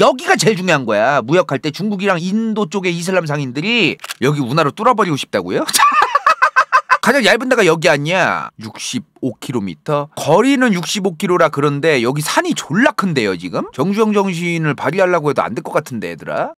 여기가 제일 중요한 거야. 무역할 때 중국이랑 인도 쪽의 이슬람 상인들이 여기 운하로 뚫어버리고 싶다고요? 가장 얇은 데가 여기 아니야? 65km? 거리는 65km라 그런데 여기 산이 졸라 큰데요 지금? 정주영 정신을 발휘하려고 해도 안 될 것 같은데 얘들아?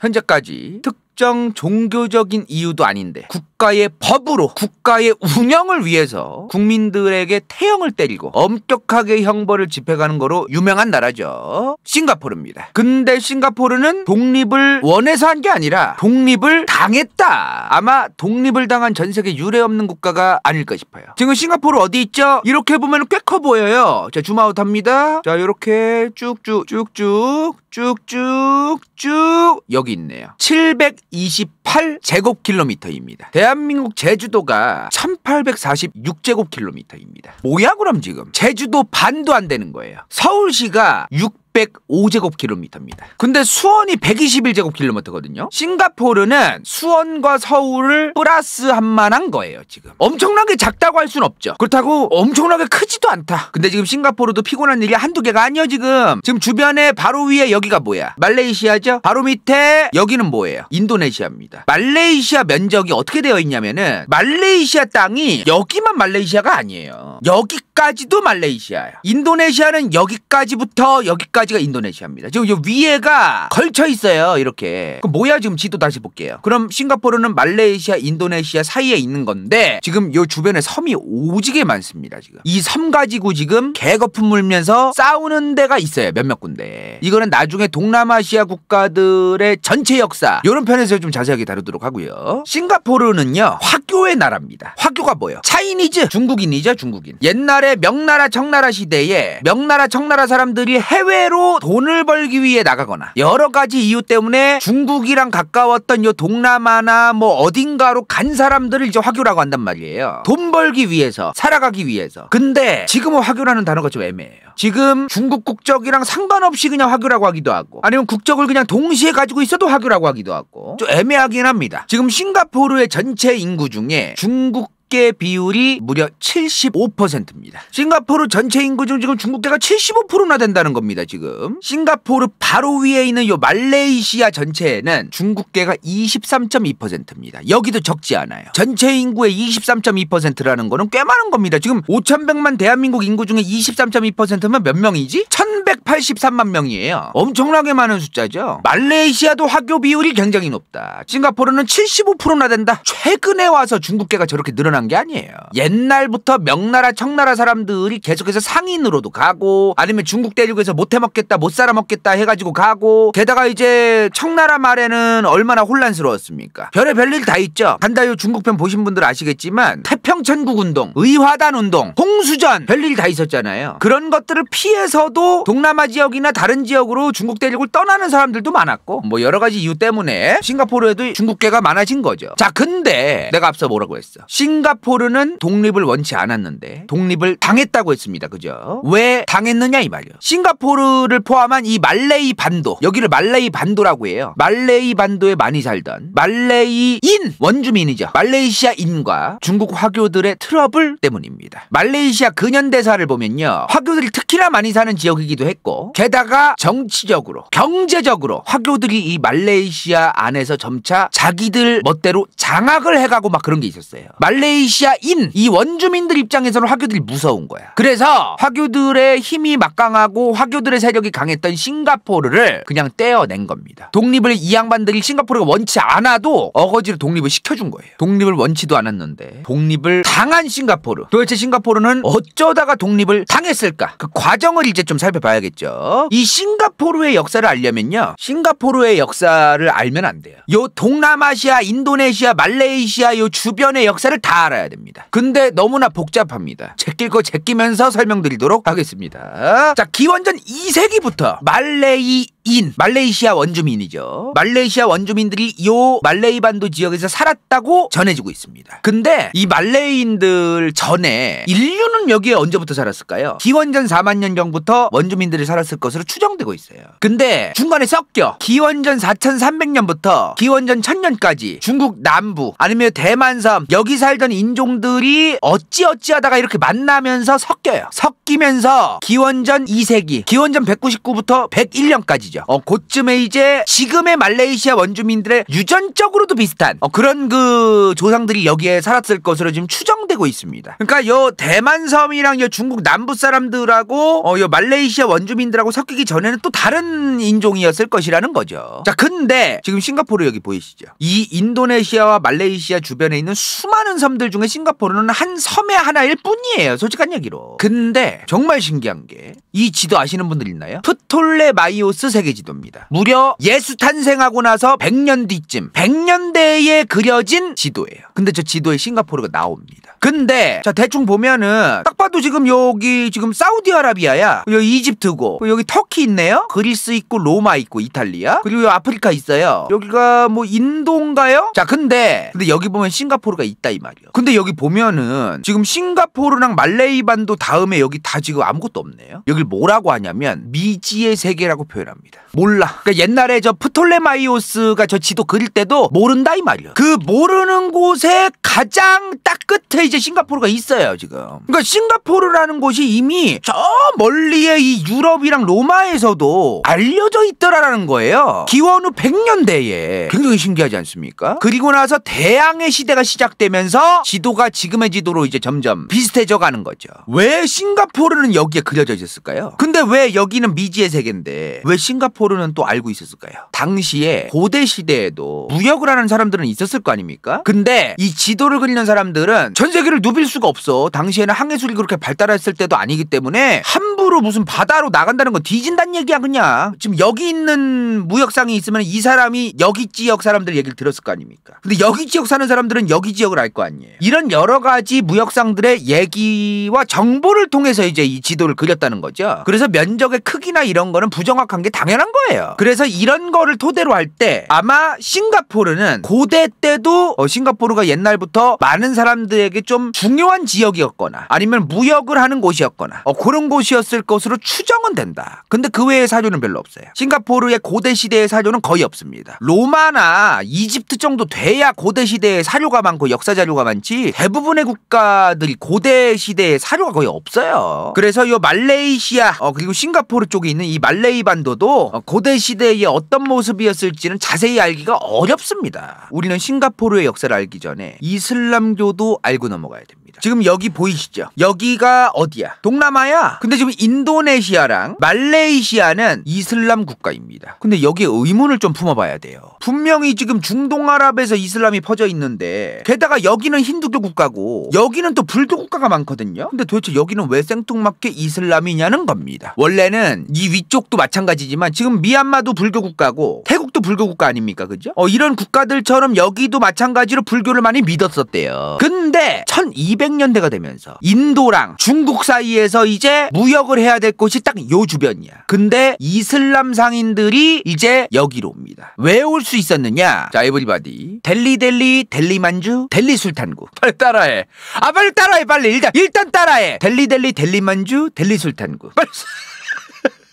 현재까지 특정 종교적인 이유도 아닌데 국 국가의 법으로 국가의 운영을 위해서 국민들에게 태형을 때리고 엄격하게 형벌을 집행하는 거로 유명한 나라죠. 싱가포르입니다. 근데 싱가포르는 독립을 원해서 한 게 아니라 독립을 당했다. 아마 독립을 당한 전 세계 유례 없는 국가가 아닐까 싶어요. 지금 싱가포르 어디 있죠? 이렇게 보면 꽤 커 보여요. 자, 줌아웃 합니다. 자, 이렇게 쭉쭉 쭉쭉 쭉쭉쭉 여기 있네요. 728 제곱킬로미터입니다. 대학 대한민국 제주도가 1846제곱킬로미터입니다. 뭐야 그럼 지금 제주도 반도 안 되는 거예요. 서울시가 6 605제곱킬로미터입니다. 근데 수원이 121제곱킬로미터거든요. 싱가포르는 수원과 서울을 플러스 한만한 거예요, 지금. 엄청나게 작다고 할 순 없죠. 그렇다고 엄청나게 크지도 않다. 근데 지금 싱가포르도 피곤한 일이 한두 개가 아니요, 지금. 지금 주변에 바로 위에 여기가 뭐야? 말레이시아죠? 바로 밑에 여기는 뭐예요? 인도네시아입니다. 말레이시아 면적이 어떻게 되어 있냐면은 말레이시아 땅이 여기만 말레이시아가 아니에요. 여기 여기까지도 말레이시아야. 인도네시아는 여기까지부터 여기까지가 인도네시아입니다. 지금 요 위에가 걸쳐 있어요. 이렇게. 그럼 뭐야 지금 지도 다시 볼게요. 그럼 싱가포르는 말레이시아, 인도네시아 사이에 있는 건데 지금 요 주변에 섬이 오지게 많습니다. 지금 이섬 가지고 지금 개거품 물면서 싸우는 데가 있어요. 몇몇 군데. 이거는 나중에 동남아시아 국가들의 전체 역사 이런 편에서 좀 자세하게 다루도록 하고요. 싱가포르는요 화교의 나라입니다. 화교가 뭐요 차이니즈 중국인이죠 중국인. 옛날에 옛날에 명나라 청나라 시대에 명나라 청나라 사람들이 해외로 돈을 벌기 위해 나가거나 여러 가지 이유 때문에 중국이랑 가까웠던 요 동남아나 뭐 어딘가로 간 사람들을 이제 화교라고 한단 말이에요. 돈 벌기 위해서 살아가기 위해서. 근데 지금은 화교라는 단어가 좀 애매해요. 지금 중국 국적이랑 상관없이 그냥 화교라고 하기도 하고 아니면 국적을 그냥 동시에 가지고 있어도 화교라고 하기도 하고 좀 애매하긴 합니다. 지금 싱가포르의 전체 인구 중에 중국 중국계 비율이 무려 75%입니다. 싱가포르 전체 인구 중 지금 중국계가 75%나 된다는 겁니다. 지금 싱가포르 바로 위에 있는 요 말레이시아 전체에는 중국계가 23.2%입니다. 여기도 적지 않아요. 전체 인구의 23.2%라는 거는 꽤 많은 겁니다. 지금 5,100만 대한민국 인구 중에 23.2%면 몇 명이지? 1,183만 명이에요. 엄청나게 많은 숫자죠. 말레이시아도 학교 비율이 굉장히 높다. 싱가포르는 75%나 된다. 최근에 와서 중국계가 저렇게 늘어나 게 아니에요. 옛날부터 명나라 청나라 사람들이 계속해서 상인으로도 가고 아니면 중국 대륙에서 못해 먹겠다 못 살아 먹겠다 해가지고 가고 게다가 이제 청나라 말에는 얼마나 혼란스러웠습니까? 별의 별일 다 있죠. 간다요 중국편 보신 분들 아시겠지만 태평천국 운동, 의화단 운동, 홍수전 별일 다 있었잖아요. 그런 것들을 피해서도 동남아 지역이나 다른 지역으로 중국 대륙을 떠나는 사람들도 많았고 뭐 여러 가지 이유 때문에 싱가포르에도 중국계가 많아진 거죠. 자 근데 내가 앞서 뭐라고 했어? 싱가 싱가포르는 독립을 원치 않았는데 독립을 당했다고 했습니다. 그죠? 왜 당했느냐 이 말이요. 싱가포르를 포함한 이 말레이 반도 여기를 말레이 반도라고 해요. 말레이 반도에 많이 살던 말레이인 원주민이죠. 말레이시아인과 중국 화교들의 트러블 때문입니다. 말레이시아 근현대사를 보면요. 화교들이 특히나 많이 사는 지역이기도 했고 게다가 정치적으로 경제적으로 화교들이 이 말레이시아 안에서 점차 자기들 멋대로 장악을 해가고 막 그런 게 있었어요. 말레이 동아시아인 이 원주민들 입장에서는 화교들이 무서운 거야. 그래서 화교들의 힘이 막강하고 화교들의 세력이 강했던 싱가포르를 그냥 떼어낸 겁니다. 독립을 이 양반들이 싱가포르가 원치 않아도 어거지로 독립을 시켜준 거예요. 독립을 원치도 않았는데 독립을 당한 싱가포르. 도대체 싱가포르는 어쩌다가 독립을 당했을까? 그 과정을 이제 좀 살펴봐야겠죠. 이 싱가포르의 역사를 알려면요. 싱가포르의 역사를 알면 안 돼요. 요 동남아시아, 인도네시아, 말레이시아 요 주변의 역사를 다 알아야 됩니다. 근데 너무나 복잡합니다. 제낄 거 제끼면서 설명드리도록 하겠습니다. 자, 기원전 2세기부터 말레이 인, 말레이시아 원주민이죠. 말레이시아 원주민들이 요 말레이 반도 지역에서 살았다고 전해지고 있습니다. 근데 이 말레이인들 전에 인류는 여기에 언제부터 살았을까요? 기원전 4만 년경부터 원주민들이 살았을 것으로 추정되고 있어요. 근데 중간에 섞여 기원전 4,300년부터 기원전 1000년까지 중국 남부 아니면 대만섬 여기 살던 인종들이 어찌어찌하다가 이렇게 만나면서 섞여요. 섞이면서 기원전 2세기, 기원전 199부터 101년까지죠. 어, 그쯤에 이제 지금의 말레이시아 원주민들의 유전적으로도 비슷한 어, 그런 그 조상들이 여기에 살았을 것으로 지금 추정되고 있습니다. 그러니까 요 대만 섬이랑 요 중국 남부 사람들하고 어, 요 말레이시아 원주민들하고 섞이기 전에는 또 다른 인종이었을 것이라는 거죠. 자, 근데 지금 싱가포르 여기 보이시죠? 이 인도네시아와 말레이시아 주변에 있는 수많은 섬 섬들 중에 싱가포르는 한 섬의 하나일 뿐이에요. 솔직한 얘기로. 근데 정말 신기한 게 이 지도 아시는 분들 있나요? 프톨레마이오스 세계 지도입니다. 무려 예수 탄생하고 나서 100년 뒤쯤 100년대에 그려진 지도예요. 근데 저 지도에 싱가포르가 나옵니다. 근데 자 대충 보면은 딱 봐도 지금 여기 지금 사우디아라비아야. 여기 이집트고 여기 터키 있네요. 그리스 있고 로마 있고 이탈리아. 그리고 여기 아프리카 있어요. 여기가 뭐 인도인가요? 자 근데 근데 여기 보면 싱가포르가 있다 이 말이야. 근데 여기 보면은 지금 싱가포르랑 말레이 반도 다음에 여기 다 지금 아무것도 없네요. 여길 뭐라고 하냐면 미지의 세계라고 표현합니다. 몰라. 그러니까 옛날에 저 프톨레마이오스가 저 지도 그릴 때도 모른다 이 말이야. 그 모르는 곳에 가장 딱 끝에 이제 싱가포르가 있어요 지금. 그러니까 싱가포르라는 곳이 이미 저 멀리의 이 유럽이랑 로마에서도 알려져 있더라라는 거예요. 기원 후 100년대에 굉장히 신기하지 않습니까? 그리고 나서 대항해 시대가 시작되면서 지도가 지금의 지도로 이제 점점 비슷해져 가는 거죠. 왜 싱가포르는 여기에 그려져 있었을까요? 근데 왜 여기는 미지의 세계인데 왜 싱가포르는 또 알고 있었을까요? 당시에 고대 시대에도 무역을 하는 사람들은 있었을 거 아닙니까? 근데 이 지도를 그리는 사람들은 전 세계를 누빌 수가 없어. 당시에는 항해술이 그렇게 발달했을 때도 아니기 때문에 함부로 무슨 바다로 나간다는 건 뒤진다는 얘기야 그냥. 지금 여기 있는 무역상이 있으면 이 사람이 여기 지역 사람들 얘기를 들었을 거 아닙니까? 근데 여기 지역 사는 사람들은 여기 지역을 알 거 아니에요. 이런 여러 가지 무역상들의 얘기와 정보를 통해서 이제 이 지도를 그렸다는 거죠. 그래서 면적의 크기나 이런 거는 부정확한 게 당연한 거예요. 그래서 이런 거를 토대로 할 때 아마 싱가포르는 고대 때도 어, 싱가포르가 옛날부터 많은 사람들에게 좀 중요한 지역이었거나 아니면 무역을 하는 곳이었거나 어, 그런 곳이었을 것으로 추정은 된다. 근데 그 외의 사료는 별로 없어요. 싱가포르의 고대 시대의 사료는 거의 없습니다. 로마나 이집트 정도 돼야 고대 시대의 사료가 많고 역사 자료가 많지 대부분의 국가들이 고대 시대의 사료가 거의 없어요. 그래서 이 말레이시아 어, 그리고 싱가포르 쪽에 있는 이 말레이 반도도 어, 고대 시대의 어떤 모습이었을지는 자세히 알기가 어렵습니다. 우리는 싱가포르의 역사를 알기 전에 이슬람교도 알고 는 넘어가야 됩니다. 지금 여기 보이시죠? 여기가 어디야? 동남아야. 근데 지금 인도네시아랑 말레이시아는 이슬람 국가입니다. 근데 여기에 의문을 좀 품어봐야 돼요. 분명히 지금 중동아랍에서 이슬람이 퍼져 있는데 게다가 여기는 힌두교 국가고 여기는 또 불교 국가가 많거든요. 근데 도대체 여기는 왜 생뚱맞게 이슬람이냐는 겁니다. 원래는 이 위쪽도 마찬가지지만 지금 미얀마도 불교 국가고 태국도 불교 국가 아닙니까? 그죠? 어, 이런 국가들처럼 여기도 마찬가지로 불교를 많이 믿었었대요. 근데 1200년대가 되면서 인도랑 중국 사이에서 이제 무역을 해야 될 곳이 딱 요 주변이야. 근데 이슬람 상인들이 이제 여기로 옵니다. 왜 올 수 있었느냐? 자, 에브리바디. 델리 델리 델리 만주 델리 술탄구. 빨리 따라해. 아 빨리 따라해 빨리 일단 일단 따라해. 델리 델리 델리 만주 델리 술탄구. 빨리.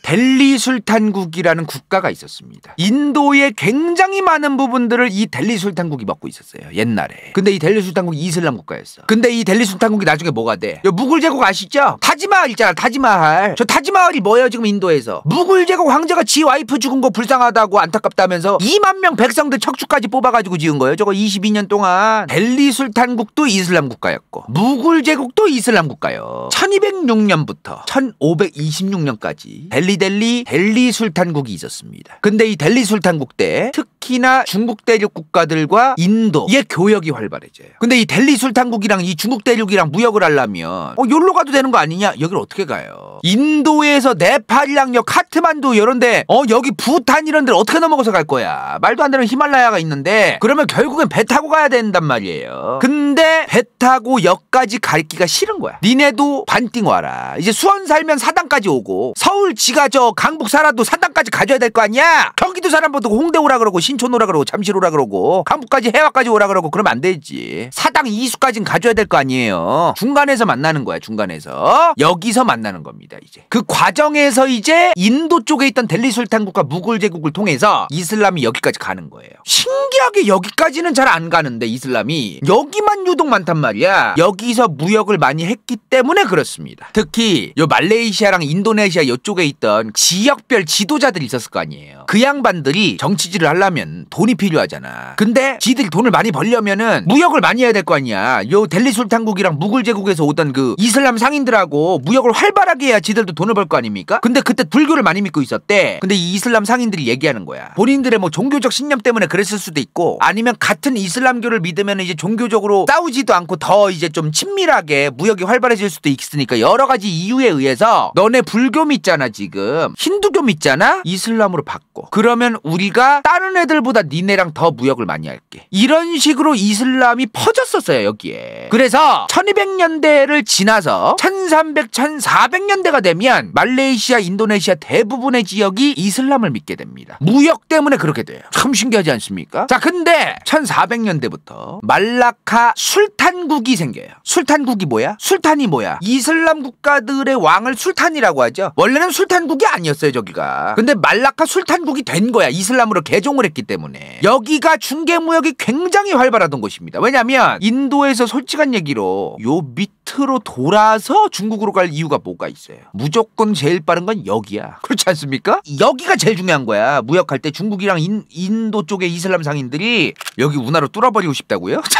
델리 술탄국이라는 국가가 있었습니다. 인도의 굉장히 많은 부분들을 이 델리 술탄국이 먹고 있었어요. 옛날에. 근데 이 델리 술탄국이 이슬람 국가였어. 근데 이 델리 술탄국이 나중에 뭐가 돼? 여 무굴 제국 아시죠? 타지마할 있잖아. 타지마할. 저 타지마할이 뭐예요? 지금 인도에서. 무굴 제국 황제가 지 와이프 죽은 거 불쌍하다고 안타깝다면서 2만 명 백성들 척추까지 뽑아가지고 지은 거예요. 저거 22년 동안 델리 술탄국도 이슬람 국가였고 무굴 제국도 이슬람 국가요. 1206년부터 1526년까지 델리 델리델리 델리 술탄국이 있었습니다. 근데 이 델리 술탄국 때특 특히나 중국 대륙 국가들과 인도 의 교역이 활발해져요. 근데 이 델리 술탄국이랑 이 중국 대륙이랑 무역을 하려면 어 여기로 가도 되는 거 아니냐? 여기를 어떻게 가요? 인도에서 네팔이랑 카트만두 이런데 어 여기 부탄 이런 데를 어떻게 넘어가서 갈 거야? 말도 안 되는 히말라야가 있는데 그러면 결국엔 배 타고 가야 된단 말이에요. 근데 배 타고 역까지 갈기가 싫은 거야. 니네도 반띵 와라. 이제 수원 살면 사당까지 오고 서울 지가 저 강북 살아도 사당까지 가져야 될 거 아니야? 경기도 사람 보고 홍대 오라 그러고 신 신촌 오라 그러고 잠실 오라 그러고 강북까지 해와까지 오라 그러고 그러면 안 되지. 사당 이수까진 가져야 될 거 아니에요. 중간에서 만나는 거야 중간에서. 여기서 만나는 겁니다 이제. 그 과정에서 이제 인도 쪽에 있던 델리 술탄국과 무굴 제국을 통해서 이슬람이 여기까지 가는 거예요. 신기하게 여기까지는 잘 안 가는데 이슬람이 여기만 유독 많단 말이야. 여기서 무역을 많이 했기 때문에 그렇습니다. 특히 요 말레이시아랑 인도네시아 이쪽에 있던 지역별 지도자들이 있었을 거 아니에요. 그 양반들이 정치질을 하려면 하려면 돈이 필요하잖아. 근데 지들이 돈을 많이 벌려면은 무역을 많이 해야 될 거 아니야. 요 델리 술탄국이랑 무굴 제국에서 오던 그 이슬람 상인들하고 무역을 활발하게 해야 지들도 돈을 벌 거 아닙니까? 근데 그때 불교를 많이 믿고 있었대. 근데 이 이슬람 상인들이 얘기하는 거야. 본인들의 뭐 종교적 신념 때문에 그랬을 수도 있고 아니면 같은 이슬람교를 믿으면 이제 종교적으로 싸우지도 않고 더 이제 좀 친밀하게 무역이 활발해질 수도 있으니까 여러 가지 이유에 의해서 너네 불교 믿잖아 지금 힌두교 믿잖아 이슬람으로 바꿔. 그러면 우리가 다른 애들 너들보다 니네랑 더 무역을 많이 할게. 이런 식으로 이슬람이 퍼졌었어요, 여기에. 그래서 1200년대를 지나서 1300, 1400년대가 되면 말레이시아, 인도네시아 대부분의 지역이 이슬람을 믿게 됩니다. 무역 때문에 그렇게 돼요. 참 신기하지 않습니까? 자, 근데 1400년대부터 말라카 술탄국이 생겨요. 술탄국이 뭐야? 술탄이 뭐야? 이슬람 국가들의 왕을 술탄이라고 하죠. 원래는 술탄국이 아니었어요, 저기가. 근데 말라카 술탄국이 된 거야. 이슬람으로 개종을 했기 때문에 여기가 중개 무역이 굉장히 활발하던 곳입니다. 왜냐하면 인도에서 솔직한 얘기로 요 밑으로 돌아서 중국으로 갈 이유가 뭐가 있어요? 무조건 제일 빠른 건 여기야. 그렇지 않습니까? 여기가 제일 중요한 거야. 무역할 때 중국이랑 인, 도 쪽의 이슬람 상인들이 여기 운하로 뚫어버리고 싶다고요?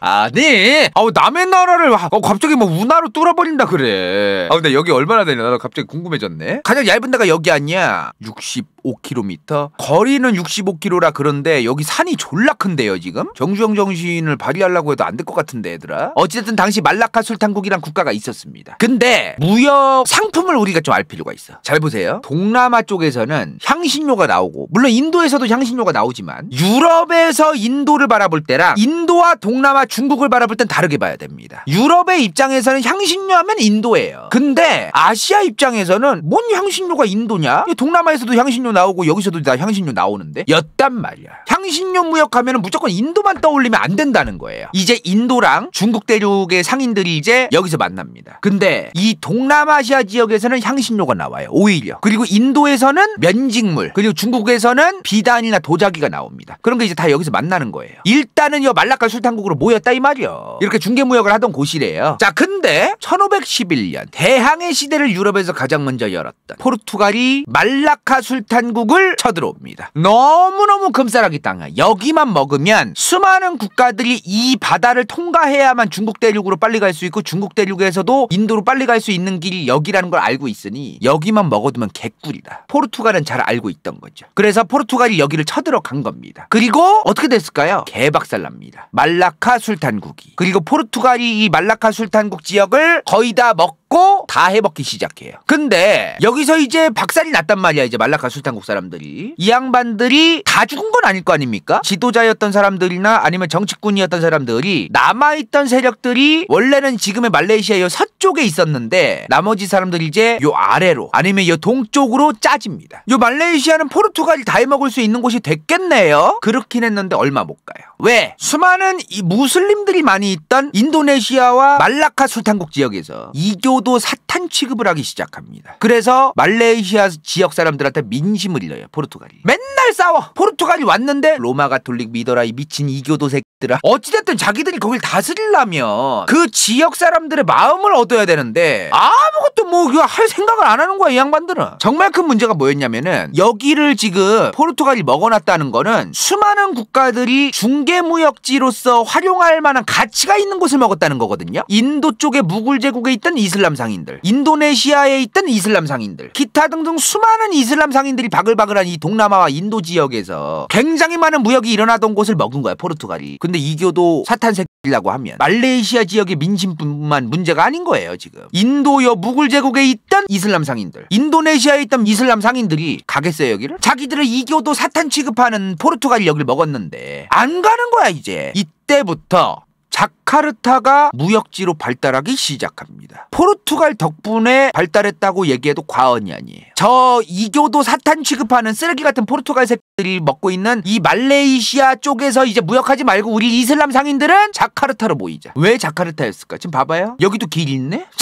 아니 아 남의 나라를 어, 갑자기 뭐 운하로 뚫어버린다 그래 아 근데 여기 얼마나 되냐 나 갑자기 궁금해졌네 가장 얇은 데가 여기 아니야 60 65km 거리는 65km라 그런데 여기 산이 졸라 큰데요 지금 정주영 정신을 발휘하려고 해도 안 될 것 같은데 얘들아 어쨌든 당시 말라카 술탄국이란 국가가 있었습니다 근데 무역 상품을 우리가 좀 알 필요가 있어 잘 보세요 동남아 쪽에서는 향신료가 나오고 물론 인도에서도 향신료가 나오지만 유럽에서 인도를 바라볼 때랑 인도와 동남아 중국을 바라볼 땐 다르게 봐야 됩니다 유럽의 입장에서는 향신료 하면 인도예요 근데 아시아 입장에서는 뭔 향신료가 인도냐 동남아에서도 향신료 나오고 여기서도 다 향신료 나오는데 였단 말이야. 향신료 무역하면 무조건 인도만 떠올리면 안 된다는 거예요. 이제 인도랑 중국 대륙의 상인들이 이제 여기서 만납니다. 근데 이 동남아시아 지역에서는 향신료가 나와요. 오히려. 그리고 인도에서는 면직물 그리고 중국에서는 비단이나 도자기가 나옵니다. 그런 게 이제 다 여기서 만나는 거예요. 일단은 요 말라카 술탄국으로 모였다 이 말이요. 이렇게 중개무역을 하던 곳이래요. 자 근데 1511년 대항해 시대를 유럽에서 가장 먼저 열었던 포르투갈이 말라카 술탄 산국을 쳐들어옵니다. 너무너무 금싸라기 땅아 여기만 먹으면 수많은 국가들이 이 바다를 통과해야만 중국 대륙으로 빨리 갈 수 있고 중국 대륙에서도 인도로 빨리 갈 수 있는 길이 여기라는 걸 알고 있으니 여기만 먹어두면 개꿀이다. 포르투갈은 잘 알고 있던 거죠. 그래서 포르투갈이 여기를 쳐들어간 겁니다. 그리고 어떻게 됐을까요? 개박살납니다. 말라카 술탄국이. 그리고 포르투갈이 이 말라카 술탄국 지역을 거의 다 먹고 먹고 다 해먹기 시작해요. 근데 여기서 이제 박살이 났단 말이야. 이제 말라카 술탄국 사람들이. 이 양반들이 다 죽은 건 아닐 거 아닙니까? 지도자였던 사람들이나 아니면 정치꾼이었던 사람들이 남아있던 세력들이 원래는 지금의 말레이시아 의 서쪽에 있었는데 나머지 사람들이 이제 요 아래로 아니면 요 동쪽으로 짜집니다. 요 말레이시아는 포르투갈이 다 해먹을 수 있는 곳이 됐겠네요. 그렇긴 했는데 얼마 못 가요. 왜? 수많은 이 무슬림들이 많이 있던 인도네시아와 말라카 술탄국 지역에서 이교도 사탄 취급을 하기 시작합니다. 그래서 말레이시아 지역 사람들한테 민심을 잃어요. 포르투갈이. 맨날 싸워. 포르투갈이 왔는데 로마 가톨릭 미더라 이 미친 이교도 새끼 들아 어찌됐든 자기들이 거길 다스리려면 그 지역 사람들의 마음을 얻어야 되는데 아무것도 뭐할 생각을 안 하는 거야 이 양반들은 정말 큰 문제가 뭐였냐면은 여기를 지금 포르투갈이 먹어놨다는 거는 수많은 국가들이 중개무역지로서 활용할 만한 가치가 있는 곳을 먹었다는 거거든요 인도 쪽에 무굴 제국에 있던 이슬람 상인들 인도네시아에 있던 이슬람 상인들 기타 등등 수많은 이슬람 상인들이 바글바글한 이 동남아와 인도 지역에서 굉장히 많은 무역이 일어나던 곳을 먹은 거야 포르투갈이 근데 이교도 사탄 색이라고 하면 말레이시아 지역의 민심뿐만 문제가 아닌 거예요 지금. 인도여 무굴 제국에 있던 이슬람 상인들, 인도네시아에 있던 이슬람 상인들이 가겠어요 여기를? 자기들을 이교도 사탄 취급하는 포르투갈 역을 먹었는데 안 가는 거야 이제. 이때부터 자카르타가 무역지로 발달하기 시작합니다. 포르투갈 덕분에 발달했다고 얘기해도 과언이 아니에요. 저 이교도 사탄 취급하는 쓰레기 같은 포르투갈 새끼들이 먹고 있는 이 말레이시아 쪽에서 이제 무역하지 말고 우리 이슬람 상인들은 자카르타로 모이자. 왜 자카르타였을까? 지금 봐봐요. 여기도 길 있네?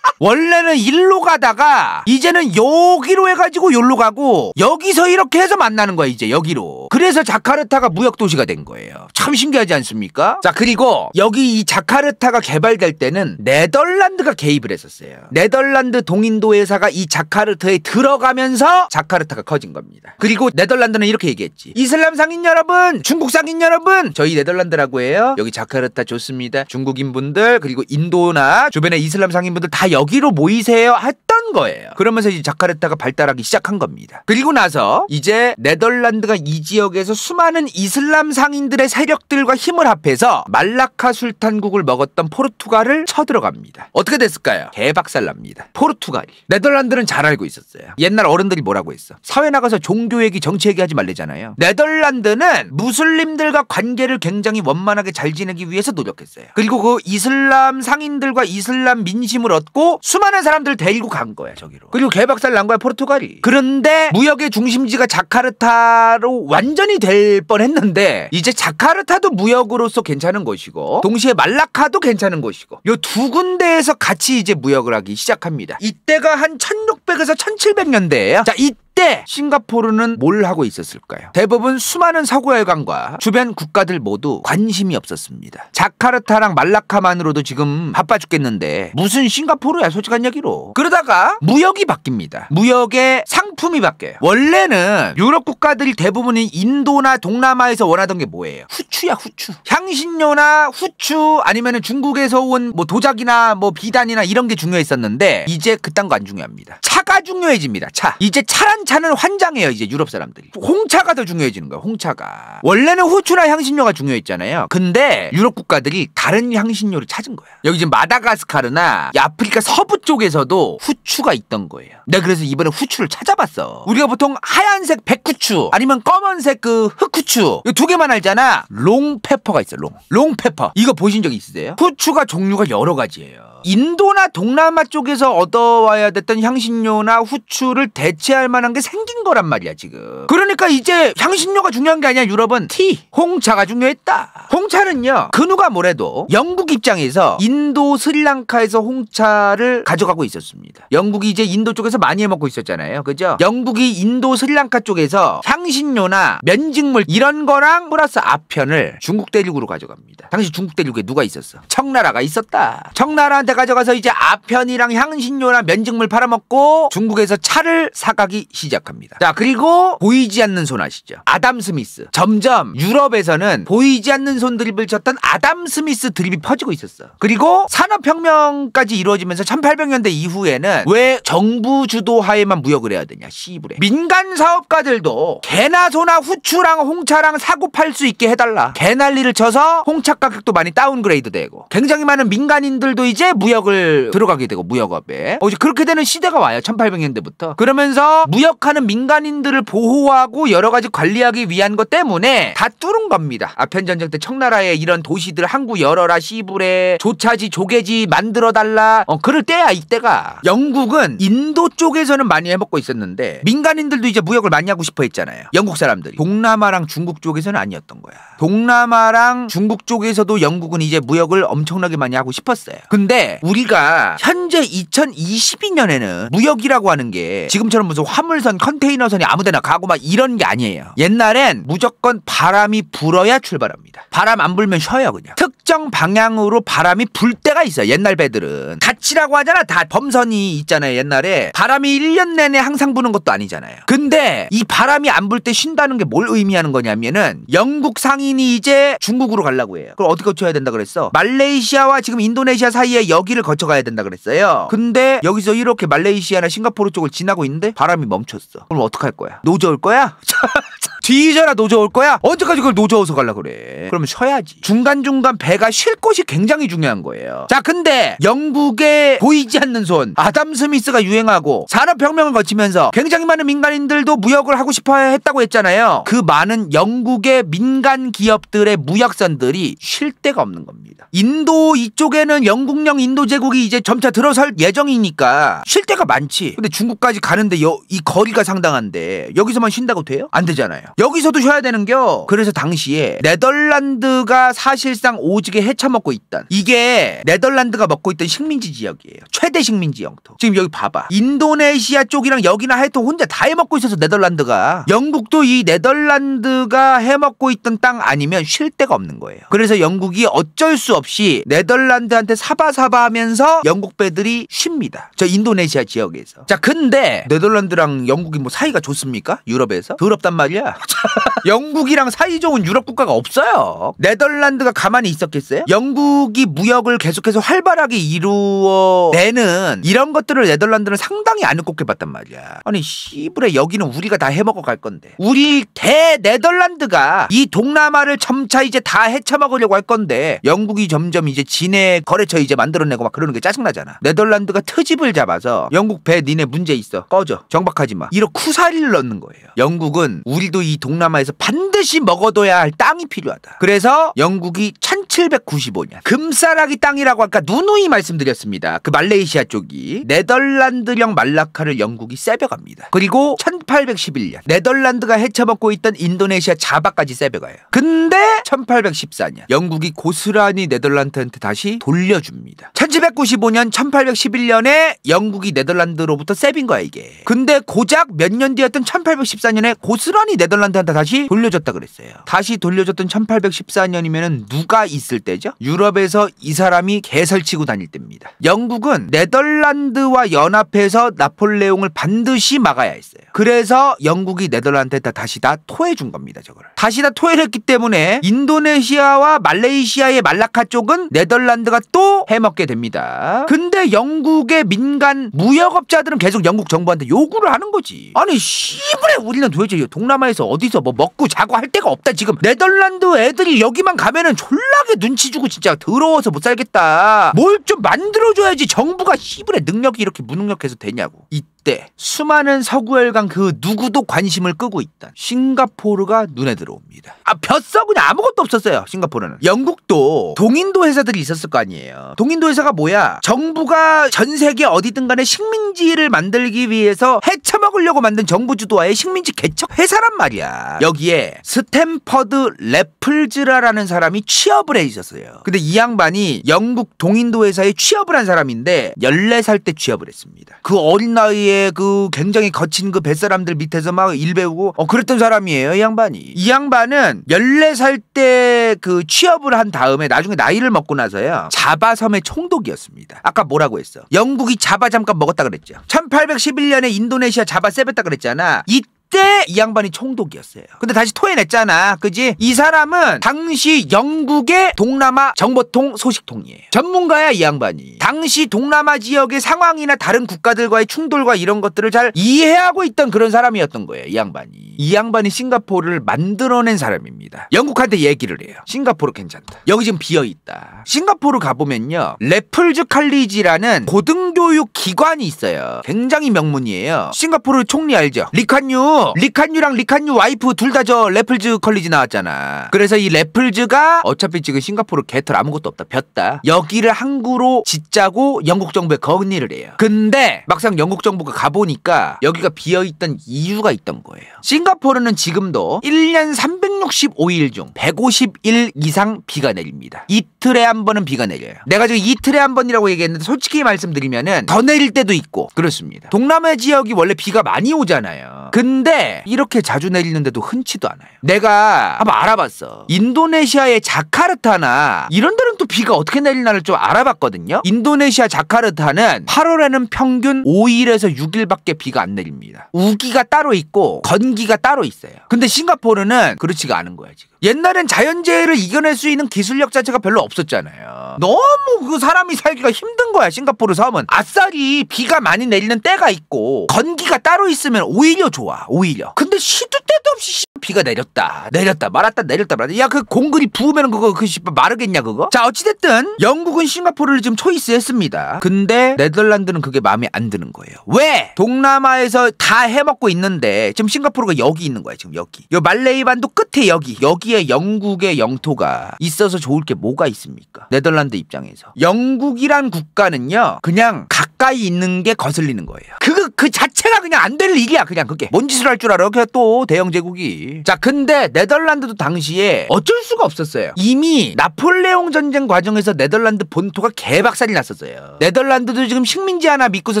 원래는 일로 가다가 이제는 여기로 해가지고 여기로 가고 여기서 이렇게 해서 만나는 거야 이제 여기로 그래서 자카르타가 무역 도시가 된 거예요 참 신기하지 않습니까 자 그리고 그리고 여기 이 자카르타가 개발될 때는 네덜란드가 개입을 했었어요. 네덜란드 동인도 회사가 이 자카르타에 들어가면서 자카르타가 커진 겁니다. 그리고 네덜란드는 이렇게 얘기했지. 이슬람 상인 여러분, 중국 상인 여러분, 저희 네덜란드라고 해요. 여기 자카르타 좋습니다. 중국인분들 그리고 인도나 주변의 이슬람 상인분들 다 여기로 모이세요. 했던 거예요. 그러면서 이제 자카르타가 발달하기 시작한 겁니다. 그리고 나서 이제 네덜란드가 이 지역에서 수많은 이슬람 상인들의 세력들과 힘을 합해서 말 말라카 술탄국을 먹었던 포르투갈을 쳐들어갑니다. 어떻게 됐을까요? 개박살납니다. 포르투갈이. 네덜란드는 잘 알고 있었어요. 옛날 어른들이 뭐라고 했어? 사회 나가서 종교 얘기, 정치 얘기 하지 말래잖아요. 네덜란드는 무슬림들과 관계를 굉장히 원만하게 잘 지내기 위해서 노력했어요. 그리고 그 이슬람 상인들과 이슬람 민심을 얻고 수많은 사람들 데리고 간 거야, 저기로. 그리고 개박살 난 거야, 포르투갈이. 그런데 무역의 중심지가 자카르타로 완전히 될 뻔했는데 이제 자카르타도 무역으로서 괜찮은 곳이 것이고 동시에 말라카도 괜찮은 곳이고 요 두 군데에서 같이 이제 무역을 하기 시작합니다. 이때가 한 1600에서 1700년대예요. 자, 이 이때 싱가포르는 뭘 하고 있었을까요? 대부분 수많은 서구 열강과 주변 국가들 모두 관심이 없었습니다. 자카르타랑 말라카만으로도 지금 바빠 죽겠는데 무슨 싱가포르야 솔직한 얘기로. 그러다가 무역이 바뀝니다. 무역의 상품이 바뀌어요. 원래는 유럽 국가들이 대부분이 인도나 동남아에서 원하던 게 뭐예요? 후추야 후추. 향신료나 후추 아니면 중국에서 온 뭐 도자기나 뭐 비단이나 이런 게 중요했었는데 이제 그딴 거 안 중요합니다. 차가 중요해집니다. 차. 이제 차란 차. 홍차는 환장해요 이제 유럽 사람들이 홍차가 더 중요해지는 거예요 홍차가 원래는 후추나 향신료가 중요했잖아요 근데 유럽 국가들이 다른 향신료를 찾은 거야 여기 지금 마다가스카르나 아프리카 서부 쪽에서도 후추가 있던 거예요 내가 그래서 이번에 후추를 찾아봤어 우리가 보통 하얀색 백후추 아니면 검은색 그 흑후추 이두 개만 알잖아 롱페퍼가 있어 롱 롱페퍼 이거 보신 적 있으세요? 후추가 종류가 여러 가지예요 인도나 동남아 쪽에서 얻어와야 됐던 향신료나 후추를 대체할 만한 게 생긴 거란 말이야 지금 그러니까 이제 향신료가 중요한 게 아니야 유럽은 티 홍차가 중요했다 홍차는요 그 누가 뭐래도 영국 입장에서 인도 스리랑카에서 홍차를 가져가고 있었습니다 영국이 이제 인도 쪽에서 많이 해먹고 있었잖아요 그죠 영국이 인도 스리랑카 쪽에서 향신료나 면직물 이런 거랑 플러스 아편을 중국 대륙으로 가져갑니다 당시 중국 대륙에 누가 있었어 청나라가 있었다 청나라한테 중한테 가져가서 이제 아편이랑 향신료나 면직물 팔아먹고 중국에서 차를 사가기 시작합니다. 자 그리고 보이지 않는 손 아시죠? 아담 스미스. 점점 유럽에서는 보이지 않는 손 드립을 쳤던 아담 스미스 드립이 퍼지고 있었어. 그리고 산업혁명까지 이루어지면서 1800년대 이후에는 왜 정부 주도하에만 무역을 해야 되냐 씨부레. 민간 사업가들도 개나 소나 후추랑 홍차랑 사고 팔 수 있게 해달라. 개난리를 쳐서 홍차 가격도 많이 다운그레이드 되고 굉장히 많은 민간인들도 이제 무역을 들어가게 되고 무역업에 어, 이제 그렇게 되는 시대가 와요 1800년대부터 그러면서 무역하는 민간인들을 보호하고 여러 가지 관리하기 위한 것 때문에 다 뚫은 겁니다 아편전쟁 때 청나라의 이런 도시들 항구 열어라 시부레 조차지 조개지 만들어달라 어, 그럴 때야 이때가 영국은 인도 쪽에서는 많이 해먹고 있었는데 민간인들도 이제 무역을 많이 하고 싶어 했잖아요 영국 사람들이 동남아랑 중국 쪽에서는 아니었던 거야 동남아랑 중국 쪽에서도 영국은 이제 무역을 엄청나게 많이 하고 싶었어요 근데 우리가 현재 2022년에는 무역이라고 하는 게 지금처럼 무슨 화물선 컨테이너선이 아무데나 가고 막 이런 게 아니에요. 옛날엔 무조건 바람이 불어야 출발합니다. 바람 안 불면 쉬어요 그냥. 특정 방향으로 바람이 불 때가 있어요. 옛날 배들은. 갓이라고 하잖아. 다 범선이 있잖아요. 옛날에. 바람이 1년 내내 항상 부는 것도 아니잖아요. 근데 이 바람이 안 불 때 쉰다는 게 뭘 의미하는 거냐면은 영국 상인이 이제 중국으로 가려고 해요. 그걸 어떻게 쳐야 된다 그랬어? 말레이시아와 지금 인도네시아 사이에 여 여기를 거쳐가야 된다 그랬어요. 근데 여기서 이렇게 말레이시아나 싱가포르 쪽을 지나고 있는데 바람이 멈췄어. 그럼 어떡할 거야? 노져올 거야? 뒤져라 노저 올 거야? 언제까지 그걸 노저 어서 갈라 그래? 그러면 쉬어야지. 중간중간 배가 쉴 곳이 굉장히 중요한 거예요. 자, 근데 영국의 보이지 않는 손 아담 스미스가 유행하고 산업혁명을 거치면서 굉장히 많은 민간인들도 무역을 하고 싶어 했다고 했잖아요. 그 많은 영국의 민간 기업들의 무역선들이 쉴 데가 없는 겁니다. 인도 이쪽에는 영국령 인도 제국이 이제 점차 들어설 예정이니까 쉴 데가 많지. 근데 중국까지 가는데 여, 이 거리가 상당한데 여기서만 쉰다고 돼요? 안 되잖아요. 여기서도 쉬어야 되는겨. 그래서 당시에 네덜란드가 사실상 오지게 헤쳐먹고 있던 이게 네덜란드가 먹고 있던 식민지 지역이에요. 최대 식민지 영토. 지금 여기 봐봐. 인도네시아 쪽이랑 여기나 하여튼 혼자 다 해먹고 있어서 네덜란드가 영국도 이 네덜란드가 해먹고 있던 땅 아니면 쉴 데가 없는 거예요. 그래서 영국이 어쩔 수 없이 네덜란드한테 사바사바 하면서 영국 배들이 쉽니다. 저 인도네시아 지역에서. 자 근데 네덜란드랑 영국이 뭐 사이가 좋습니까? 유럽에서? 더럽단 말이야. 영국이랑 사이좋은 유럽 국가가 없어요. 네덜란드가 가만히 있었겠어요? 영국이 무역을 계속해서 활발하게 이루어내는 이런 것들을 네덜란드는 상당히 아늑 꼽혀봤단 말이야. 아니 시부레 여기는 우리가 다 해먹어 갈 건데 우리 대 네덜란드가 이 동남아를 점차 이제 다 헤쳐먹으려고 할 건데 영국이 점점 이제 진해 거래처 이제 만들어내고 막 그러는 게 짜증나잖아. 네덜란드가 트집을 잡아서 영국 배 니네 문제 있어 꺼져 정박하지 마. 이런 쿠사리를 넣는 거예요. 영국은 우리도 이이 동남아에서 반드시 먹어둬야 할 땅이 필요하다. 그래서 영국이 1795년 금사라기 땅이라고 아까 누누이 말씀드렸습니다. 그 말레이시아 쪽이 네덜란드령 말라카를 영국이 세벼갑니다. 그리고 1811년 네덜란드가 헤쳐먹고 있던 인도네시아 자바까지 세벼가요. 근데 1814년 영국이 고스란히 네덜란드한테 다시 돌려줍니다. 1795년 1811년에 영국이 네덜란드로부터 세빈 거야 이게. 근데 고작 몇 년 뒤였던 1814년에 고스란히 네덜란드 네덜란드한테 다시 돌려줬다 그랬어요. 다시 돌려줬던 1814년이면 누가 있을 때죠? 유럽에서 이 사람이 개설치고 다닐 때입니다. 영국은 네덜란드와 연합해서 나폴레옹을 반드시 막아야 했어요. 그래서 영국이 네덜란드한테 다시 다 토해준 겁니다. 저걸. 다시 다 토해를 했기 때문에 인도네시아와 말레이시아의 말라카 쪽은 네덜란드가 또 해먹게 됩니다. 근데 영국의 민간 무역업자들은 계속 영국 정부한테 요구를 하는 거지. 아니 씨부에 우리는 도대체 동남아에서 어디서 뭐 먹고 자고 할 데가 없다 지금 네덜란드 애들이 여기만 가면은 졸라게 눈치 주고 진짜 더러워서 못 살겠다 뭘 좀 만들어줘야지 정부가 씨부의 능력이 이렇게 무능력해서 되냐고 이때 수많은 서구열강 그 누구도 관심을 끄고 있다. 싱가포르가 눈에 들어옵니다. 아 벼싸 그냥 아무것도 없었어요. 싱가포르는. 영국도 동인도 회사들이 있었을 거 아니에요. 동인도 회사가 뭐야? 정부가 전 세계 어디든 간에 식민지를 만들기 위해서 해쳐먹으려고 만든 정부 주도하에 식민지 개척 회사란 말이야. 여기에 스탠퍼드 레플즈라라는 사람이 취업을 해 있었어요. 근데 이 양반이 영국 동인도 회사에 취업을 한 사람인데 14살 때 취업을 했습니다. 그 어린 나이에 당시에 그 굉장히 거친 그 뱃사람들 밑에서 막 일 배우고 어 그랬던 사람이에요 이 양반이 이 양반은 14살 때 그 취업을 한 다음에 나중에 나이를 먹고 나서요 자바섬의 총독이었습니다 아까 뭐라고 했어 영국이 자바 잠깐 먹었다 그랬죠 1811년에 인도네시아 자바 세베다 그랬잖아 이 이때이 양반이 총독이었어요. 근데 다시 토해냈잖아. 그지? 이 사람은 당시 영국의 동남아 정보통 소식통이에요. 전문가야 이 양반이. 당시 동남아 지역의 상황이나 다른 국가들과의 충돌과 이런 것들을 잘 이해하고 있던 그런 사람이었던 거예요. 이 양반이. 이 양반이 싱가포르를 만들어낸 사람입니다. 영국한테 얘기를 해요. 싱가포르 괜찮다. 여기 지금 비어 있다. 싱가포르 가보면요. 레플즈 칼리지라는 고등교육 기관이 있어요. 굉장히 명문이에요. 싱가포르 총리 알죠? 리칸유. 리칸유랑 리칸유 와이프 둘 다 저 레플즈 컬리지 나왔잖아. 그래서 이 레플즈가 어차피 지금 싱가포르 개털 아무것도 없다. 볐다. 여기를 항구로 짓자고 영국 정부에 건의를 해요. 근데 막상 영국 정부가 가보니까 여기가 비어 있던 이유가 있던 거예요. 싱가 싱가포르는 지금도 1년 365일 중 151 이상 비가 내립니다. 이틀에 한 번은 비가 내려요. 내가 지금 이틀에 한 번이라고 얘기했는데 솔직히 말씀드리면더 내릴 때도 있고 그렇습니다. 동남아 지역이 원래 비가 많이 오잖아요. 근데 이렇게 자주 내리는데도 흔치도 않아요. 내가 한번 알아봤어. 인도네시아의 자카르타나 이런 데는 또 비가 어떻게 내리나를 좀 알아봤거든요. 인도네시아 자카르타는 8월에는 평균 5일에서 6일밖에 비가 안 내립니다. 우기가 따로 있고 건기가 따로 있어요. 근데 싱가포르는 그렇지가 않은 거야 지금. 옛날엔 자연재해를 이겨낼 수 있는 기술력 자체가 별로 없었잖아요. 너무 그 사람이 살기가 힘든 거야, 싱가포르 섬은. 아싸리 비가 많이 내리는 때가 있고, 건기가 따로 있으면 오히려 좋아, 오히려. 근데 시도 때도 없이 비가 내렸다, 내렸다, 말았다, 내렸다, 말았다. 야, 그 공글이 부으면 그거, 그 마르겠냐, 뭐 그거? 자, 어찌됐든, 영국은 싱가포르를 지금 초이스 했습니다. 근데, 네덜란드는 그게 마음에 안 드는 거예요. 왜? 동남아에서 다 해먹고 있는데, 지금 싱가포르가 여기 있는 거야, 지금 여기. 요 말레이 반도 끝에 여기, 여기 여기에 영국의 영토가 있어서 좋을 게 뭐가 있습니까? 네덜란드 입장에서 영국이란 국가는요 그냥 각 가까이 있는 게 거슬리는 거예요. 그그 그 자체가 그냥 안 될 일이야 그냥 그게. 뭔 짓을 할 줄 알아? 그냥 또 대영 제국이. 자 근데 네덜란드도 당시에 어쩔 수가 없었어요. 이미 나폴레옹 전쟁 과정에서 네덜란드 본토가 개박살이 났었어요. 네덜란드도 지금 식민지 하나 믿고서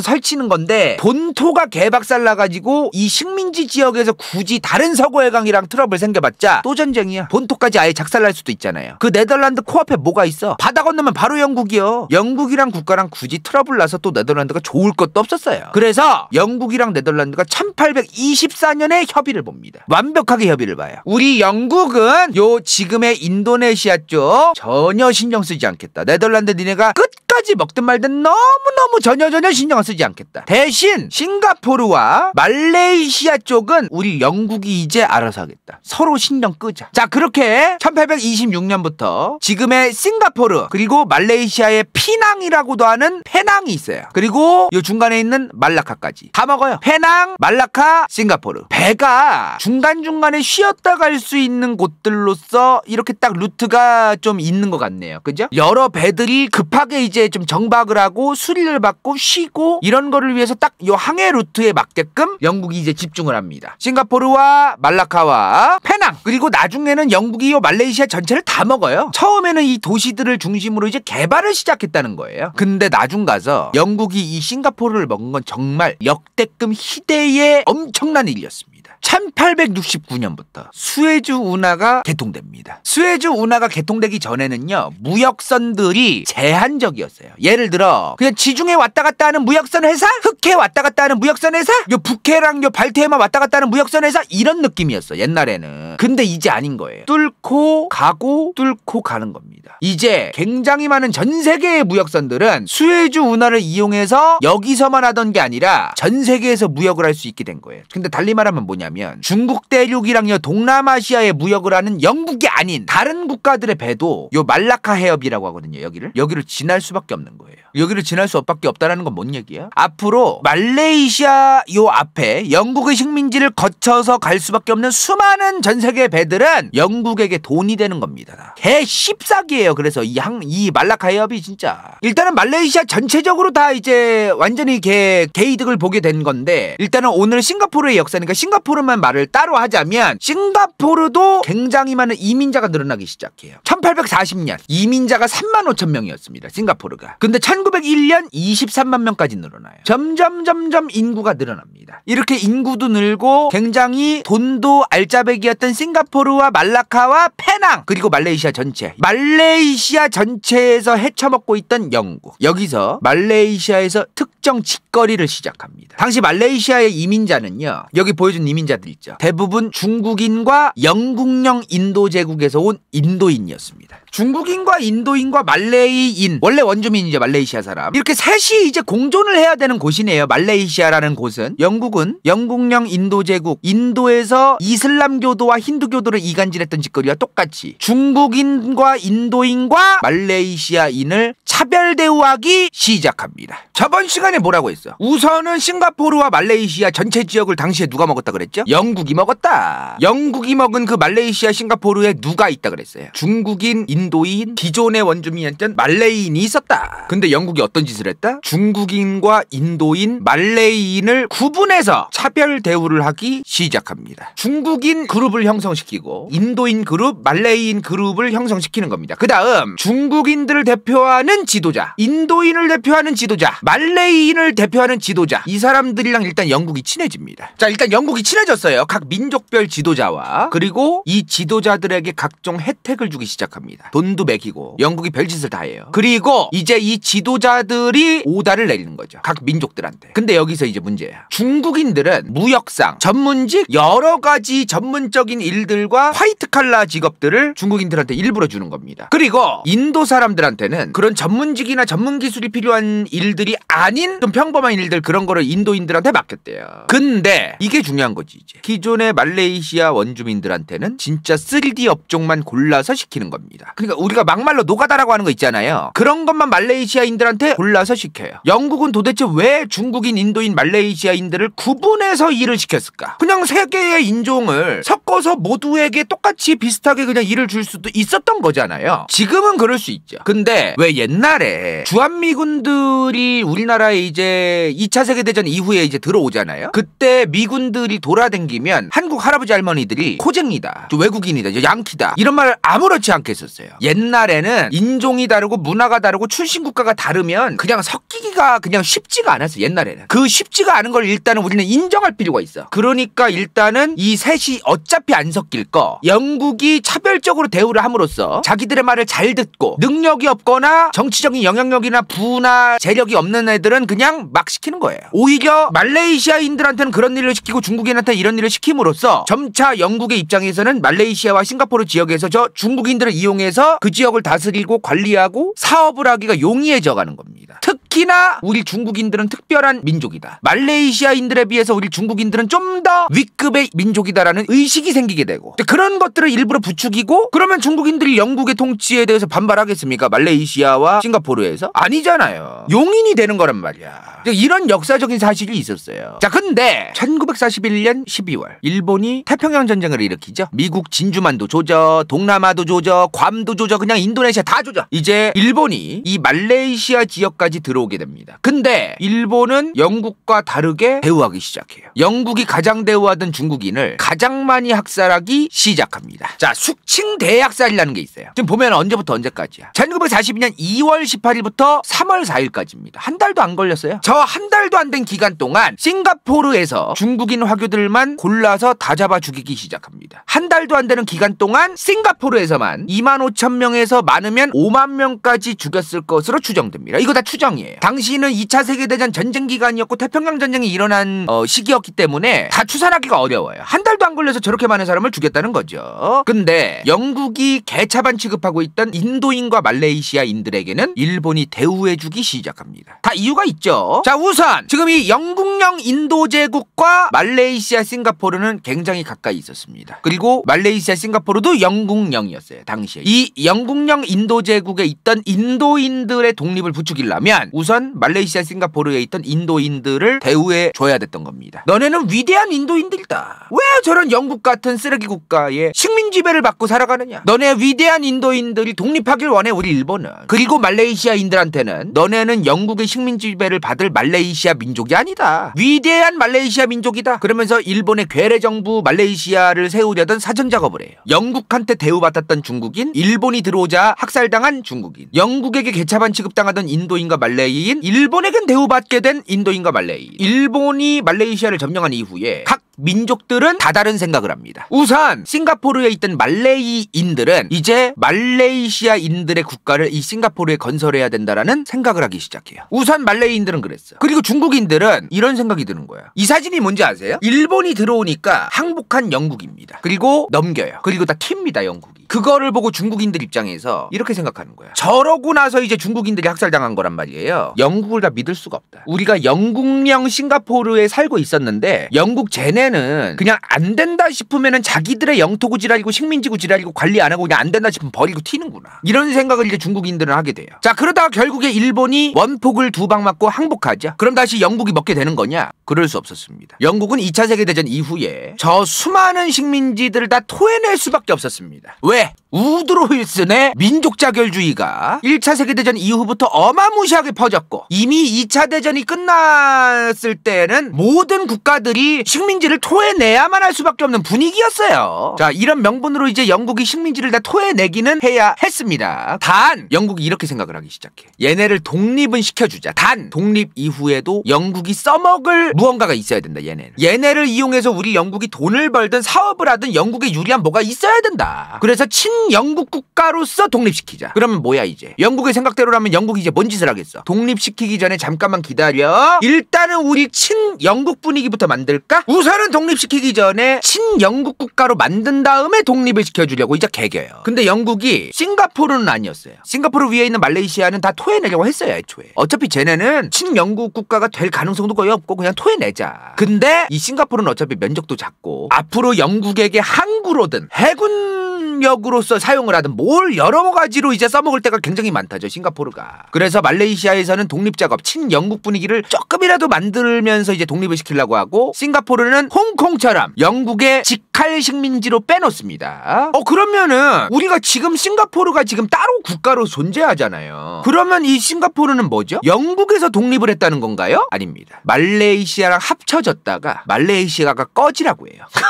설치는 건데 본토가 개박살 나가지고 이 식민지 지역에서 굳이 다른 서구 해강이랑 트러블 생겨봤자 또 전쟁이야. 본토까지 아예 작살날 수도 있잖아요. 그 네덜란드 코앞에 뭐가 있어? 바다 건너면 바로 영국이요. 영국이랑 국가랑 굳이 트러블 나서 또 네덜 란드 네덜란드가 좋을 것도 없었어요. 그래서 영국이랑 네덜란드가 1824년에 협의를 봅니다. 완벽하게 협의를 봐요. 우리 영국은 요 지금의 인도네시아 쪽 전혀 신경 쓰지 않겠다. 네덜란드 니네가 끝까지 먹든 말든 너무너무 전혀 전혀 신경 쓰지 않겠다. 대신 싱가포르와 말레이시아 쪽은 우리 영국이 이제 알아서 하겠다. 서로 신경 끄자. 자 그렇게 1826년부터 지금의 싱가포르 그리고 말레이시아의 피낭이라고도 하는 페낭이 있어요. 그리고 이 중간에 있는 말라카까지 다 먹어요. 페낭, 말라카, 싱가포르. 배가 중간중간에 쉬었다 갈 수 있는 곳들로서 이렇게 딱 루트가 좀 있는 것 같네요. 그죠? 여러 배들이 급하게 이제 좀 정박을 하고 수리를 받고 쉬고 이런 거를 위해서 딱이 항해 루트에 맞게끔 영국이 이제 집중을 합니다. 싱가포르와 말라카와 페낭 그리고 나중에는 영국이 이 말레이시아 전체를 다 먹어요. 처음에는 이 도시들을 중심으로 이제 개발을 시작했다는 거예요. 근데 나중 가서 영국 미국이 이 싱가포르를 먹은 건 정말 역대급 희대의 엄청난 일이었습니다. 1869년부터 수에즈 운하가 개통됩니다. 수에즈 운하가 개통되기 전에는요. 무역선들이 제한적이었어요. 예를 들어 그냥 지중해 왔다 갔다 하는 무역선 회사? 흑해 왔다 갔다 하는 무역선 회사? 요 북해랑 요 발트해만 왔다 갔다 하는 무역선 회사? 이런 느낌이었어 옛날에는. 근데 이제 아닌 거예요. 뚫고 가고 뚫고 가는 겁니다. 이제 굉장히 많은 전 세계의 무역선들은 수에즈 운하를 이용해서 여기서만 하던 게 아니라 전 세계에서 무역을 할 수 있게 된 거예요. 근데 달리 말하면 뭐냐 뭐냐면 중국 대륙이랑요 동남아시아의 무역을 하는 영국이 아닌 다른 국가들의 배도 요 말라카 해협이라고 하거든요 여기를 여기를 지날 수밖에 없는 거예요 여기를 지날 수밖에 없다라는 건 뭔 얘기야? 앞으로 말레이시아 요 앞에 영국의 식민지를 거쳐서 갈 수밖에 없는 수많은 전 세계 배들은 영국에게 돈이 되는 겁니다 개 씹싸기예요 그래서 이, 항, 이 말라카 해협이 진짜 일단은 말레이시아 전체적으로 다 이제 완전히 개 개이득을 보게 된 건데 일단은 오늘 싱가포르의 역사니까 싱가포르 싱가포르만 말을 따로 하자면 싱가포르도 굉장히 많은 이민자가 늘어나기 시작해요. 1840년 이민자가 3만 5천 명이었습니다. 싱가포르가. 근데 1901년 23만 명까지 늘어나요. 점점 점점 인구가 늘어납니다. 이렇게 인구도 늘고 굉장히 돈도 알짜배기였던 싱가포르와 말라카와 페낭 그리고 말레이시아 전체 말레이시아 전체에서 헤쳐먹고 있던 영국 여기서 말레이시아에서 특정 직거리를 시작합니다. 당시 말레이시아의 이민자는요. 여기 보여준 이민자 이민자들 있죠. 대부분 중국인과 영국령 인도 제국에서 온 인도인이었습니다. 중국인과 인도인과 말레이인 원래 원주민이죠 말레이시아 사람 이렇게 셋이 이제 공존을 해야 되는 곳이네요 말레이시아라는 곳은 영국은 영국령 인도 제국 인도에서 이슬람교도와 힌두교도를 이간질했던 짓거리와 똑같이 중국인과 인도인과 말레이시아인을 차별 대우하기 시작합니다 저번 시간에 뭐라고 했어 우선은 싱가포르와 말레이시아 전체 지역을 당시에 누가 먹었다 그랬죠? 있죠? 영국이 먹었다. 영국이 먹은 그 말레이시아 싱가포르에 누가 있다 그랬어요. 중국인, 인도인, 기존의 원주민이었던 말레이인이 있었다. 근데 영국이 어떤 짓을 했다? 중국인과 인도인, 말레이인을 구분해서 차별 대우를 하기 시작합니다. 중국인 그룹을 형성시키고 인도인 그룹, 말레이인 그룹을 형성시키는 겁니다. 그다음 중국인들을 대표하는 지도자, 인도인을 대표하는 지도자, 말레이인을 대표하는 지도자 이 사람들이랑 일단 영국이 친해집니다. 자, 일단 영국이 친해져 친해졌어요. 각 민족별 지도자와 그리고 이 지도자들에게 각종 혜택을 주기 시작합니다. 돈도 매기고 영국이 별짓을 다 해요. 그리고 이제 이 지도자들이 오다를 내리는 거죠. 각 민족들한테. 근데 여기서 이제 문제야. 중국인들은 무역상, 전문직, 여러 가지 전문적인 일들과 화이트 칼라 직업들을 중국인들한테 일부러 주는 겁니다. 그리고 인도 사람들한테는 그런 전문직이나 전문 기술이 필요한 일들이 아닌 좀 평범한 일들 그런 거를 인도인들한테 맡겼대요. 근데 이게 중요한 거죠 지제 기존의 말레이시아 원주민들한테는 진짜 3D 업종만 골라서 시키는 겁니다. 그러니까 우리가 막말로 노가다라고 하는 거 있잖아요. 그런 것만 말레이시아인들한테 골라서 시켜요. 영국은 도대체 왜 중국인, 인도인, 말레이시아인들을 구분해서 일을 시켰을까? 그냥 세 개의 인종을 섞어서 모두에게 똑같이 비슷하게 그냥 일을 줄 수도 있었던 거잖아요. 지금은 그럴 수 있죠. 근데 왜 옛날에 주한미군들이 우리나라에 이제 2차 세계대전 이후에 이제 들어오잖아요. 그때 미군들이 돌아 돌아댕기면 한국 할아버지 할머니들이 코쟁이다 외국인이다 양키다 이런 말을 아무렇지 않게 했었어요 옛날에는 인종이 다르고 문화가 다르고 출신 국가가 다르면 그냥 섞이기가 그냥 쉽지가 않았어 옛날에는 그 쉽지가 않은 걸 일단은 우리는 인정할 필요가 있어 그러니까 일단은 이 셋이 어차피 안 섞일 거 영국이 차별적으로 대우를 함으로써 자기들의 말을 잘 듣고 능력이 없거나 정치적인 영향력이나 부나 재력이 없는 애들은 그냥 막 시키는 거예요 오히려 말레이시아인들한테는 그런 일을 시키고 중국인한테 중국한테 이런 일을 시킴으로써 점차 영국의 입장에서는 말레이시아와 싱가포르 지역에서 저 중국인들을 이용해서 그 지역을 다스리고 관리하고 사업을 하기가 용이해져 가는 겁니다. 특 특히나 우리 중국인들은 특별한 민족이다. 말레이시아인들에 비해서 우리 중국인들은 좀 더 위급의 민족이다라는 의식이 생기게 되고 그런 것들을 일부러 부추기고 그러면 중국인들이 영국의 통치에 대해서 반발하겠습니까? 말레이시아와 싱가포르에서 아니잖아요. 용인이 되는 거란 말이야. 이런 역사적인 사실이 있었어요. 자, 근데 1941년 12월 일본이 태평양 전쟁을 일으키죠. 미국 진주만도 조져, 동남아도 조져, 괌도 조져, 그냥 인도네시아 다 조져. 이제 일본이 이 말레이시아 지역까지 들어 들어오게 됩니다. 근데 일본은 영국과 다르게 대우하기 시작해요. 영국이 가장 대우하던 중국인을 가장 많이 학살하기 시작합니다. 자, 숙칭 대학살이라는 게 있어요. 지금 보면 언제부터 언제까지야? 1942년 2월 18일부터 3월 4일까지입니다. 한 달도 안 걸렸어요. 저 한 달도 안 된 기간 동안 싱가포르에서 중국인 화교들만 골라서 다 잡아 죽이기 시작합니다. 한 달도 안 되는 기간 동안 싱가포르에서만 2만 5천 명에서 많으면 5만 명까지 죽였을 것으로 추정됩니다. 이거 다 추정이에요. 아니에요. 예. 당시는 2차 세계대전 전쟁 기간이었고 태평양 전쟁이 일어난 어, 시기였기 때문에 다 추산하기가 어려워요. 한 달도 안 걸려서 저렇게 많은 사람을 죽였다는 거죠. 근데 영국이 개차반 취급하고 있던 인도인과 말레이시아인들에게는 일본이 대우해주기 시작합니다. 다 이유가 있죠. 자 우선 지금 이 영국령 인도제국과 말레이시아 싱가포르는 굉장히 가까이 있었습니다. 그리고 말레이시아 싱가포르도 영국령이었어요. 당시에. 이 영국령 인도제국에 있던 인도인들의 독립을 부추기려면 우선 말레이시아 싱가포르에 있던 인도인들을 대우해 줘야 됐던 겁니다. 너네는 위대한 인도인들이다. 왜 저런 영국 같은 쓰레기 국가에 식민 지배를 받고 살아가느냐? 너네 위대한 인도인들이 독립하길 원해 우리 일본은. 그리고 말레이시아인들한테는 너네는 영국의 식민 지배를 받을 말레이시아 민족이 아니다. 위대한 말레이시아 민족이다. 그러면서 일본의 괴뢰 정부 말레이시아를 세우려던 사전 작업을 해요. 영국한테 대우받았던 중국인, 일본이 들어오자 학살당한 중국인, 영국에게 개차반 취급당하던 인도인과 말레이 말레이인 일본에겐 대우받게 된 인도인과 말레이. 일본이 말레이시아를 점령한 이후에 각 민족들은 다 다른 생각을 합니다. 우선 싱가포르에 있던 말레이인들은 이제 말레이시아인들의 국가를 이 싱가포르에 건설해야 된다라는 생각을 하기 시작해요. 우선 말레이인들은 그랬어요. 그리고 중국인들은 이런 생각이 드는 거예요. 이 사진이 뭔지 아세요? 일본이 들어오니까 항복한 영국입니다. 그리고 넘겨요. 그리고 다 킵니다, 영국이. 그거를 보고 중국인들 입장에서 이렇게 생각하는 거예요. 저러고 나서 이제 중국인들이 학살당한 거란 말이에요. 영국을 다 믿을 수가 없다. 우리가 영국령 싱가포르에 살고 있었는데 영국 제네 원래는 그냥 안 된다 싶으면은 자기들의 영토구 지랄이고 식민지구 지랄이고 관리 안 하고 그냥 안 된다 싶으면 버리고 튀는구나. 이런 생각을 이제 중국인들은 하게 돼요. 자, 그러다가 결국에 일본이 원폭을 두 방 맞고 항복하죠. 그럼 다시 영국이 먹게 되는 거냐? 그럴 수 없었습니다. 영국은 2차 세계대전 이후에 저 수많은 식민지들을 다 토해낼 수밖에 없었습니다. 왜? 우드로 윌슨의 민족자결주의가 1차 세계대전 이후부터 어마무시하게 퍼졌고 이미 2차 대전이 끝났을 때는 모든 국가들이 식민지를 토해내야만 할 수밖에 없는 분위기였어요. 자 이런 명분으로 이제 영국이 식민지를 다 토해내기는 해야 했습니다. 단 영국이 이렇게 생각을 하기 시작해. 얘네를 독립은 시켜주자. 단 독립 이후에도 영국이 써먹을 무언가가 있어야 된다 얘네는 얘네를 이용해서 우리 영국이 돈을 벌든 사업을 하든 영국에 유리한 뭐가 있어야 된다 그래서 친영국 국가로서 독립시키자 그러면 뭐야 이제 영국의 생각대로라면 영국이 이제 뭔 짓을 하겠어 독립시키기 전에 잠깐만 기다려 일단은 우리 친영국 분위기부터 만들까? 우선은 독립시키기 전에 친영국 국가로 만든 다음에 독립을 시켜주려고 이제 개겨요 근데 영국이 싱가포르는 아니었어요 싱가포르 위에 있는 말레이시아는 다 토해내려고 했어요 애초에 어차피 쟤네는 친영국 국가가 될 가능성도 거의 없고 그냥 토해 토해내자. 근데 이 싱가포르는 어차피 면적도 작고 앞으로 영국에게 항구로든 해군 방력으로서 사용을 하든 뭘 여러 가지로 이제 써먹을 때가 굉장히 많다죠 싱가포르가 그래서 말레이시아에서는 독립작업 친영국 분위기를 조금이라도 만들면서 이제 독립을 시키려고 하고 싱가포르는 홍콩처럼 영국의 직할 식민지로 빼놓습니다 어 그러면은 우리가 지금 싱가포르가 지금 따로 국가로 존재하잖아요 그러면 이 싱가포르는 뭐죠? 영국에서 독립을 했다는 건가요? 아닙니다 말레이시아랑 합쳐졌다가 말레이시아가 꺼지라고 해요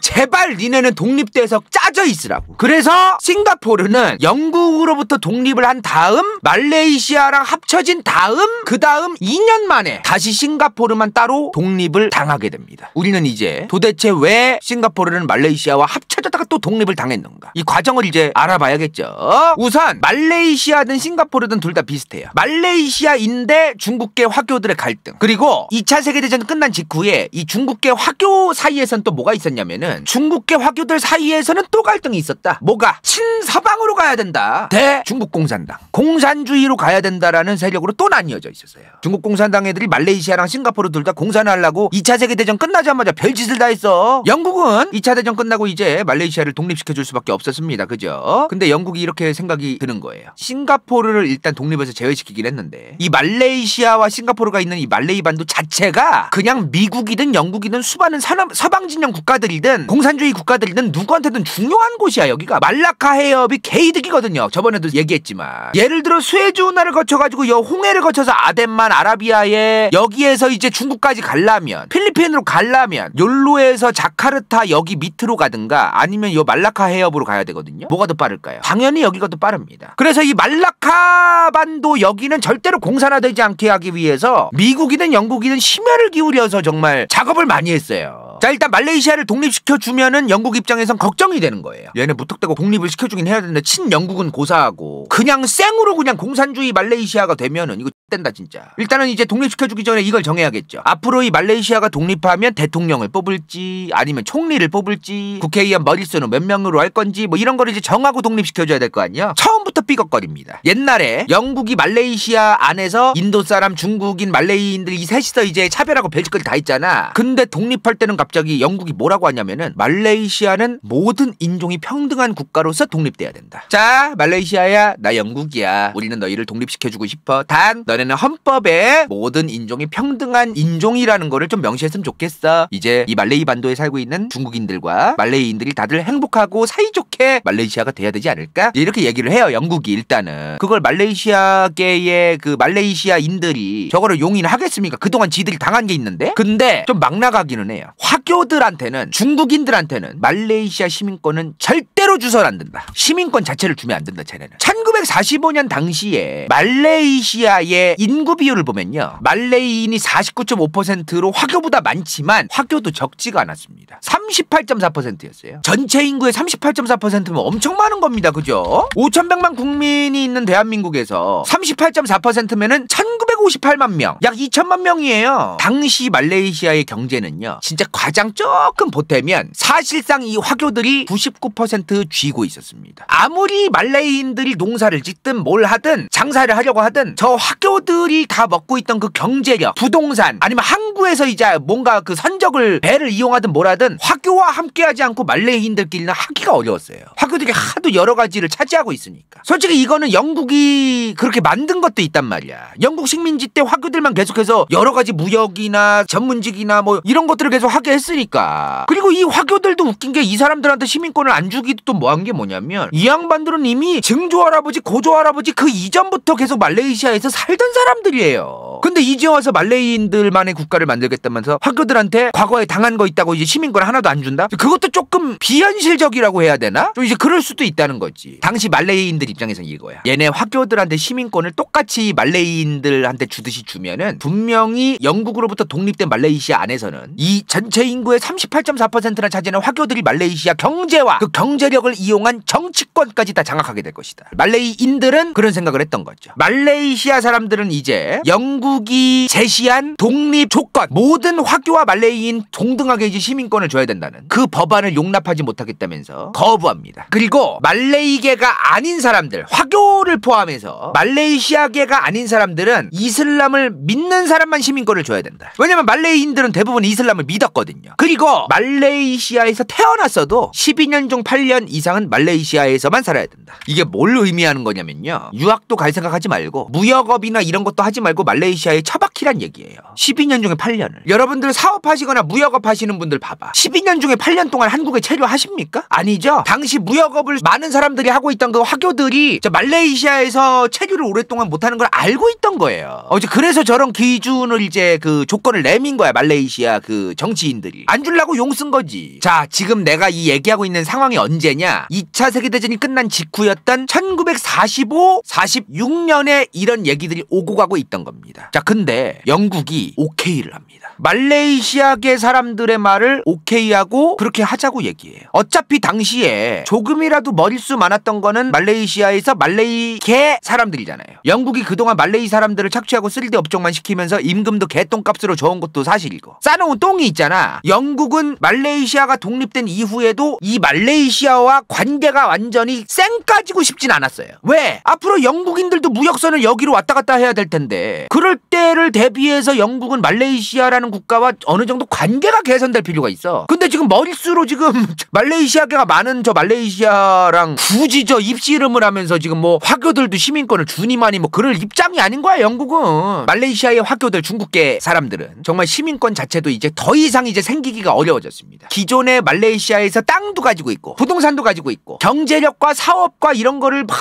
제발 니네는 독립돼서 짜져 있으라고 있고 그래서 싱가포르는 영국으로부터 독립을 한 다음 말레이시아랑 합쳐진 다음 그 다음 2년 만에 다시 싱가포르만 따로 독립을 당하게 됩니다. 우리는 이제 도대체 왜 싱가포르는 말레이시아와 합쳐졌다가 또 독립을 당했는가? 이 과정을 이제 알아봐야겠죠. 우선 말레이시아든 싱가포르든 둘 다 비슷해요. 말레이시아인데 중국계 화교들의 갈등. 그리고 2차 세계대전 끝난 직후에 이 중국계 화교 사이에선 또 뭐가 있었냐면은 중국계 화교들 사이에서는 또 갈등이 있었어요. 있었다. 뭐가? 친서방으로 가야 된다. 대 네. 중국 공산당. 공산주의로 가야 된다라는 세력으로 또 나뉘어져 있었어요. 중국 공산당 애들이 말레이시아랑 싱가포르 둘 다 공산하려고 2차 세계대전 끝나자마자 별짓을 다 했어. 영국은 2차 대전 끝나고 이제 말레이시아를 독립시켜줄 수밖에 없었습니다. 그죠? 근데 영국이 이렇게 생각이 드는 거예요. 싱가포르를 일단 독립해서 제외시키긴 했는데 이 말레이시아와 싱가포르가 있는 이 말레이 반도 자체가 그냥 미국이든 영국이든 수많은 서방 진영 국가들이든 공산주의 국가들이든 누구한테든 중요한 곳이 곳이야 여기가 말라카 해협이 개이득이거든요 저번에도 얘기했지만 예를 들어 스웨즈운하를 거쳐가지고 여 홍해를 거쳐서 아덴만 아라비아에 여기에서 이제 중국까지 갈라면 필리핀으로 갈라면 욜로에서 자카르타 여기 밑으로 가든가 아니면 여 말라카 해협으로 가야 되거든요 뭐가 더 빠를까요 당연히 여기가 더 빠릅니다 그래서 이 말라카 반도 여기는 절대로 공산화되지 않게 하기 위해서 미국이든 영국이든 심혈을 기울여서 정말 작업을 많이 했어요 자 일단 말레이시아를 독립시켜 주면은 영국 입장에선 걱정이 되는 거예요. 얘네 무턱대고 독립을 시켜주긴 해야 되는데 친 영국은 고사하고 그냥 생으로 그냥 공산주의 말레이시아가 되면은 이거 된다 진짜. 일단은 이제 독립시켜주기 전에 이걸 정해야겠죠. 앞으로 이 말레이시아가 독립하면 대통령을 뽑을지 아니면 총리를 뽑을지 국회의원 머릿수는 몇 명으로 할 건지 뭐 이런 걸 이제 정하고 독립시켜줘야 될 거 아니야. 처음부터 삐걱거립니다. 옛날에 영국이 말레이시아 안에서 인도 사람, 중국인, 말레이인들 이 셋이서 이제 차별하고 별짓거리 다 했잖아. 근데 독립할 때는 갑자기 영국이 뭐라고 하냐면은 말레이시아는 모든 인종이 평등한 국가로서 독립돼야 된다. 자, 말레이시아야, 나 영국이야. 우리는 너희를 독립시켜주고 싶어. 단, 너네 이번에는 헌법에 모든 인종이 평등한 인종이라는 거를 좀 명시했으면 좋겠어. 이제 이 말레이 반도에 살고 있는 중국인들과 말레이인들이 다들 행복하고 사이좋게 말레이시아가 돼야 되지 않을까? 이렇게 얘기를 해요. 영국이 일단은 그걸 말레이시아계의 그 말레이시아인들이 저거를 용인하겠습니까? 그동안 지들이 당한 게 있는데. 근데 좀 막 나가기는 해요. 화교들한테는 중국인들한테는 말레이시아 시민권은 절대로 주선 안 된다. 시민권 자체를 주면 안 된다. 쟤네는. 1945년 당시에 말레이시아의 인구 비율을 보면요. 말레이인이 49.5%로 화교보다 많지만 화교도 적지가 않았습니다. 38.4%였어요. 전체 인구의 38.4%면 엄청 많은 겁니다. 그죠? 5,100만 국민이 있는 대한민국에서 38.4%면은 1,900 158만 명, 약 2천만 명이에요. 당시 말레이시아의 경제는요, 진짜 과장 조금 보태면 사실상 이 화교들이 99% 쥐고 있었습니다. 아무리 말레이인들이 농사를 짓든 뭘 하든 장사를 하려고 하든 저 화교들이 다 먹고 있던 그 경제력, 부동산 아니면 항구에서 이제 뭔가 그 선적을 배를 이용하든 뭐라든 화교와 함께하지 않고 말레이인들끼리는 하기가 어려웠어요. 화교들이 하도 여러 가지를 차지하고 있으니까. 솔직히 이거는 영국이 그렇게 만든 것도 있단 말이야. 영국 식민 식민지 때 화교들만 계속해서 여러 가지 무역이나 전문직이나 뭐 이런 것들을 계속 하게 했으니까 그리고 이 화교들도 웃긴 게 이 사람들한테 시민권을 안 주기도 또 뭐한 게 뭐냐면 이 양반들은 이미 증조 할아버지 고조 할아버지 그 이전부터 계속 말레이시아에서 살던 사람들이에요 근데 이제 와서 말레이인들만의 국가를 만들겠다면서 화교들한테 과거에 당한 거 있다고 이제 시민권 하나도 안 준다 그것도 조금 비현실적이라고 해야 되나 좀 이제 그럴 수도 있다는 거지 당시 말레이인들 입장에서는 이거야 얘네 화교들한테 시민권을 똑같이 말레이인들한테 말레한테 주듯이 주면은 분명히 영국으로부터 독립된 말레이시아 안에서는 이 전체 인구의 38.4%나 차지하는 화교들이 말레이시아 경제와 그 경제력을 이용한 정치권까지 다 장악하게 될 것이다. 말레이인들은 그런 생각을 했던 거죠. 말레이시아 사람들은 이제 영국이 제시한 독립 조건 모든 화교와 말레이인 동등하게 이제 시민권을 줘야 된다는 그 법안을 용납하지 못하겠다면서 거부합니다. 그리고 말레이계가 아닌 사람들 화교 싱가를 포함해서 말레이시아계가 아닌 사람들은 이슬람을 믿는 사람만 시민권을 줘야 된다. 왜냐면 말레이인들은 대부분 이슬람을 믿었거든요. 그리고 말레이시아에서 태어났어도 12년 중 8년 이상은 말레이시아에서만 살아야 된다. 이게 뭘 의미하는 거냐면요. 유학도 갈 생각하지 말고 무역업이나 이런 것도 하지 말고 말레이시아에 처박히란 얘기예요. 12년 중에 8년을. 여러분들 사업하시거나 무역업 하시는 분들 봐봐. 12년 중에 8년 동안 한국에 체류하십니까? 아니죠. 당시 무역업을 많은 사람들이 하고 있던 그 화교들이 말레이 말레이시아에서 체류를 오랫동안 못하는 걸 알고 있던 거예요. 어제 그래서 저런 기준을 이제 그 조건을 내민 거야 말레이시아 그 정치인들이 안 줄라고 용 쓴 거지. 자 지금 내가 이 얘기하고 있는 상황이 언제냐? 2차 세계대전이 끝난 직후였던 1945, 46년에 이런 얘기들이 오고 가고 있던 겁니다. 자 근데 영국이 오케이를 합니다. 말레이시아계 사람들의 말을 오케이하고 그렇게 하자고 얘기해요. 어차피 당시에 조금이라도 머릿수 많았던 거는 말레이시아에서 말레이계 사람들이잖아요. 영국이 그동안 말레이 사람들을 착취하고 쓸데 업종만 시키면서 임금도 개똥값으로 줘은 것도 사실이고 싸놓은 똥이 있잖아. 영국은 말레이시아가 독립된 이후에도 이 말레이시아와 관계가 완전히 쌩까지고 싶진 않았어요. 왜? 앞으로 영국인들도 무역선을 여기로 왔다 갔다 해야 될 텐데 그럴 때를 대비해서 영국은 말레이시아라는 국가와 어느 정도 관계가 개선될 필요가 있어. 근데 지금 머릿수로 지금 말레이시아계가 많은 저 말레이시아랑 굳이 저입씨름을 하면서 지금 뭐 학교들도 시민권을 주니만이 뭐 그럴 입장이 아닌 거야 영국은. 말레이시아의 학교들 중국계 사람들은 정말 시민권 자체도 이제 더 이상 이제 생기기가 어려워졌습니다. 기존의 말레이시아에서 땅도 가지고 있고 부동산도 가지고 있고 경제력과 사업과 이런 거를 막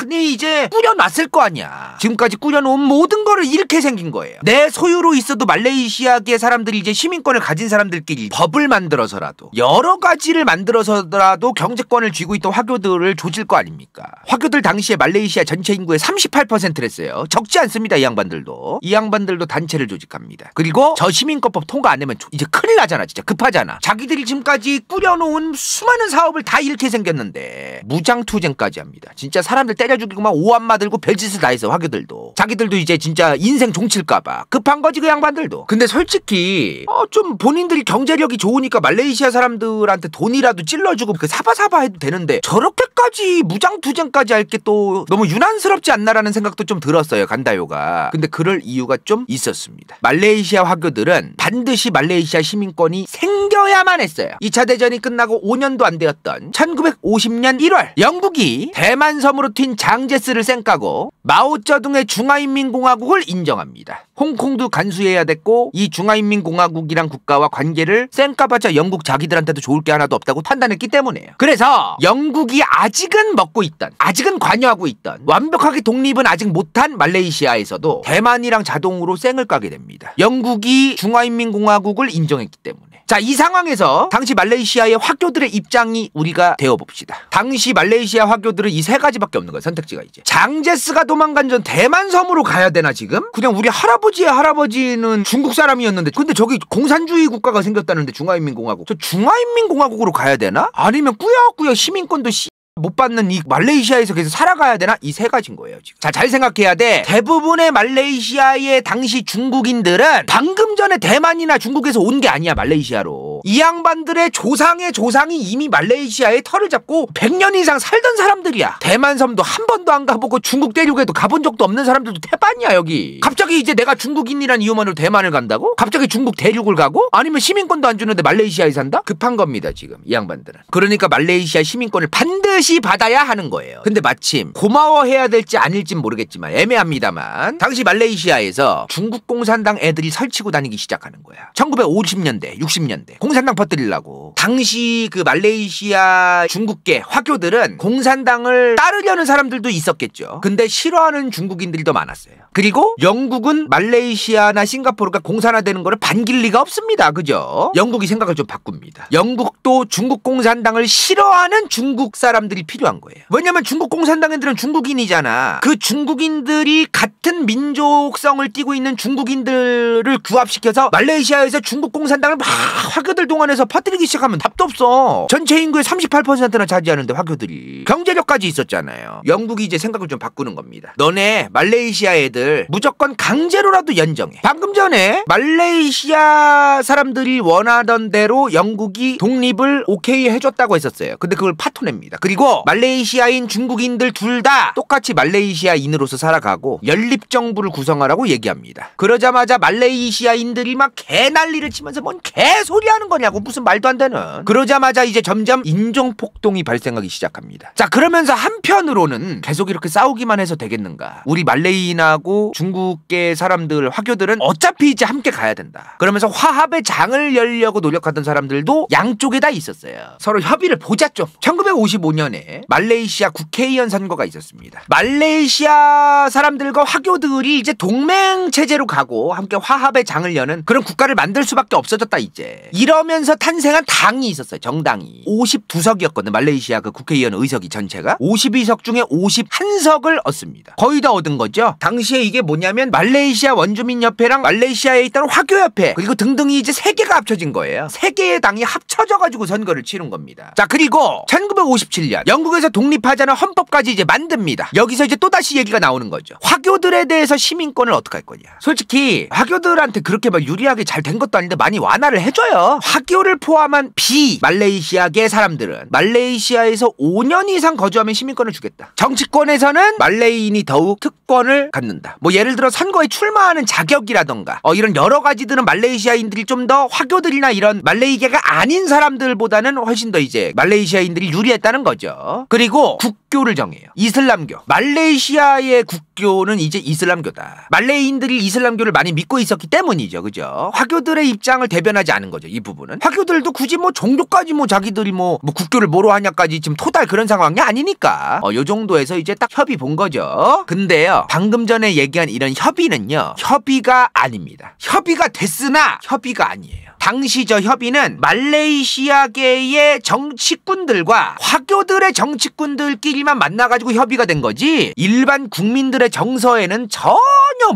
흔히 이제 꾸려놨을 거 아니야. 지금까지 꾸려놓은 모든 거를 이렇게 생긴 거예요. 내 소유로 있어도 말레이시아계 사람들이 이제 시민권을 가진 사람들끼리 법을 만들어서라도 여러 가지를 만들어서라도 경제권을 쥐고 있던 화교들을 조질 거 아닙니까? 화교들 당시에 말레이시아 전체 인구의 38%를 했어요. 적지 않습니다, 이 양반들도. 이 양반들도 단체를 조직합니다. 그리고 저시민권법 통과 안 하면 이제 큰일 나잖아, 진짜 급하잖아. 자기들이 지금까지 꾸려놓은 수많은 사업을 다 잃게 생겼는데 무장투쟁까지 합니다. 진짜 사람들 때려 때려 죽이고 막 오한마 들고 별짓을 다 해서 화교들도 자기들도 이제 진짜 인생 종칠까봐 급한 거지 그 양반들도 근데 솔직히 어좀 본인들이 경제력이 좋으니까 말레이시아 사람들한테 돈이라도 찔러주고 그 사바사바 해도 되는데 저렇게까지 무장투쟁까지 할게 또 너무 유난스럽지 않나라는 생각도 좀 들었어요 간다요가 근데 그럴 이유가 좀 있었습니다 말레이시아 화교들은 반드시 말레이시아 시민권이 생겨야만 했어요 2차 대전이 끝나고 5년도 안 되었던 1950년 1월 영국이 대만 섬으로 튄 장제스를 쌩까고 마오쩌둥의 중화인민공화국을 인정합니다. 홍콩도 간수해야 됐고 이 중화인민공화국이란 국가와 관계를 쌩까봤자 영국 자기들한테도 좋을 게 하나도 없다고 판단했기 때문에요. 그래서 영국이 아직은 먹고 있던 아직은 관여하고 있던 완벽하게 독립은 아직 못한 말레이시아에서도 대만이랑 자동으로 쌩을 까게 됩니다. 영국이 중화인민공화국을 인정했기 때문에 자, 이 상황에서 당시 말레이시아의 화교들의 입장이 우리가 되어 봅시다. 당시 말레이시아 화교들은 이 세 가지밖에 없는 거예요. 선택지가 이제. 장제스가 도망간 전 대만 섬으로 가야 되나 지금? 그냥 우리 할아버지의 할아버지는 중국 사람이었는데 근데 저기 공산주의 국가가 생겼다는데 중화인민공화국. 저 중화인민공화국으로 가야 되나? 아니면 꾸역꾸역 시민권도 씨못 받는 이 말레이시아에서 계속 살아가야 되나? 이 세 가지인 거예요, 지금. 자, 잘 생각해야 돼. 대부분의 말레이시아의 당시 중국인들은 방금 전에 대만이나 중국에서 온 게 아니야, 말레이시아로. 이 양반들의 조상의 조상이 이미 말레이시아에 터를 잡고 100년 이상 살던 사람들이야. 대만섬도 한 번도 안 가보고 중국 대륙에도 가본 적도 없는 사람들도 태반이야 여기. 갑자기 이제 내가 중국인이란 이유만으로 대만을 간다고? 갑자기 중국 대륙을 가고? 아니면 시민권도 안 주는데 말레이시아에 산다? 급한 겁니다 지금 이 양반들은. 그러니까 말레이시아 시민권을 반드시 받아야 하는 거예요. 근데 마침 고마워해야 될지 아닐진 모르겠지만 애매합니다만 당시 말레이시아에서 중국 공산당 애들이 설치고 다니기 시작하는 거야. 1950년대, 60년대 공산당 퍼뜨리려고 당시 그 말레이시아 중국계 화교들은 공산당을 따르려는 사람들도 있었겠죠. 근데 싫어하는 중국인들이 더 많았어요. 그리고 영국은 말레이시아나 싱가포르가 공산화되는 거를 반길 리가 없습니다. 그죠? 영국이 생각을 좀 바꿉니다. 영국도 중국 공산당을 싫어하는 중국 사람들이 필요한 거예요. 왜냐면 중국 공산당인들은 중국인이잖아. 그 중국인들이 같은 민족성을 띠고 있는 중국인들을 구합시켜서 말레이시아에서 중국 공산당을 막 화교 학교 동안에서 퍼뜨리기 시작하면 답도 없어. 전체 인구의 38%나 차지하는데 화교들이 경제력까지 있었잖아요. 영국이 이제 생각을 좀 바꾸는 겁니다. 너네 말레이시아 애들 무조건 강제로라도 연정해. 방금 전에 말레이시아 사람들이 원하던 대로 영국이 독립을 오케이 해줬다고 했었어요. 근데 그걸 파토냅니다. 그리고 말레이시아인 중국인들 둘 다 똑같이 말레이시아인으로서 살아가고 연립정부를 구성하라고 얘기합니다. 그러자마자 말레이시아인들이 막 개난리를 치면서 뭔 개소리 하는 거냐고 무슨 말도 안 되는. 그러자마자 이제 점점 인종 폭동이 발생하기 시작합니다. 자 그러면서 한편으로는 계속 이렇게 싸우기만 해서 되겠는가? 우리 말레이인하고 중국계 사람들 화교들은 어차피 이제 함께 가야 된다. 그러면서 화합의 장을 열려고 노력하던 사람들도 양쪽에 다 있었어요. 서로 협의를 보자 좀. 1955년에 말레이시아 국회의원 선거가 있었습니다. 말레이시아 사람들과 화교들이 이제 동맹 체제로 가고 함께 화합의 장을 여는 그런 국가를 만들 수밖에 없어졌다 이제. 이런 그러면서 탄생한 당이 있었어요. 정당이. 52석이었거든요. 말레이시아 그 국회의원 의석이 전체가. 52석 중에 51석을 얻습니다. 거의 다 얻은 거죠. 당시에 이게 뭐냐면 말레이시아 원주민협회랑 말레이시아에 있던 화교협회 그리고 등등이 이제 세 개가 합쳐진 거예요. 세 개의 당이 합쳐져 가지고 선거를 치른 겁니다. 자, 그리고 1957년 영국에서 독립하자는 헌법까지 이제 만듭니다. 여기서 이제 또다시 얘기가 나오는 거죠. 화교들에 대해서 시민권을 어떻게 할 거냐. 솔직히 화교들한테 그렇게 막 유리하게 잘 된 것도 아닌데 많이 완화를 해줘요. 학교를 포함한 비말레이시아계 사람들은 말레이시아에서 5년 이상 거주하면 시민권을 주겠다. 정치권에서는 말레이인이 더욱 특권을 갖는다. 뭐 예를 들어 선거에 출마하는 자격이라던가 어, 이런 여러 가지들은 말레이시아인들이 좀 더 화교들이나 이런 말레이계가 아닌 사람들보다는 훨씬 더 이제 말레이시아인들이 유리했다는 거죠. 그리고 국교를 정해요. 이슬람교. 말레이시아의 국교 기독교는 이제 이슬람교다. 말레이인들이 이슬람교를 많이 믿고 있었기 때문이죠. 그죠? 화교들의 입장을 대변하지 않은 거죠. 이 부분은. 화교들도 굳이 뭐 종교까지 뭐 자기들이 뭐, 뭐 국교를 뭐로 하냐까지 지금 토달 그런 상황이 아니니까. 어, 요 정도에서 이제 딱 협의 본 거죠. 근데요. 방금 전에 얘기한 이런 협의는요. 협의가 아닙니다. 협의가 됐으나 협의가 아니에요. 당시 저 협의는 말레이시아계의 정치꾼들과 화교들의 정치꾼들끼리만 만나가지고 협의가 된 거지 일반 국민들의 정서에는 전혀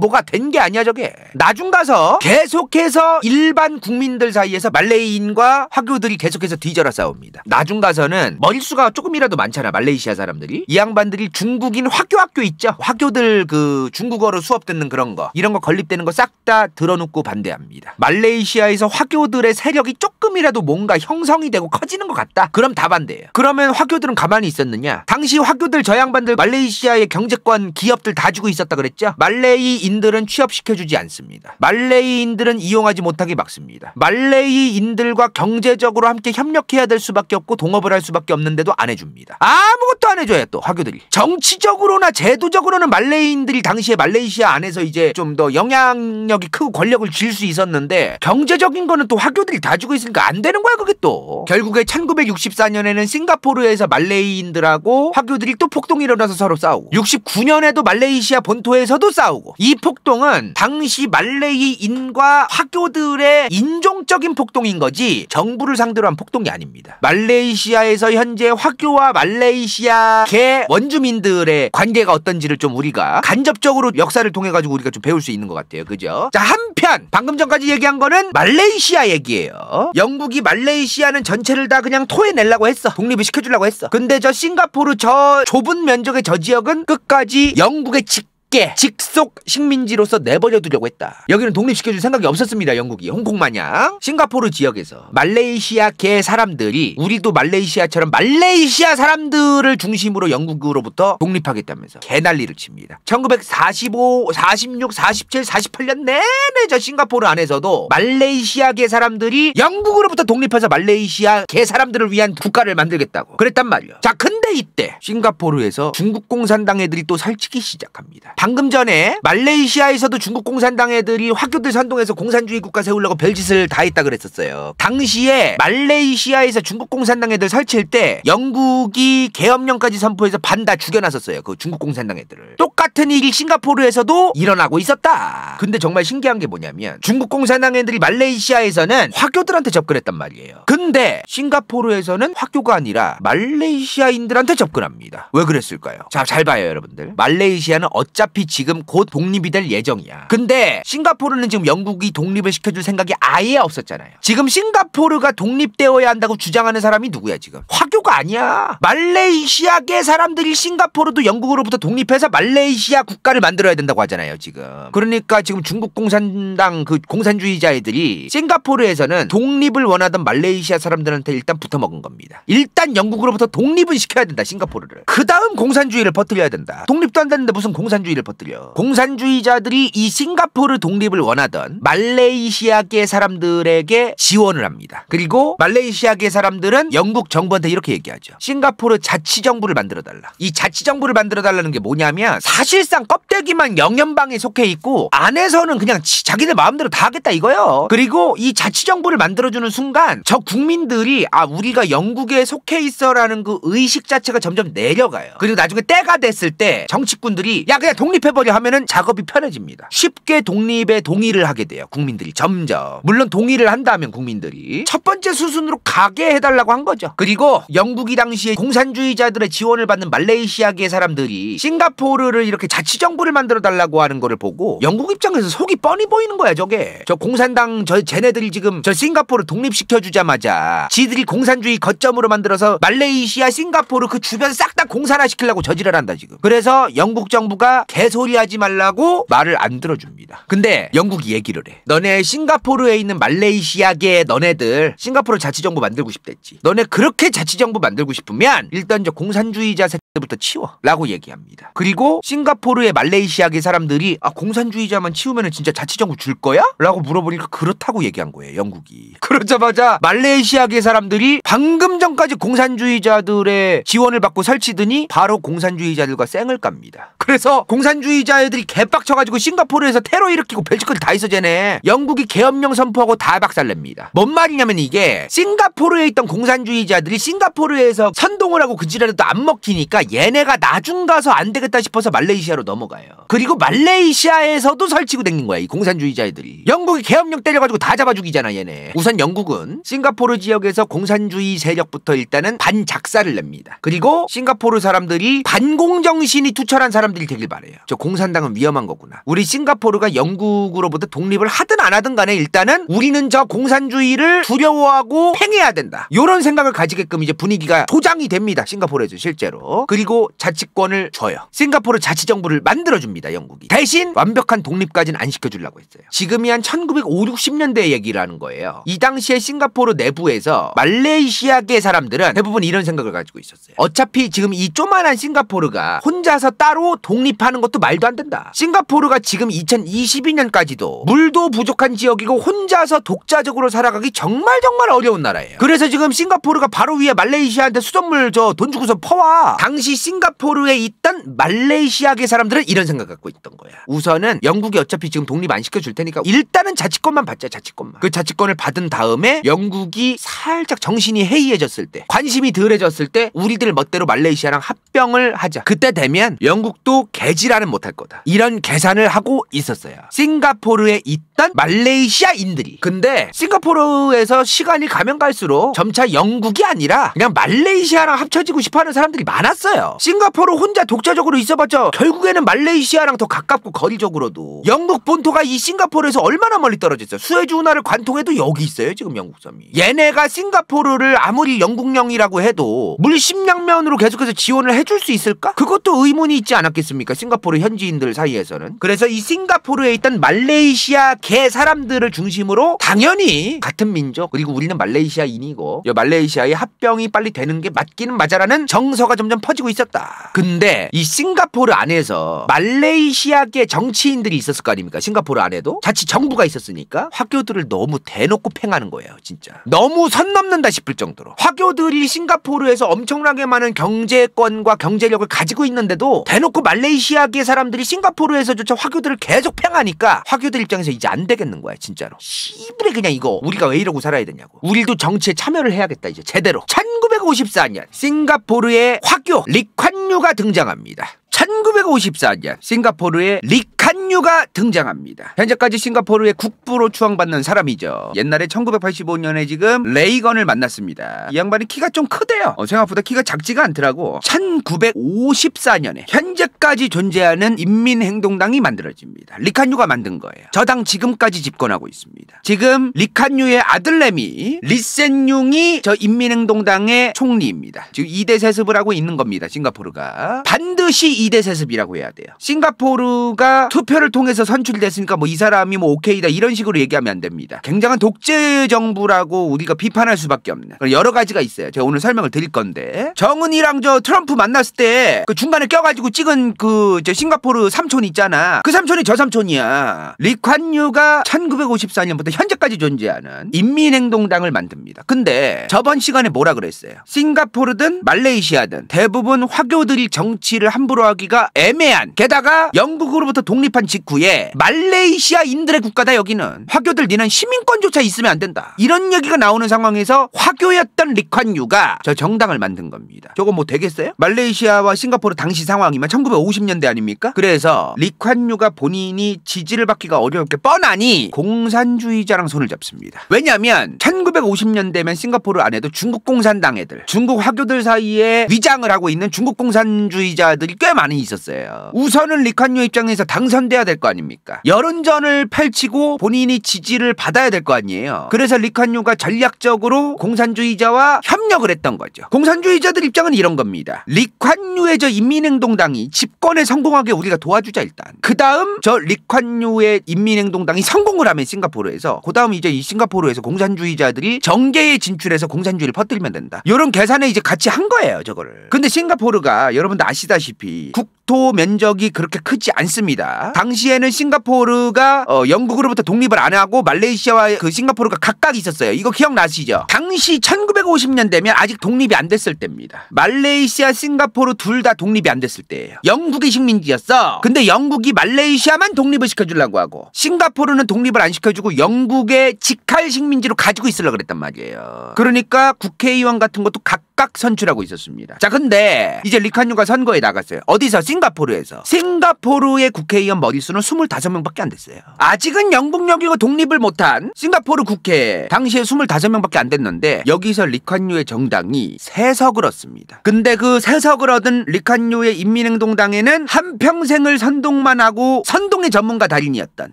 뭐가 된 게 아니야 저게 나중 가서 계속해서 일반 국민들 사이에서 말레이인과 화교들이 계속해서 뒤져라 싸웁니다 나중 가서는 머릿수가 조금이라도 많잖아 말레이시아 사람들이 이 양반들이 중국인 화교 학교 있죠 화교들 그 중국어로 수업 듣는 그런 거 이런 거 건립되는 거 싹 다 들어놓고 반대합니다 말레이시아에서 화교 화교들의 세력이 조금이라도 뭔가 형성이 되고 커지는 것 같다. 그럼 답안대예요 그러면 화교들은 가만히 있었느냐? 당시 화교들 저 양반들 말레이시아의 경제권 기업들 다 주고 있었다 그랬죠? 말레이인들은 취업시켜주지 않습니다. 말레이인들은 이용하지 못하게 막습니다. 말레이인들과 경제적으로 함께 협력해야 될 수밖에 없고 동업을 할 수밖에 없는데도 안 해줍니다. 아무것도 안 해줘요 또 화교들이. 정치적으로나 제도적으로는 말레이인들이 당시에 말레이시아 안에서 이제 좀 더 영향력이 크고 권력을 쥘수 있었는데 경제적인 거는 이거는 또 학교들이 다주고 있으니까 안 되는 거야 그게 또. 결국에 1964년에는 싱가포르에서 말레이인들하고 학교들이 또 폭동이 일어나서 서로 싸우고 69년에도 말레이시아 본토에서도 싸우고 이 폭동은 당시 말레이인과 학교들의 인종적인 폭동인 거지 정부를 상대로 한 폭동이 아닙니다. 말레이시아에서 현재 학교와 말레이시아계 원주민들의 관계가 어떤지를 좀 우리가 간접적으로 역사를 통해 가지고 우리가 좀 배울 수 있는 것 같아요. 그죠? 자, 한편 방금 전까지 얘기한 거는 말레이시아 말레이시아 얘기예요. 영국이 말레이시아는 전체를 다 그냥 토해내려고 했어. 독립을 시켜주려고 했어. 근데 저 싱가포르 저 좁은 면적의 저 지역은 끝까지 영국의 직 쉽게 직속 식민지로서 내버려 두려고 했다. 여기는 독립시켜줄 생각이 없었습니다. 영국이 홍콩 마냥 싱가포르 지역에서 말레이시아계 사람들이 우리도 말레이시아처럼 말레이시아 사람들을 중심으로 영국으로부터 독립하겠다면서 개난리를 칩니다. 1945, 46, 47, 48년 내내 저 싱가포르 안에서도 말레이시아계 사람들이 영국으로부터 독립해서 말레이시아계 사람들을 위한 국가를 만들겠다고 그랬단 말이야. 자 근데 이때 싱가포르에서 중국 공산당 애들이 또살치기 시작합니다. 방금 전에 말레이시아에서도 중국 공산당 애들이 학교들 선동해서 공산주의 국가 세우려고 별짓을 다 했다 그랬었어요. 당시에 말레이시아에서 중국 공산당 애들 설치할 때 영국이 계엄령까지 선포해서 반다 죽여놨었어요. 그 중국 공산당 애들을. 똑같은 일이 싱가포르에서도 일어나고 있었다. 근데 정말 신기한 게 뭐냐면 중국 공산당 애들이 말레이시아에서는 학교들한테 접근했단 말이에요. 근데 싱가포르에서는 학교가 아니라 말레이시아인들한테 접근합니다. 왜 그랬을까요? 자, 잘 봐요, 여러분들. 말레이시아는 어차피 어차피 지금 곧 독립이 될 예정이야. 근데 싱가포르는 지금 영국이 독립을 시켜줄 생각이 아예 없었잖아요. 지금 싱가포르가 독립되어야 한다고 주장하는 사람이 누구야 지금? 화교가 아니야. 말레이시아계 사람들이 싱가포르도 영국으로부터 독립해서 말레이시아 국가를 만들어야 된다고 하잖아요 지금. 그러니까 지금 중국 공산당 그 공산주의자 애들이 싱가포르에서는 독립을 원하던 말레이시아 사람들한테 일단 붙어먹은 겁니다. 일단 영국으로부터 독립은 시켜야 된다 싱가포르를. 그 다음 공산주의를 퍼뜨려야 된다. 독립도 안 되는데 무슨 공산주의 공산주의를 퍼뜨려. 공산주의자들이 이 싱가포르 독립을 원하던 말레이시아계 사람들에게 지원을 합니다. 그리고 말레이시아계 사람들은 영국 정부한테 이렇게 얘기하죠. 싱가포르 자치정부를 만들어달라. 이 자치정부를 만들어달라는 게 뭐냐면 사실상 껍데기만 영연방에 속해 있고 안에서는 그냥 자기들 마음대로 다 하겠다 이거요. 그리고 이 자치정부를 만들어주는 순간 저 국민들이 아 우리가 영국에 속해 있어라는 그 의식 자체가 점점 내려가요. 그리고 나중에 때가 됐을 때 정치꾼들이 야 그냥 독립해버려 하면은 작업이 편해집니다. 쉽게 독립에 동의를 하게 돼요. 국민들이 점점. 물론 동의를 한다면 국민들이 첫 번째 수순으로 가게 해달라고 한 거죠. 그리고 영국이 당시에 공산주의자들의 지원을 받는 말레이시아계 사람들이 싱가포르를 이렇게 자치정부를 만들어달라고 하는 거를 보고 영국 입장에서 속이 뻔히 보이는 거야 저게. 저 공산당 저 쟤네들이 지금 저 싱가포르 독립시켜주자마자 지들이 공산주의 거점으로 만들어서 말레이시아 싱가포르 그 주변 싹 다 공산화시키려고 저지를 한다 지금. 그래서 영국 정부가 개소리 하지 말라고 말을 안 들어줍니다. 근데 영국이 얘기를 해. 너네 싱가포르에 있는 말레이시아계 너네들 싱가포르 자치정부 만들고 싶댔지. 너네 그렇게 자치정부 만들고 싶으면 일단 저 공산주의자 새 때부터 치워라고 얘기합니다. 그리고 싱가포르의 말레이시아계 사람들이 아 공산주의자만 치우면 진짜 자치정부 줄 거야? 라고 물어보니까 그렇다고 얘기한 거예요 영국이. 그러자마자 말레이시아계 사람들이 방금 전까지 공산주의자들의 지원을 받고 설치더니 바로 공산주의자들과 쌩을 깝니다. 그래서 공산주의자 애들이 개빡쳐가지고 싱가포르에서 테러 일으키고 별짓거리 다 있어 쟤네. 영국이 개엄령 선포하고 다 박살냅니다. 뭔 말이냐면 이게 싱가포르에 있던 공산주의자들이 싱가포르에서 선동을 하고 그지라도안 먹히니까 얘네가 나중 가서 안 되겠다 싶어서 말레이시아로 넘어가요. 그리고 말레이시아에서도 설치고 댕긴 거야. 이 공산주의자 애들이. 영국이 계엄령 때려가지고 다 잡아 죽이잖아 얘네. 우선 영국은 싱가포르 지역에서 공산주의 세력부터 일단은 반작사를 냅니다. 그리고 싱가포르 사람들이 반공정신이 투철한 사람들이 되길 바래요. 저 공산당은 위험한 거구나. 우리 싱가포르가 영국으로부터 독립을 하든 안 하든 간에 일단은 우리는 저 공산주의를 두려워하고 팽해야 된다. 이런 생각을 가지게끔 이제 분위기가 조장이 됩니다. 싱가포르에서 실제로. 그리고 자치권을 줘요. 싱가포르 자치정부를 만들어줍니다. 영국이. 대신 완벽한 독립까지는 안 시켜주려고 했어요. 지금이 한 1950, 60년대 얘기라는 거예요. 이 당시에 싱가포르 내부에서 말레이시아계 사람들은 대부분 이런 생각을 가지고 있었어요. 어차피 지금 이 조만한 싱가포르가 혼자서 따로 독립하는 것도 말도 안 된다. 싱가포르가 지금 2022년까지도 물도 부족한 지역이고 혼자서 독자적으로 살아가기 정말 정말 어려운 나라예요. 그래서 지금 싱가포르가 바로 위에 말레이시아한테 수돗물 저 돈 주고서 퍼와. 당시 당시 싱가포르에 있던 말레이시아계 사람들은 이런 생각 갖고 있던 거야. 우선은 영국이 어차피 지금 독립 안 시켜줄 테니까 일단은 자치권만 받자 자치권만. 그 자치권을 받은 다음에 영국이 살짝 정신이 해이해졌을 때 관심이 덜해졌을 때 우리들 멋대로 말레이시아랑 합병을 하자. 그때 되면 영국도 개지라는 못할 거다. 이런 계산을 하고 있었어요. 싱가포르에 있던 말레이시아인들이. 근데 싱가포르에서 시간이 가면 갈수록 점차 영국이 아니라 그냥 말레이시아랑 합쳐지고 싶어하는 사람들이 많았어요. 없어요. 싱가포르 혼자 독자적으로 있어봤자 결국에는 말레이시아랑 더 가깝고 거리적으로도 영국 본토가 이 싱가포르에서 얼마나 멀리 떨어졌어 요 수에즈 운하를 관통해도 여기 있어요 지금 영국섬이. 얘네가 싱가포르를 아무리 영국령이라고 해도 물 식량면으로 계속해서 지원을 해줄 수 있을까? 그것도 의문이 있지 않았겠습니까? 싱가포르 현지인들 사이에서는. 그래서 이 싱가포르에 있던 말레이시아 계 사람들을 중심으로 당연히 같은 민족 그리고 우리는 말레이시아인이고 말레이시아의 합병이 빨리 되는 게 맞기는 맞아라는 정서가 점점 퍼지고 가지고 있었다. 근데 이 싱가포르 안에서 말레이시아계 정치인들이 있었을 거 아닙니까? 싱가포르 안에도 자칫 정부가 있었으니까 화교들을 너무 대놓고 팽하는 거예요, 진짜. 너무 선 넘는다 싶을 정도로 화교들이 싱가포르에서 엄청나게 많은 경제권과 경제력을 가지고 있는데도 대놓고 말레이시아계 사람들이 싱가포르에서조차 화교들을 계속 팽하니까 화교들 입장에서 이제 안 되겠는 거야, 진짜로. 시부레 그냥 이거 우리가 왜 이러고 살아야 되냐고. 우리도 정치에 참여를 해야겠다 이제 제대로. 1954년 싱가포르의 화교 릭관유가 등장합니다. 1954년 싱가포르의 리칸유가 등장합니다. 현재까지 싱가포르의 국부로 추앙받는 사람이죠. 옛날에 1985년에 지금 레이건을 만났습니다. 이 양반이 키가 좀 크대요. 어, 생각보다 키가 작지가 않더라고. 1954년에 현재까지 존재하는 인민행동당이 만들어집니다. 리칸유가 만든 거예요. 저당 지금까지 집권하고 있습니다. 지금 리칸유의 아들내미 리센융이 저 인민행동당의 총리입니다. 지금 2대 세습을 하고 있는 겁니다. 싱가포르가. 반드시 2대 세습이라고 해야 돼요. 싱가포르가 투표를 통해서 선출됐으니까 뭐 이 사람이 뭐 오케이다 이런 식으로 얘기하면 안 됩니다. 굉장한 독재 정부라고 우리가 비판할 수밖에 없는 여러 가지가 있어요. 제가 오늘 설명을 드릴 건데 정은이랑 저 트럼프 만났을 때 그 중간에 껴가지고 찍은 그 싱가포르 삼촌 있잖아. 그 삼촌이 저 삼촌이야. 리콴유가 1954년부터 현재까지 존재하는 인민행동당을 만듭니다. 근데 저번 시간에 뭐라 그랬어요? 싱가포르든 말레이시아든 대부분 화교들이 정치를 함부로 하고 여기가 애매한 게다가 영국으로부터 독립한 직후에 말레이시아인들의 국가다 여기는 화교들 니는 시민권조차 있으면 안 된다 이런 얘기가 나오는 상황에서 화교였던 리콴유가 저 정당을 만든 겁니다 저거 뭐 되겠어요? 말레이시아와 싱가포르 당시 상황이면 1950년대 아닙니까? 그래서 리콴유가 본인이 지지를 받기가 어려울 게 뻔하니 공산주의자랑 손을 잡습니다 왜냐하면 1950년대면 싱가포르 안에도 중국 공산당 애들 중국 화교들 사이에 위장을 하고 있는 중국 공산주의자들이 꽤 많아요 많이 있었어요. 우선은 리칸요 입장에서 당선돼야 될 거 아닙니까? 여론전을 펼치고 본인이 지지를 받아야 될 거 아니에요. 그래서 리칸요가 전략적으로 공산주의자와 협력을 했던 거죠. 공산주의자들 입장은 이런 겁니다. 리칸요의 저 인민행동당이 집권에 성공하게 우리가 도와주자 일단. 그 다음 저 리칸요의 인민행동당이 성공을 하면 싱가포르에서 그 다음 이제 이 싱가포르에서 공산주의자들이 정계에 진출해서 공산주의를 퍼뜨리면 된다. 이런 계산을 이제 같이 한 거예요 저거를. 근데 싱가포르가 여러분들 아시다시피 국토 면적이 그렇게 크지 않습니다. 당시에는 싱가포르가 어, 영국으로부터 독립을 안 하고 말레이시아와 그 싱가포르가 각각 있었어요. 이거 기억나시죠? 당시 1950년대면 아직 독립이 안 됐을 때입니다. 말레이시아, 싱가포르 둘 다 독립이 안 됐을 때예요. 영국이 식민지였어. 근데 영국이 말레이시아만 독립을 시켜주려고 하고 싱가포르는 독립을 안 시켜주고 영국의 직할 식민지로 가지고 있으려고 그랬단 말이에요. 그러니까 국회의원 같은 것도 각 각각 선출하고 있었습니다. 자 근데 이제 리칸유가 선거에 나갔어요. 어디서? 싱가포르에서. 싱가포르의 국회의원 머리수는 25명밖에 안 됐어요. 아직은 영국력이고 독립을 못한 싱가포르 국회 당시에 25명밖에 안 됐는데 여기서 리칸유의 정당이 세석을 얻습니다. 근데 그 세석을 얻은 리칸유의 인민행동당에는 한평생을 선동만 하고 선동의 전문가 달인이었던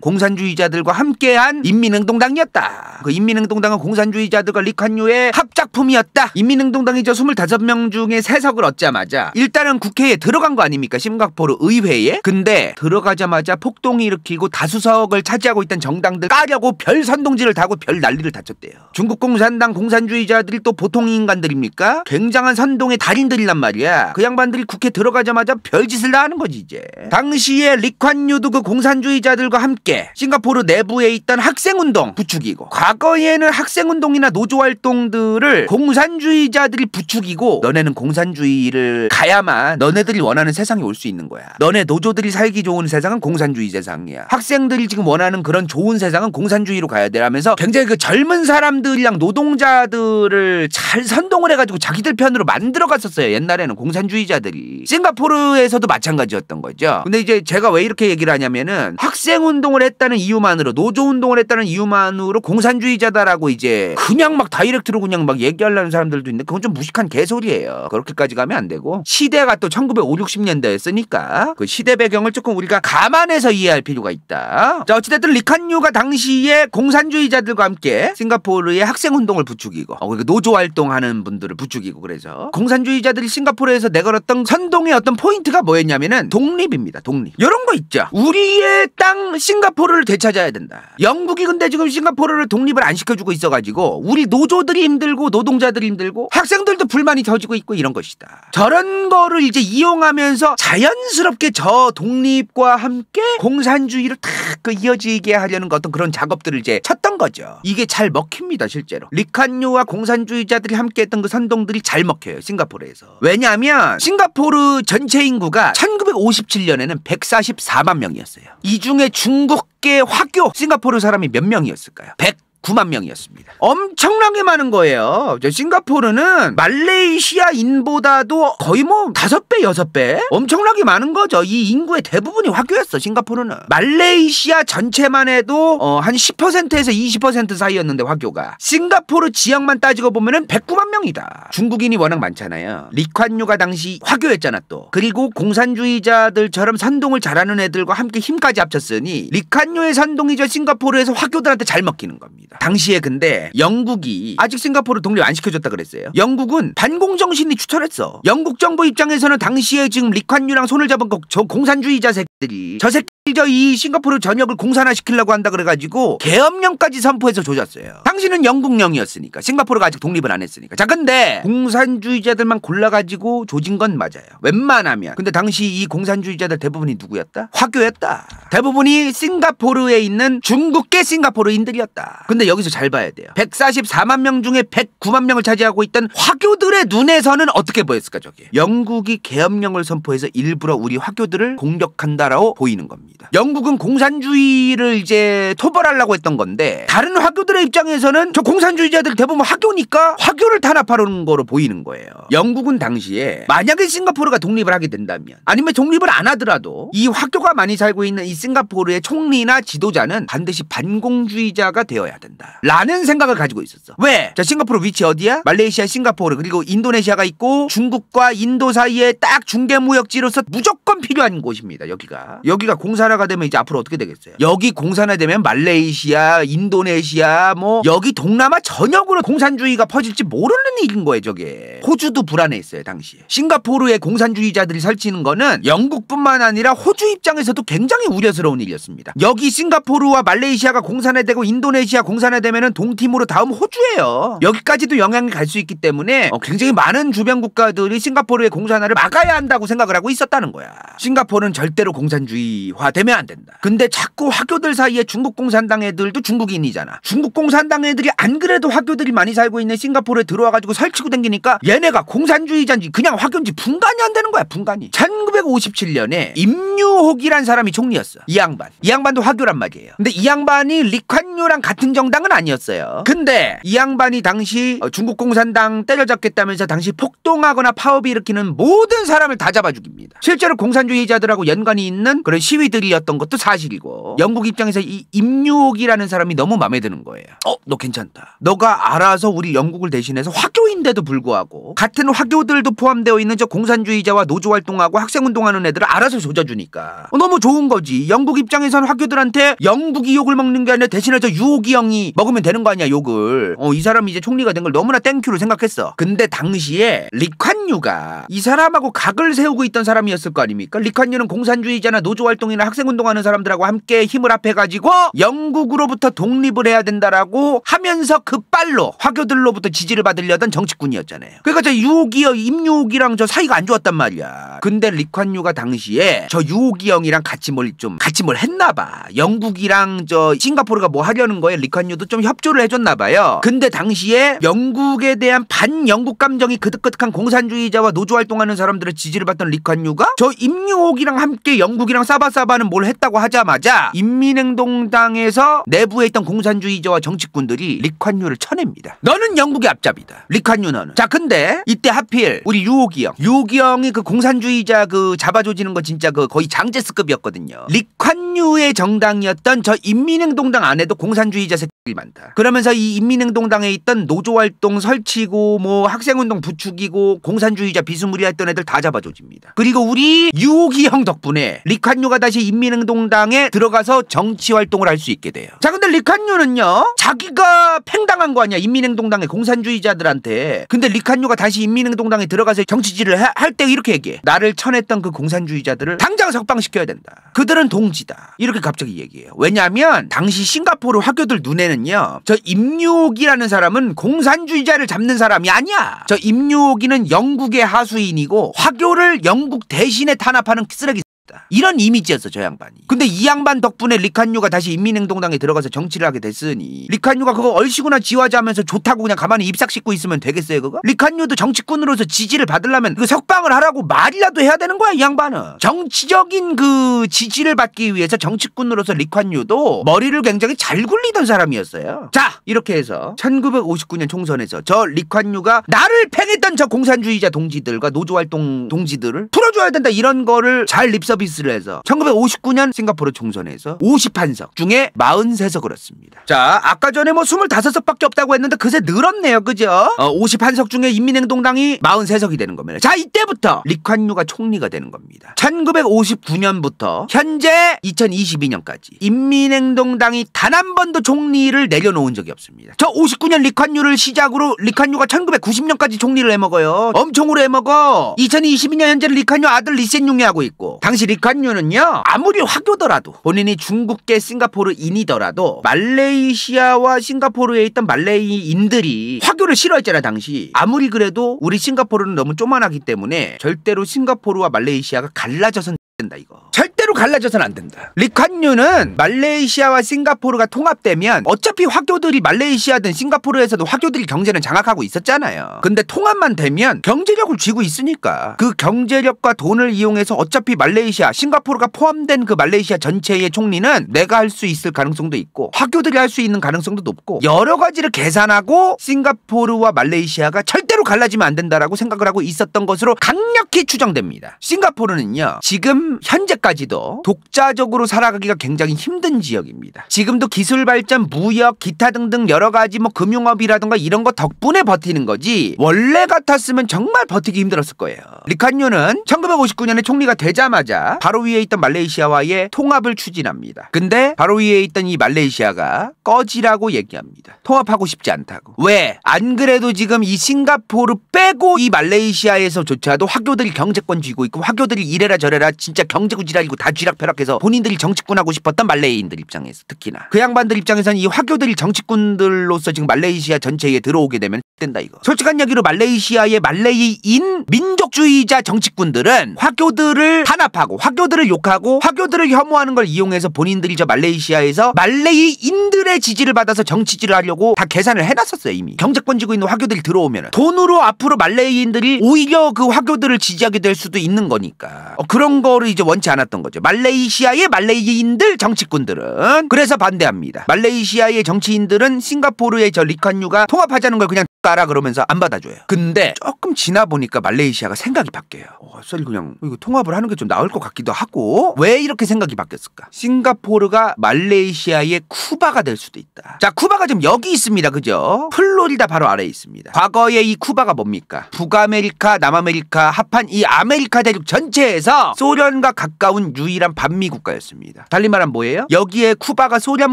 공산주의자들과 함께한 인민행동당이었다. 그 인민행동당은 공산주의자들과 리칸유의 합작품이었다. 인민행동당이 저대 25명 중에 세석을 얻자마자 일단은 국회에 들어간 거 아닙니까? 싱가포르 의회에? 근데 들어가자마자 폭동이 일으키고 다수석을 차지하고 있던 정당들 까려고 별 선동지를 다고 별 난리를 다쳤대요. 중국 공산당 공산주의자들이 또 보통 인간들입니까? 굉장한 선동의 달인들이란 말이야. 그 양반들이 국회 들어가자마자 별짓을 다 하는 거지 이제. 당시에 리콴유도 그 공산주의자들과 함께 싱가포르 내부에 있던 학생운동 부추기고 과거에는 학생운동이나 노조활동들을 공산주의자들이 부 부추기고 너네는 공산주의를 가야만 너네들이 원하는 세상이 올 수 있는 거야. 너네 노조들이 살기 좋은 세상은 공산주의 세상이야. 학생들이 지금 원하는 그런 좋은 세상은 공산주의로 가야 되라면서 굉장히 그 젊은 사람들이랑 노동자들을 잘 선동을 해가지고 자기들 편으로 만들어 갔었어요. 옛날에는 공산주의자들이. 싱가포르에서도 마찬가지였던 거죠. 근데 이제 제가 왜 이렇게 얘기를 하냐면은 학생 운동을 했다는 이유만으로 노조 운동을 했다는 이유만으로 공산주의자다라고 이제 그냥 막 다이렉트로 그냥 막 얘기하려는 사람들도 있는데 그건 좀무시 무식한 개소리예요. 그렇게까지 가면 안 되고 시대가 또 1950, 년대였으니까그 시대 배경을 조금 우리가 감안해서 이해할 필요가 있다. 자 어찌됐든 리칸유가 당시에 공산주의자들과 함께 싱가포르의 학생운동을 부추기고 어, 그러니까 노조 활동하는 분들을 부추기고 그래서 공산주의자들이 싱가포르에서 내걸었던 선동의 어떤 포인트가 뭐였냐면은 독립입니다. 독립. 이런 거 있죠. 우리의 땅 싱가포르를 되찾아야 된다. 영국이 근데 지금 싱가포르를 독립을 안 시켜주고 있어가지고 우리 노조들이 힘들고 노동자들이 힘들고 학생들도 더 불만이 터지고 있고 이런 것이다. 저런 거를 이제 이용하면서 자연스럽게 저 독립과 함께 공산주의를 탁 그 이어지게 하려는 그 어떤 그런 작업들을 이제 쳤던 거죠. 이게 잘 먹힙니다, 실제로. 리칸요와 공산주의자들이 함께 했던 그 선동들이 잘 먹혀요, 싱가포르에서. 왜냐하면 싱가포르 전체 인구가 1957년에는 144만 명이었어요. 이 중에 중국 계 화교 싱가포르 사람이 몇 명이었을까요? 100 9만 명이었습니다. 엄청나게 많은 거예요. 싱가포르는 말레이시아인보다도 거의 뭐 5배, 6배? 엄청나게 많은 거죠. 이 인구의 대부분이 화교였어, 싱가포르는. 말레이시아 전체만 해도 어, 한 10%에서 20% 사이였는데 화교가. 싱가포르 지역만 따지고 보면은 109만 명이다. 중국인이 워낙 많잖아요. 리콴유가 당시 화교였잖아 또. 그리고 공산주의자들처럼 선동을 잘하는 애들과 함께 힘까지 합쳤으니 리콴유의 선동이죠 싱가포르에서 화교들한테 잘 먹히는 겁니다. 있니다 당시에 근데 영국이 아직 싱가포르 독립 안 시켜줬다 그랬어요. 영국은 반공 정신이 추천했어. 영국 정부 입장에서는 당시에 지금 리콴유랑 손을 잡은 저 공산주의자 새끼들이 저 새끼 그저 이 싱가포르 전역을 공산화시키려고 한다 그래가지고 계엄령까지 선포해서 조졌어요. 당신은 영국령이었으니까 싱가포르가 아직 독립을 안 했으니까. 자 근데 공산주의자들만 골라가지고 조진 건 맞아요. 웬만하면. 근데 당시 이 공산주의자들 대부분이 누구였다? 화교였다. 대부분이 싱가포르에 있는 중국계 싱가포르인들이었다. 근데 여기서 잘 봐야 돼요. 144만 명 중에 109만 명을 차지하고 있던 화교들의 눈에서는 어떻게 보였을까 저게? 영국이 계엄령을 선포해서 일부러 우리 화교들을 공격한다라고 보이는 겁니다. 있니다 영국은 공산주의를 이제 토벌하려고 했던 건데 다른 화교들의 입장에서는 저 공산주의자들 대부분 화교니까 화교를 탄압하려는 거로 보이는 거예요. 영국은 당시에 만약에 싱가포르가 독립을 하게 된다면 아니면 독립을 안 하더라도 이 화교가 많이 살고 있는 이 싱가포르의 총리나 지도자는 반드시 반공주의자가 되어야 된다. 라는 생각을 가지고 있었어. 왜? 자, 싱가포르 위치 어디야? 말레이시아, 싱가포르 그리고 인도네시아가 있고 중국과 인도 사이에 딱 중개무역지로서 무조건 필요한 곳입니다. 여기가. 여기가 공산 공산화가 되면 이제 앞으로 어떻게 되겠어요? 여기 공산화되면 말레이시아, 인도네시아 뭐 여기 동남아 전역으로 공산주의가 퍼질지 모르는 일인 거예요 저게. 호주도 불안해했어요 당시에. 싱가포르에 공산주의자들이 설치는 거는 영국뿐만 아니라 호주 입장에서도 굉장히 우려스러운 일이었습니다. 여기 싱가포르와 말레이시아가 공산화되고 인도네시아 공산화되면 동팀으로 다음 호주예요. 여기까지도 영향이 갈 수 있기 때문에 어, 굉장히 많은 주변 국가들이 싱가포르의 공산화를 막아야 한다고 생각을 하고 있었다는 거야. 싱가포르는 절대로 공산주의화 되면 안 된다. 근데 자꾸 화교들 사이에 중국 공산당 애들도 중국인이잖아. 중국 공산당 애들이 안 그래도 화교들이 많이 살고 있는 싱가포르에 들어와가지고 설치고 댕기니까 얘네가 공산주의자인지 그냥 화교인지 분간이 안 되는 거야 분간이. 1957년에 임유옥이란 사람이 총리였어. 이 양반. 이 양반도 화교란 말이에요. 근데 이 양반이 리콴유랑 같은 정당은 아니었어요. 근데 이 양반이 당시 어, 중국 공산당 때려잡겠다면서 당시 폭동하거나 파업이 일으키는 모든 사람을 다 잡아 죽입니다. 실제로 공산주의자들하고 연관이 있는 그런 시위들 아들이었던 것도 사실이고 영국 입장에서 이 임유옥이라는 사람이 너무 마음에 드는 거예요. 어, 너 괜찮다. 너가 알아서 우리 영국을 대신해서 화교인데도 불구하고 같은 화교들도 포함되어 있는 저 공산주의자와 노조 활동하고 학생 운동하는 애들을 알아서 조져주니까 어, 너무 좋은 거지. 영국 입장에선 화교들한테 영국이 욕을 먹는 게 아니라 대신에 저 유옥이 형이 먹으면 되는 거 아니야 욕을. 어, 이 사람이 이제 총리가 된 걸 너무나 땡큐로 생각했어. 근데 당시에 리콴유가 이 사람하고 각을 세우고 있던 사람이었을 거 아닙니까? 리콴유는 공산주의자나 노조 활동이나 학생운동하는 사람들하고 함께 힘을 합해가지고 영국으로부터 독립을 해야 된다라고 하면서 그빨로 화교들로부터 지지를 받으려던 정치꾼이었잖아요. 그러니까 저 유옥이요 임유옥이랑 저 사이가 안 좋았단 말이야. 근데 리콴유가 당시에 저 유옥이 형이랑 같이 뭘 좀 같이 뭘 했나봐. 영국이랑 저 싱가포르가 뭐 하려는 거에 리콴유도 좀 협조를 해줬나봐요. 근데 당시에 영국에 대한 반영국 감정이 그득그득한 공산주의자와 노조 활동하는 사람들의 지지를 받던 리콴유가 저 임유옥이랑 함께 영국이랑 싸바싸바는 공산은뭘 했다고 하자마자 인민행동당에서 내부에 있던 공산주의자와 정치꾼들이 리콴유를 쳐냅니다. 너는 영국의 앞잡이다. 리콴유 너는. 자 근데 이때 하필 우리 유호기 형. 유호기 형이 그 공산주의자 그 잡아조지는 거 진짜 그 거의 장제스급이었거든요. 리콴유의 정당이었던 저 인민행동당 안에도 공산주의자 새끼들 많다. 그러면서 이 인민행동당에 있던 노조활동 설치고 뭐 학생운동 부추기고 공산주의자 비수무리했던 애들 다 잡아조집니다. 그리고 우리 유호기 형 덕분에 리콴유가 다시 인민행동당에 들어가서 정치 활동을 할 수 있게 돼요. 자 근데 리칸유는요 자기가 팽당한 거 아니야 인민행동당의 공산주의자들한테. 근데 리칸유가 다시 인민행동당에 들어가서 정치질을 할 때 이렇게 얘기해. 나를 천했던 그 공산주의자들을 당장 석방시켜야 된다. 그들은 동지다. 이렇게 갑자기 얘기해요. 왜냐하면 당시 싱가포르 학교들 눈에는요 저 임욕이라는 사람은 공산주의자를 잡는 사람이 아니야. 저 임욕이는 영국의 하수인이고 화교를 영국 대신에 탄압하는 쓰레기 이런 이미지였어 저 양반이 근데 이 양반 덕분에 리칸유가 다시 인민행동당에 들어가서 정치를 하게 됐으니 리칸유가 그거 얼씨구나 지화자하면서 좋다고 그냥 가만히 입싹 씻고 있으면 되겠어요 그거? 리칸유도 정치꾼으로서 지지를 받으려면 그 석방을 하라고 말이라도 해야 되는 거야 이 양반은 정치적인 그 지지를 받기 위해서 정치꾼으로서 리칸유도 머리를 굉장히 잘 굴리던 사람이었어요 자 이렇게 해서 1959년 총선에서 저 리칸유가 나를 팽했던 저 공산주의자 동지들과 노조활동 동지들을 풀어줘야 된다 이런 거를 잘 립서 서비스를 해서 1959년 싱가포르 총선에서 5 0판석 중에 43석을 얻습니다. 자 아까 전에 뭐 25석밖에 없다고 했는데 그새 늘었네요. 그죠? 어, 5 0판석 중에 인민행동당이 43석이 되는 겁니다. 자 이때부터 리콴유가 총리가 되는 겁니다. 1959년부터 현재 2022년까지 인민행동당이 단 한 번도 총리를 내려놓은 적이 없습니다. 저 59년 리콴유를 시작으로 리콴유가 1990년까지 총리를 해먹어요. 엄청 오래 해먹어. 2022년 현재 리콴유 아들 리센융이 하고 있고 당시 사실 이 관유는요 아무리 화교더라도 본인이 중국계 싱가포르인이더라도 말레이시아와 싱가포르에 있던 말레이인들이 화교를 싫어했잖아 당시 아무리 그래도 우리 싱가포르는 너무 쪼만하기 때문에 절대로 싱가포르와 말레이시아가 갈라져선 된다 이거 절 절로 갈라져선 안 된다. 리칸유는 말레이시아와 싱가포르가 통합되면 어차피 화교들이 말레이시아든 싱가포르에서도 화교들이 경제는 장악하고 있었잖아요. 근데 통합만 되면 경제력을 쥐고 있으니까 그 경제력과 돈을 이용해서 어차피 말레이시아, 싱가포르가 포함된 그 말레이시아 전체의 총리는 내가 할 수 있을 가능성도 있고 화교들이 할 수 있는 가능성도 높고 여러 가지를 계산하고 싱가포르와 말레이시아가 절대로 갈라지면 안 된다라고 생각을 하고 있었던 것으로 강력히 추정됩니다. 싱가포르는요. 지금 현재까지도 독자적으로 살아가기가 굉장히 힘든 지역입니다. 지금도 기술 발전, 무역, 기타 등등 여러 가지 뭐 금융업이라든가 이런 거 덕분에 버티는 거지 원래 같았으면 정말 버티기 힘들었을 거예요. 리칸유는 1959년에 총리가 되자마자 바로 위에 있던 말레이시아와의 통합을 추진합니다. 근데 바로 위에 있던 이 말레이시아가 꺼지라고 얘기합니다. 통합하고 싶지 않다고. 왜? 안 그래도 지금 이 싱가포르 빼고 이 말레이시아에서조차도 학교들이 경제권 쥐고 있고 학교들이 이래라 저래라 진짜 경제구질하고 다 쥐락펴락해서 본인들이 정치꾼하고 싶었던 말레이인들 입장에서 특히나 그 양반들 입장에서는 이 화교들이 정치꾼들로서 지금 말레이시아 전체에 들어오게 되면 된다 이거. 솔직한 이야기로 말레이시아의 말레이인 민족주의자 정치꾼들은 화교들을 탄압하고 화교들을 욕하고 화교들을 혐오하는 걸 이용해서 본인들이 저 말레이시아에서 말레이인들의 지지를 받아서 정치질을 하려고 다 계산을 해놨었어요 이미. 경제권 지고 있는 화교들이 들어오면 돈으로 앞으로 말레이인들이 오히려 그 화교들을 지지하게 될 수도 있는 거니까 어, 그런 거를 이제 원치 않았던 거죠. 말레이시아의 말레이인들 정치꾼들은 그래서 반대합니다. 말레이시아의 정치인들은 싱가포르의 저 리칸유가 통합하자는 걸 그냥 깔라 그러면서 안 받아줘요. 근데 조금 지나 보니까 말레이시아가 생각이 바뀌어요. 어, 썰 그냥 이거 통합을 하는 게 좀 나을 것 같기도 하고 왜 이렇게 생각이 바뀌었을까? 싱가포르가 말레이시아의 쿠바가 될 수도 있다. 자, 쿠바가 지금 여기 있습니다. 그죠? 플로리다 바로 아래에 있습니다. 과거에 이 쿠바가 뭡니까? 북아메리카, 남아메리카 합한 이 아메리카 대륙 전체에서 소련과 가까운 유일한 반미 국가였습니다. 달리 말하면 뭐예요? 여기에 쿠바가 소련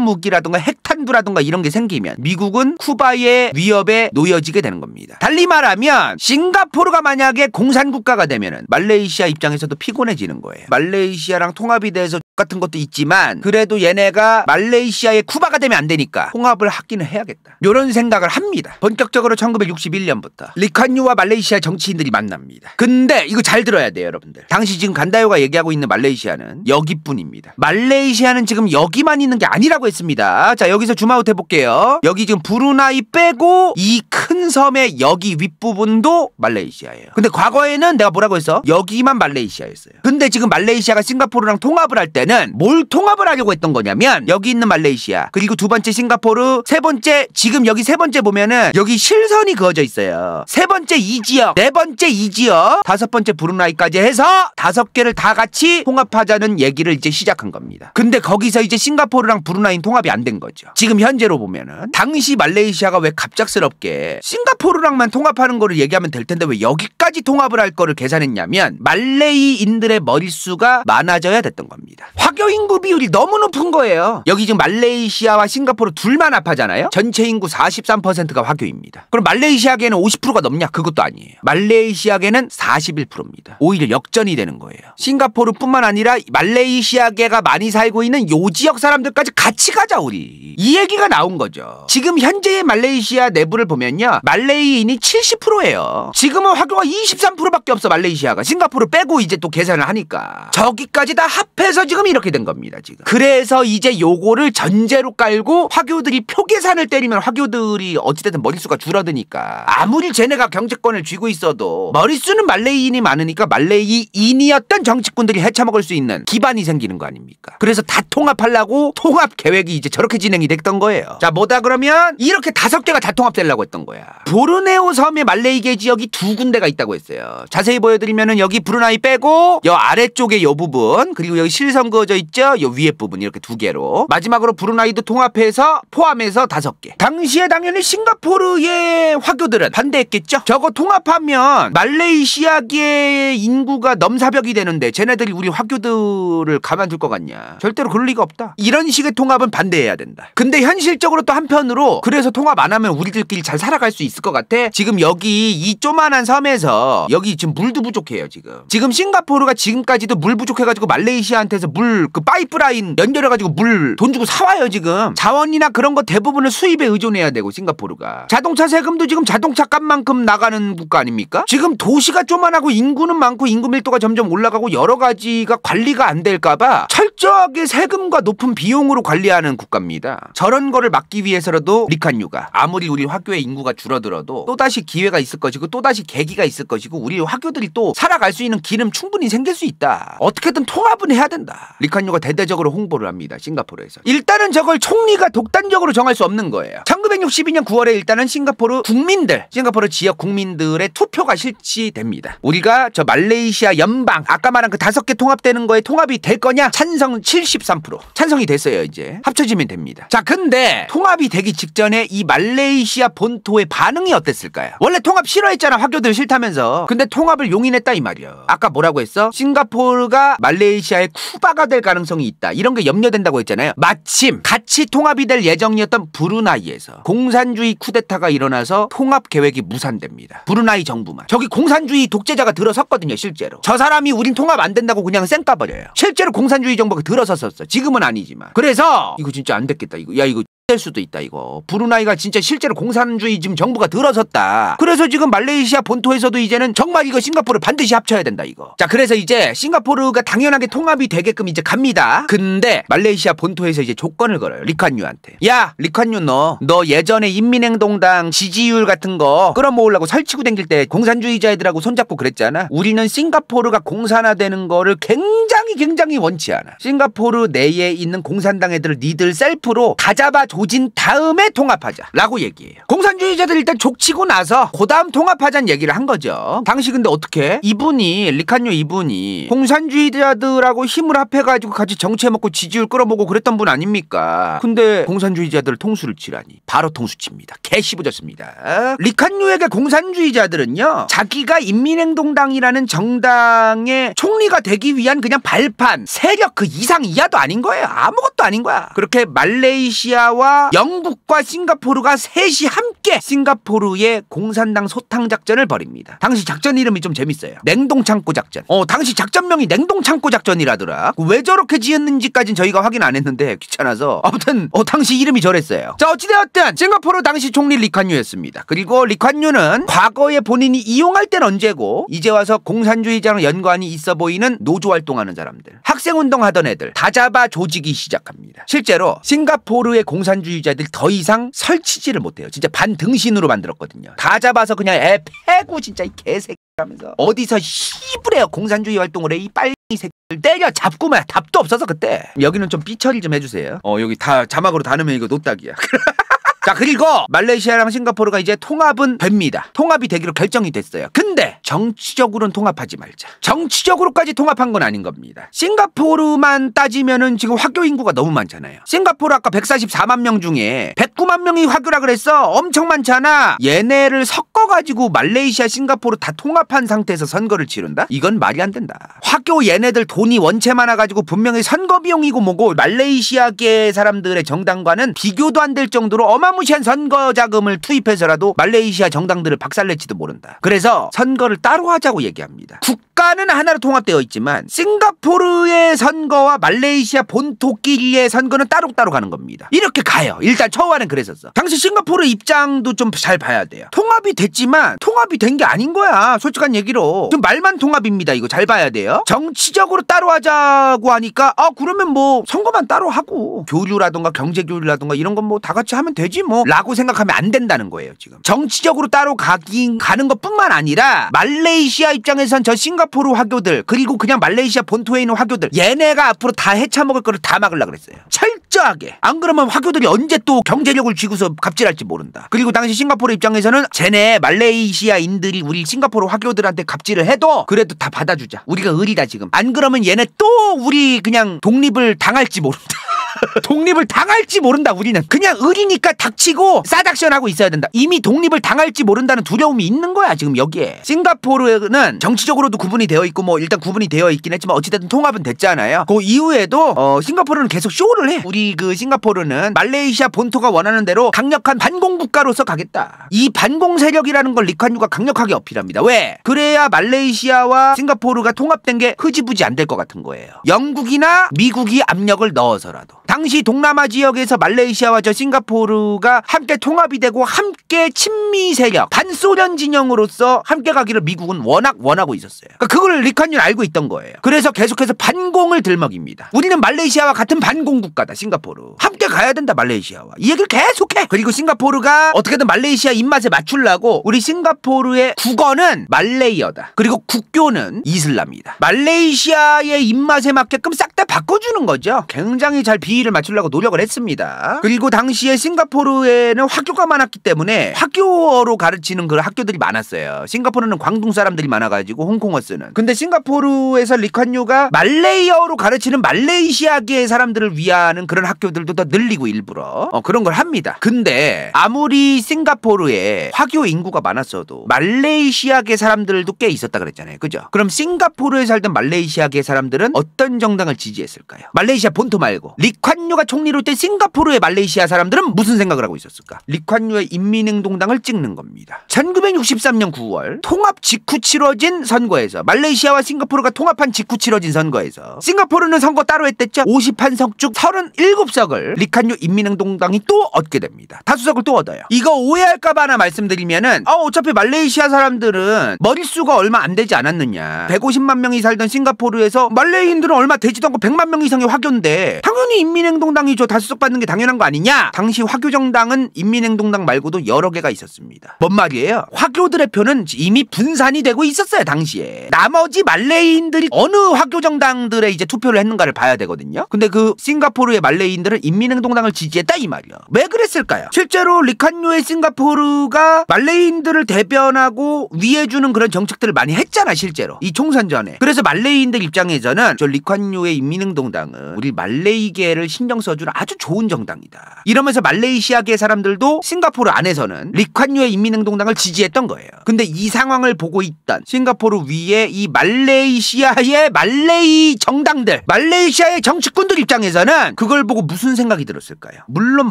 무기라든가 핵탄두라든가 이런 게 생기면 미국은 쿠바의 위협에 놓여 이어지게 되는 겁니다. 달리 말하면 싱가포르가 만약에 공산국가가 되면 말레이시아 입장에서도 피곤해지는 거예요. 말레이시아랑 통합이 돼서 같은 것도 있지만 그래도 얘네가 말레이시아의 쿠바가 되면 안 되니까 통합을 하기는 해야겠다. 이런 생각을 합니다. 본격적으로 1961년부터 리칸유와 말레이시아 정치인들이 만납니다. 근데 이거 잘 들어야 돼요, 여러분들. 당시 지금 간다요가 얘기하고 있는 말레이시아는 여기뿐입니다. 말레이시아는 지금 여기만 있는 게 아니라고 했습니다. 자, 여기서 줌아웃 해볼게요. 여기 지금 브루나이 빼고 이크 큰 섬의 여기 윗부분도 말레이시아예요. 근데 과거에는 내가 뭐라고 했어? 여기만 말레이시아였어요. 근데 지금 말레이시아가 싱가포르랑 통합을 할 때는 뭘 통합을 하려고 했던 거냐면 여기 있는 말레이시아 그리고 두 번째 싱가포르 세 번째 지금 여기 세 번째 보면은 여기 실선이 그어져 있어요. 세 번째 이 지역 네 번째 이 지역 다섯 번째 브루나이까지 해서 다섯 개를 다 같이 통합하자는 얘기를 이제 시작한 겁니다. 근데 거기서 이제 싱가포르랑 브루나이 통합이 안 된 거죠. 지금 현재로 보면은 당시 말레이시아가 왜 갑작스럽게 싱가포르랑만 통합하는 거를 얘기하면 될 텐데 왜 여기 어디까지 통합을 할 거를 계산했냐면 말레이인들의 머릿수가 많아져야 됐던 겁니다. 화교 인구 비율이 너무 높은 거예요. 여기 지금 말레이시아와 싱가포르 둘만 합하잖아요 전체 인구 43%가 화교입니다. 그럼 말레이시아계는 50%가 넘냐? 그것도 아니에요. 말레이시아계는 41%입니다. 오히려 역전이 되는 거예요. 싱가포르뿐만 아니라 말레이시아계가 많이 살고 있는 요 지역 사람들까지 같이 가자 우리. 이 얘기가 나온 거죠. 지금 현재의 말레이시아 내부를 보면요. 말레이인이 70%예요. 지금은 화교가 2 23%밖에 없어 말레이시아가 싱가포르 빼고 이제 또 계산을 하니까 저기까지 다 합해서 지금 이렇게 된 겁니다 지금 그래서 이제 요거를 전제로 깔고 화교들이 표계산을 때리면 화교들이 어찌됐든 머릿수가 줄어드니까 아무리 쟤네가 경제권을 쥐고 있어도 머릿수는 말레이인이 많으니까 말레이인이었던 정치꾼들이 헤쳐먹을 수 있는 기반이 생기는 거 아닙니까 그래서 다 통합하려고 통합 계획이 이제 저렇게 진행이 됐던 거예요 자 뭐다 그러면 이렇게 다섯 개가 다 통합되려고 했던 거야 보르네오 섬의 말레이계 지역이 두 군데가 있다고 나타고 있어요. 자세히 보여드리면은 여기 브루나이 빼고 여 아래쪽에 요 부분 그리고 여기 실선 그어져 있죠? 요 위에 부분 이렇게 두 개로 마지막으로 브루나이도 통합해서 포함해서 다섯 개. 당시에 당연히 싱가포르의 화교들은 반대했겠죠? 저거 통합하면 말레이시아계 인구가 넘사벽이 되는데 쟤네들이 우리 화교들을 가만둘 것 같냐? 절대로 그럴 리가 없다. 이런 식의 통합은 반대해야 된다. 근데 현실적으로 또 한편으로 그래서 통합 안 하면 우리들끼리 잘 살아갈 수 있을 것 같아. 지금 여기 이 조만한 섬에서 여기 지금 물도 부족해요 지금 지금 싱가포르가 지금까지도 물 부족해가지고 말레이시아한테서 물 그 파이프라인 연결해가지고 물 돈 주고 사와요 지금 자원이나 그런 거 대부분을 수입에 의존해야 되고 싱가포르가 자동차 세금도 지금 자동차 값만큼 나가는 국가 아닙니까? 지금 도시가 조만하고 인구는 많고 인구 밀도가 점점 올라가고 여러 가지가 관리가 안 될까봐 철저하게 세금과 높은 비용으로 관리하는 국가입니다 저런 거를 막기 위해서라도 리칸유가 아무리 우리 학교의 인구가 줄어들어도 또다시 기회가 있을 것이고 또다시 계기가 있을 것이고 우리 학교들이또 살아갈 수 있는 기름 충분히 생길 수 있다. 어떻게든 통합은 해야 된다. 리칸유가 대대적으로 홍보를 합니다. 싱가포르에서. 일단은 저걸 총리가 독단적으로 정할 수 없는 거예요. 1962년 9월에 일단은 싱가포르 국민들, 싱가포르 지역 국민들의 투표가 실시됩니다. 우리가 저 말레이시아 연방 아까 말한 그 다섯 개 통합되는 거에 통합이 될 거냐? 찬성 73% 찬성이 됐어요 이제 합쳐지면 됩니다. 자 근데 통합이 되기 직전에 이 말레이시아 본토의 반응이 어땠을까요? 원래 통합 싫어했잖아 학교들 싫다면서 그래 근데 통합을 용인했다 이 말이야. 아까 뭐라고 했어? 싱가포르가 말레이시아의 쿠바가 될 가능성이 있다. 이런 게 염려된다고 했잖아요. 마침 같이 통합이 될 예정이었던 브루나이에서 공산주의 쿠데타가 일어나서 통합 계획이 무산됩니다. 브루나이 정부만. 저기 공산주의 독재자가 들어섰거든요, 실제로. 저 사람이 우린 통합 안 된다고 그냥 쌩 까버려요. 실제로 공산주의 정부가 들어섰었어. 지금은 아니지만. 그래서 이거 진짜 안 됐겠다. 이거 야 이거 될 수도 있다 이거 브루나이가 진짜 실제로 공산주의 지금 정부가 들어섰다 그래서 지금 말레이시아 본토에서도 이제는 정말 이거 싱가포르 반드시 합쳐야 된다 이거 자 그래서 이제 싱가포르가 당연하게 통합이 되게끔 이제 갑니다 근데 말레이시아 본토에서 이제 조건을 걸어요 리칸유한테 야 리칸유 너너 너 예전에 인민행동당 지지율 같은 거 끌어모으려고 설치고 댕길 때 공산주의자 애들하고 손잡고 그랬잖아 우리는 싱가포르가 공산화되는 거를 굉장히 굉장히 원치 않아 싱가포르 내에 있는 공산당 애들을 니들 셀프로 다잡아조 조진 다음에 통합하자라고 얘기해요. 공산주의자들 일단 족치고 나서 그 다음 통합하자는 얘기를 한 거죠. 당시 근데 어떻게 이분이 리칸요 이분이 공산주의자들하고 힘을 합해가지고 같이 정치해먹고 지지율 끌어보고 그랬던 분 아닙니까? 근데 공산주의자들 통수를 치라니 바로 통수칩니다. 개시부졌습니다. 리칸요에게 공산주의자들은요 자기가 인민행동당이라는 정당의 총리가 되기 위한 그냥 발판 세력 그 이상 이하도 아닌 거예요. 아무것도 아닌 거야. 그렇게 말레이시아와 영국과 싱가포르가 셋이 함께 싱가포르의 공산당 소탕 작전을 벌입니다. 당시 작전 이름이 좀 재밌어요. 냉동창고 작전. 어, 당시 작전명이 냉동창고 작전이라더라. 왜 저렇게 지었는지까진 저희가 확인 안 했는데 귀찮아서 아무튼 어, 당시 이름이 저랬어요. 자, 어찌되었든 싱가포르 당시 총리 리콴유였습니다. 그리고 리콴유는 과거에 본인이 이용할 땐 언제고 이제 와서 공산주의자랑 연관이 있어 보이는 노조 활동하는 사람들, 학생 운동하던 애들 다 잡아 조직이 시작합니다. 실제로 싱가포르의 공산 공산주의자들 더 이상 설치지를 못해요. 진짜 반등신으로 만들었거든요. 다 잡아서 그냥 애 패고 진짜 이 개새끼 하면서 어디서 시부레 해요. 공산주의 활동을 해. 이 빨리 새끼들 때려 잡고만 답도 없어서 그때. 여기는 좀 삐처리 좀 해주세요. 어 여기 다 자막으로 다으면 넣 이거 노딱이야. 자 그리고 말레이시아랑 싱가포르가 이제 통합은 됩니다. 통합이 되기로 결정이 됐어요. 근데 정치적으로는 통합하지 말자. 정치적으로까지 통합한 건 아닌 겁니다. 싱가포르만 따지면은 지금 화교 인구가 너무 많잖아요. 싱가포르 아까 144만 명 중에 109만 명이 화교라 그랬어. 엄청 많잖아. 얘네를 섞어가지고 말레이시아, 싱가포르 다 통합한 상태에서 선거를 치른다? 이건 말이 안 된다. 화교 얘네들 돈이 원체 많아가지고 분명히 선거 비용이고 뭐고 말레이시아계 사람들의 정당과는 비교도 안 될 정도로 어마무 무시무시 선거 자금을 투입해서라도 말레이시아 정당들을 박살낼지도 모른다. 그래서 선거를 따로 하자고 얘기합니다. 국 국가는 하나로 통합되어 있지만 싱가포르의 선거와 말레이시아 본토끼리의 선거는 따로따로 가는 겁니다. 이렇게 가요. 일단 처우와는 그랬었어. 당시 싱가포르 입장도 좀 잘 봐야 돼요. 통합이 됐지만 통합이 된 게 아닌 거야. 솔직한 얘기로. 지금 말만 통합입니다. 이거 잘 봐야 돼요. 정치적으로 따로 하자고 하니까 아 그러면 뭐 선거만 따로 하고 교류라든가경제교류라든가 이런 건 뭐 다 같이 하면 되지 뭐 라고 생각하면 안 된다는 거예요. 지금. 정치적으로 따로 가긴 가는 것뿐만 아니라 말레이시아 입장에선 저 싱가포르 싱가포르 화교들 그리고 그냥 말레이시아 본토에 있는 화교들 얘네가 앞으로 다 해쳐먹을 거를 다 막으려 고 그랬어요. 철저하게. 안 그러면 화교들이 언제 또 경제력을 쥐고서 갑질할지 모른다. 그리고 당시 싱가포르 입장에서는 쟤네 말레이시아인들이 우리 싱가포르 화교들한테 갑질을 해도 그래도 다 받아주자. 우리가 의리다 지금. 안 그러면 얘네 또 우리 그냥 독립을 당할지 모른다. 독립을 당할지 모른다 우리는 그냥 을이니까 닥치고 싸닥션하고 있어야 된다 이미 독립을 당할지 모른다는 두려움이 있는 거야 지금 여기에 싱가포르는 정치적으로도 구분이 되어 있고 뭐 일단 구분이 되어 있긴 했지만 어찌됐든 통합은 됐잖아요 그 이후에도 어 싱가포르는 계속 쇼를 해 우리 그 싱가포르는 말레이시아 본토가 원하는 대로 강력한 반공 국가로서 가겠다 이 반공 세력이라는 걸 리칸유가 강력하게 어필합니다 왜? 그래야 말레이시아와 싱가포르가 통합된 게 흐지부지 안 될 것 같은 거예요 영국이나 미국이 압력을 넣어서라도 당시 동남아 지역에서 말레이시아와 저 싱가포르가 함께 통합이 되고 함께 친미 세력 반소련 진영으로서 함께 가기를 미국은 워낙 원하고 있었어요. 그러니까 그걸 리칸율 알고 있던 거예요. 그래서 계속해서 반공을 들먹입니다. 우리는 말레이시아와 같은 반공 국가다 싱가포르. 함께 가야 된다 말레이시아와. 이 얘기를 계속해. 그리고 싱가포르가 어떻게든 말레이시아 입맛에 맞추려고 우리 싱가포르의 국어는 말레이어다. 그리고 국교는 이슬람이다. 말레이시아의 입맛에 맞게끔 싹 다 바꿔주는 거죠. 굉장히 잘 비. 비위를 맞추려고 노력을 했습니다. 그리고 당시에 싱가포르에는 학교가 많았기 때문에 학교어로 가르치는 그런 학교들이 많았어요. 싱가포르는 광둥 사람들이 많아가지고 홍콩어 쓰는. 근데 싱가포르에서 리칸유가 말레이어로 가르치는 말레이시아계 사람들을 위하는 그런 학교들도 더 늘리고 일부러 어, 그런 걸 합니다. 근데 아무리 싱가포르에 화교 인구가 많았어도 말레이시아계 사람들도 꽤 있었다 그랬잖아요. 그죠? 그럼 싱가포르에 살던 말레이시아계 사람들은 어떤 정당을 지지했을까요? 말레이시아 본토 말고 리콴 리콴유가 총리로 때 싱가포르의 말레이시아 사람들은 무슨 생각을 하고 있었을까? 리콴유의 인민행동당을 찍는 겁니다. 1963년 9월 통합 직후 치러진 선거에서 말레이시아와 싱가포르가 통합한 직후 치러진 선거에서 싱가포르는 선거 따로 했댔죠. 50한석 중 37석을 리칸유 인민행동당이 또 얻게 됩니다. 다수석을 또 얻어요. 이거 오해할까봐 하나 말씀드리면은 아, 어차피 말레이시아 사람들은 머릿수가 얼마 안 되지 않았느냐. 150만 명이 살던 싱가포르에서 말레이인들은 얼마 되지도 않고 100만 명이상이확연인데 당연히 인민 인민행동당이죠. 다수석받는게 당연한 거 아니냐? 당시 화교정당은 인민행동당 말고도 여러 개가 있었습니다. 뭔 말이에요? 화교들의 표는 이미 분산이 되고 있었어요. 당시에. 나머지 말레이인들이 어느 화교정당들의 이제 투표를 했는가를 봐야 되거든요. 근데 그 싱가포르의 말레이인들은 인민행동당을 지지했다 이 말이야. 왜 그랬을까요? 실제로 리칸유의 싱가포르가 말레이인들을 대변하고 위해주는 그런 정책들을 많이 했잖아 실제로. 이 총선 전에. 그래서 말레이인들 입장에서는 저 리칸유의 인민행동당은 우리 말레이계를 신경 써주는 아주 좋은 정당이다. 이러면서 말레이시아계 사람들도 싱가포르 안에서는 리콴유의 인민행동당을 지지했던 거예요. 근데 이 상황을 보고 있던 싱가포르 위에 이 말레이시아의 말레이 정당들, 말레이시아의 정치꾼들 입장에서는 그걸 보고 무슨 생각이 들었을까요? 물론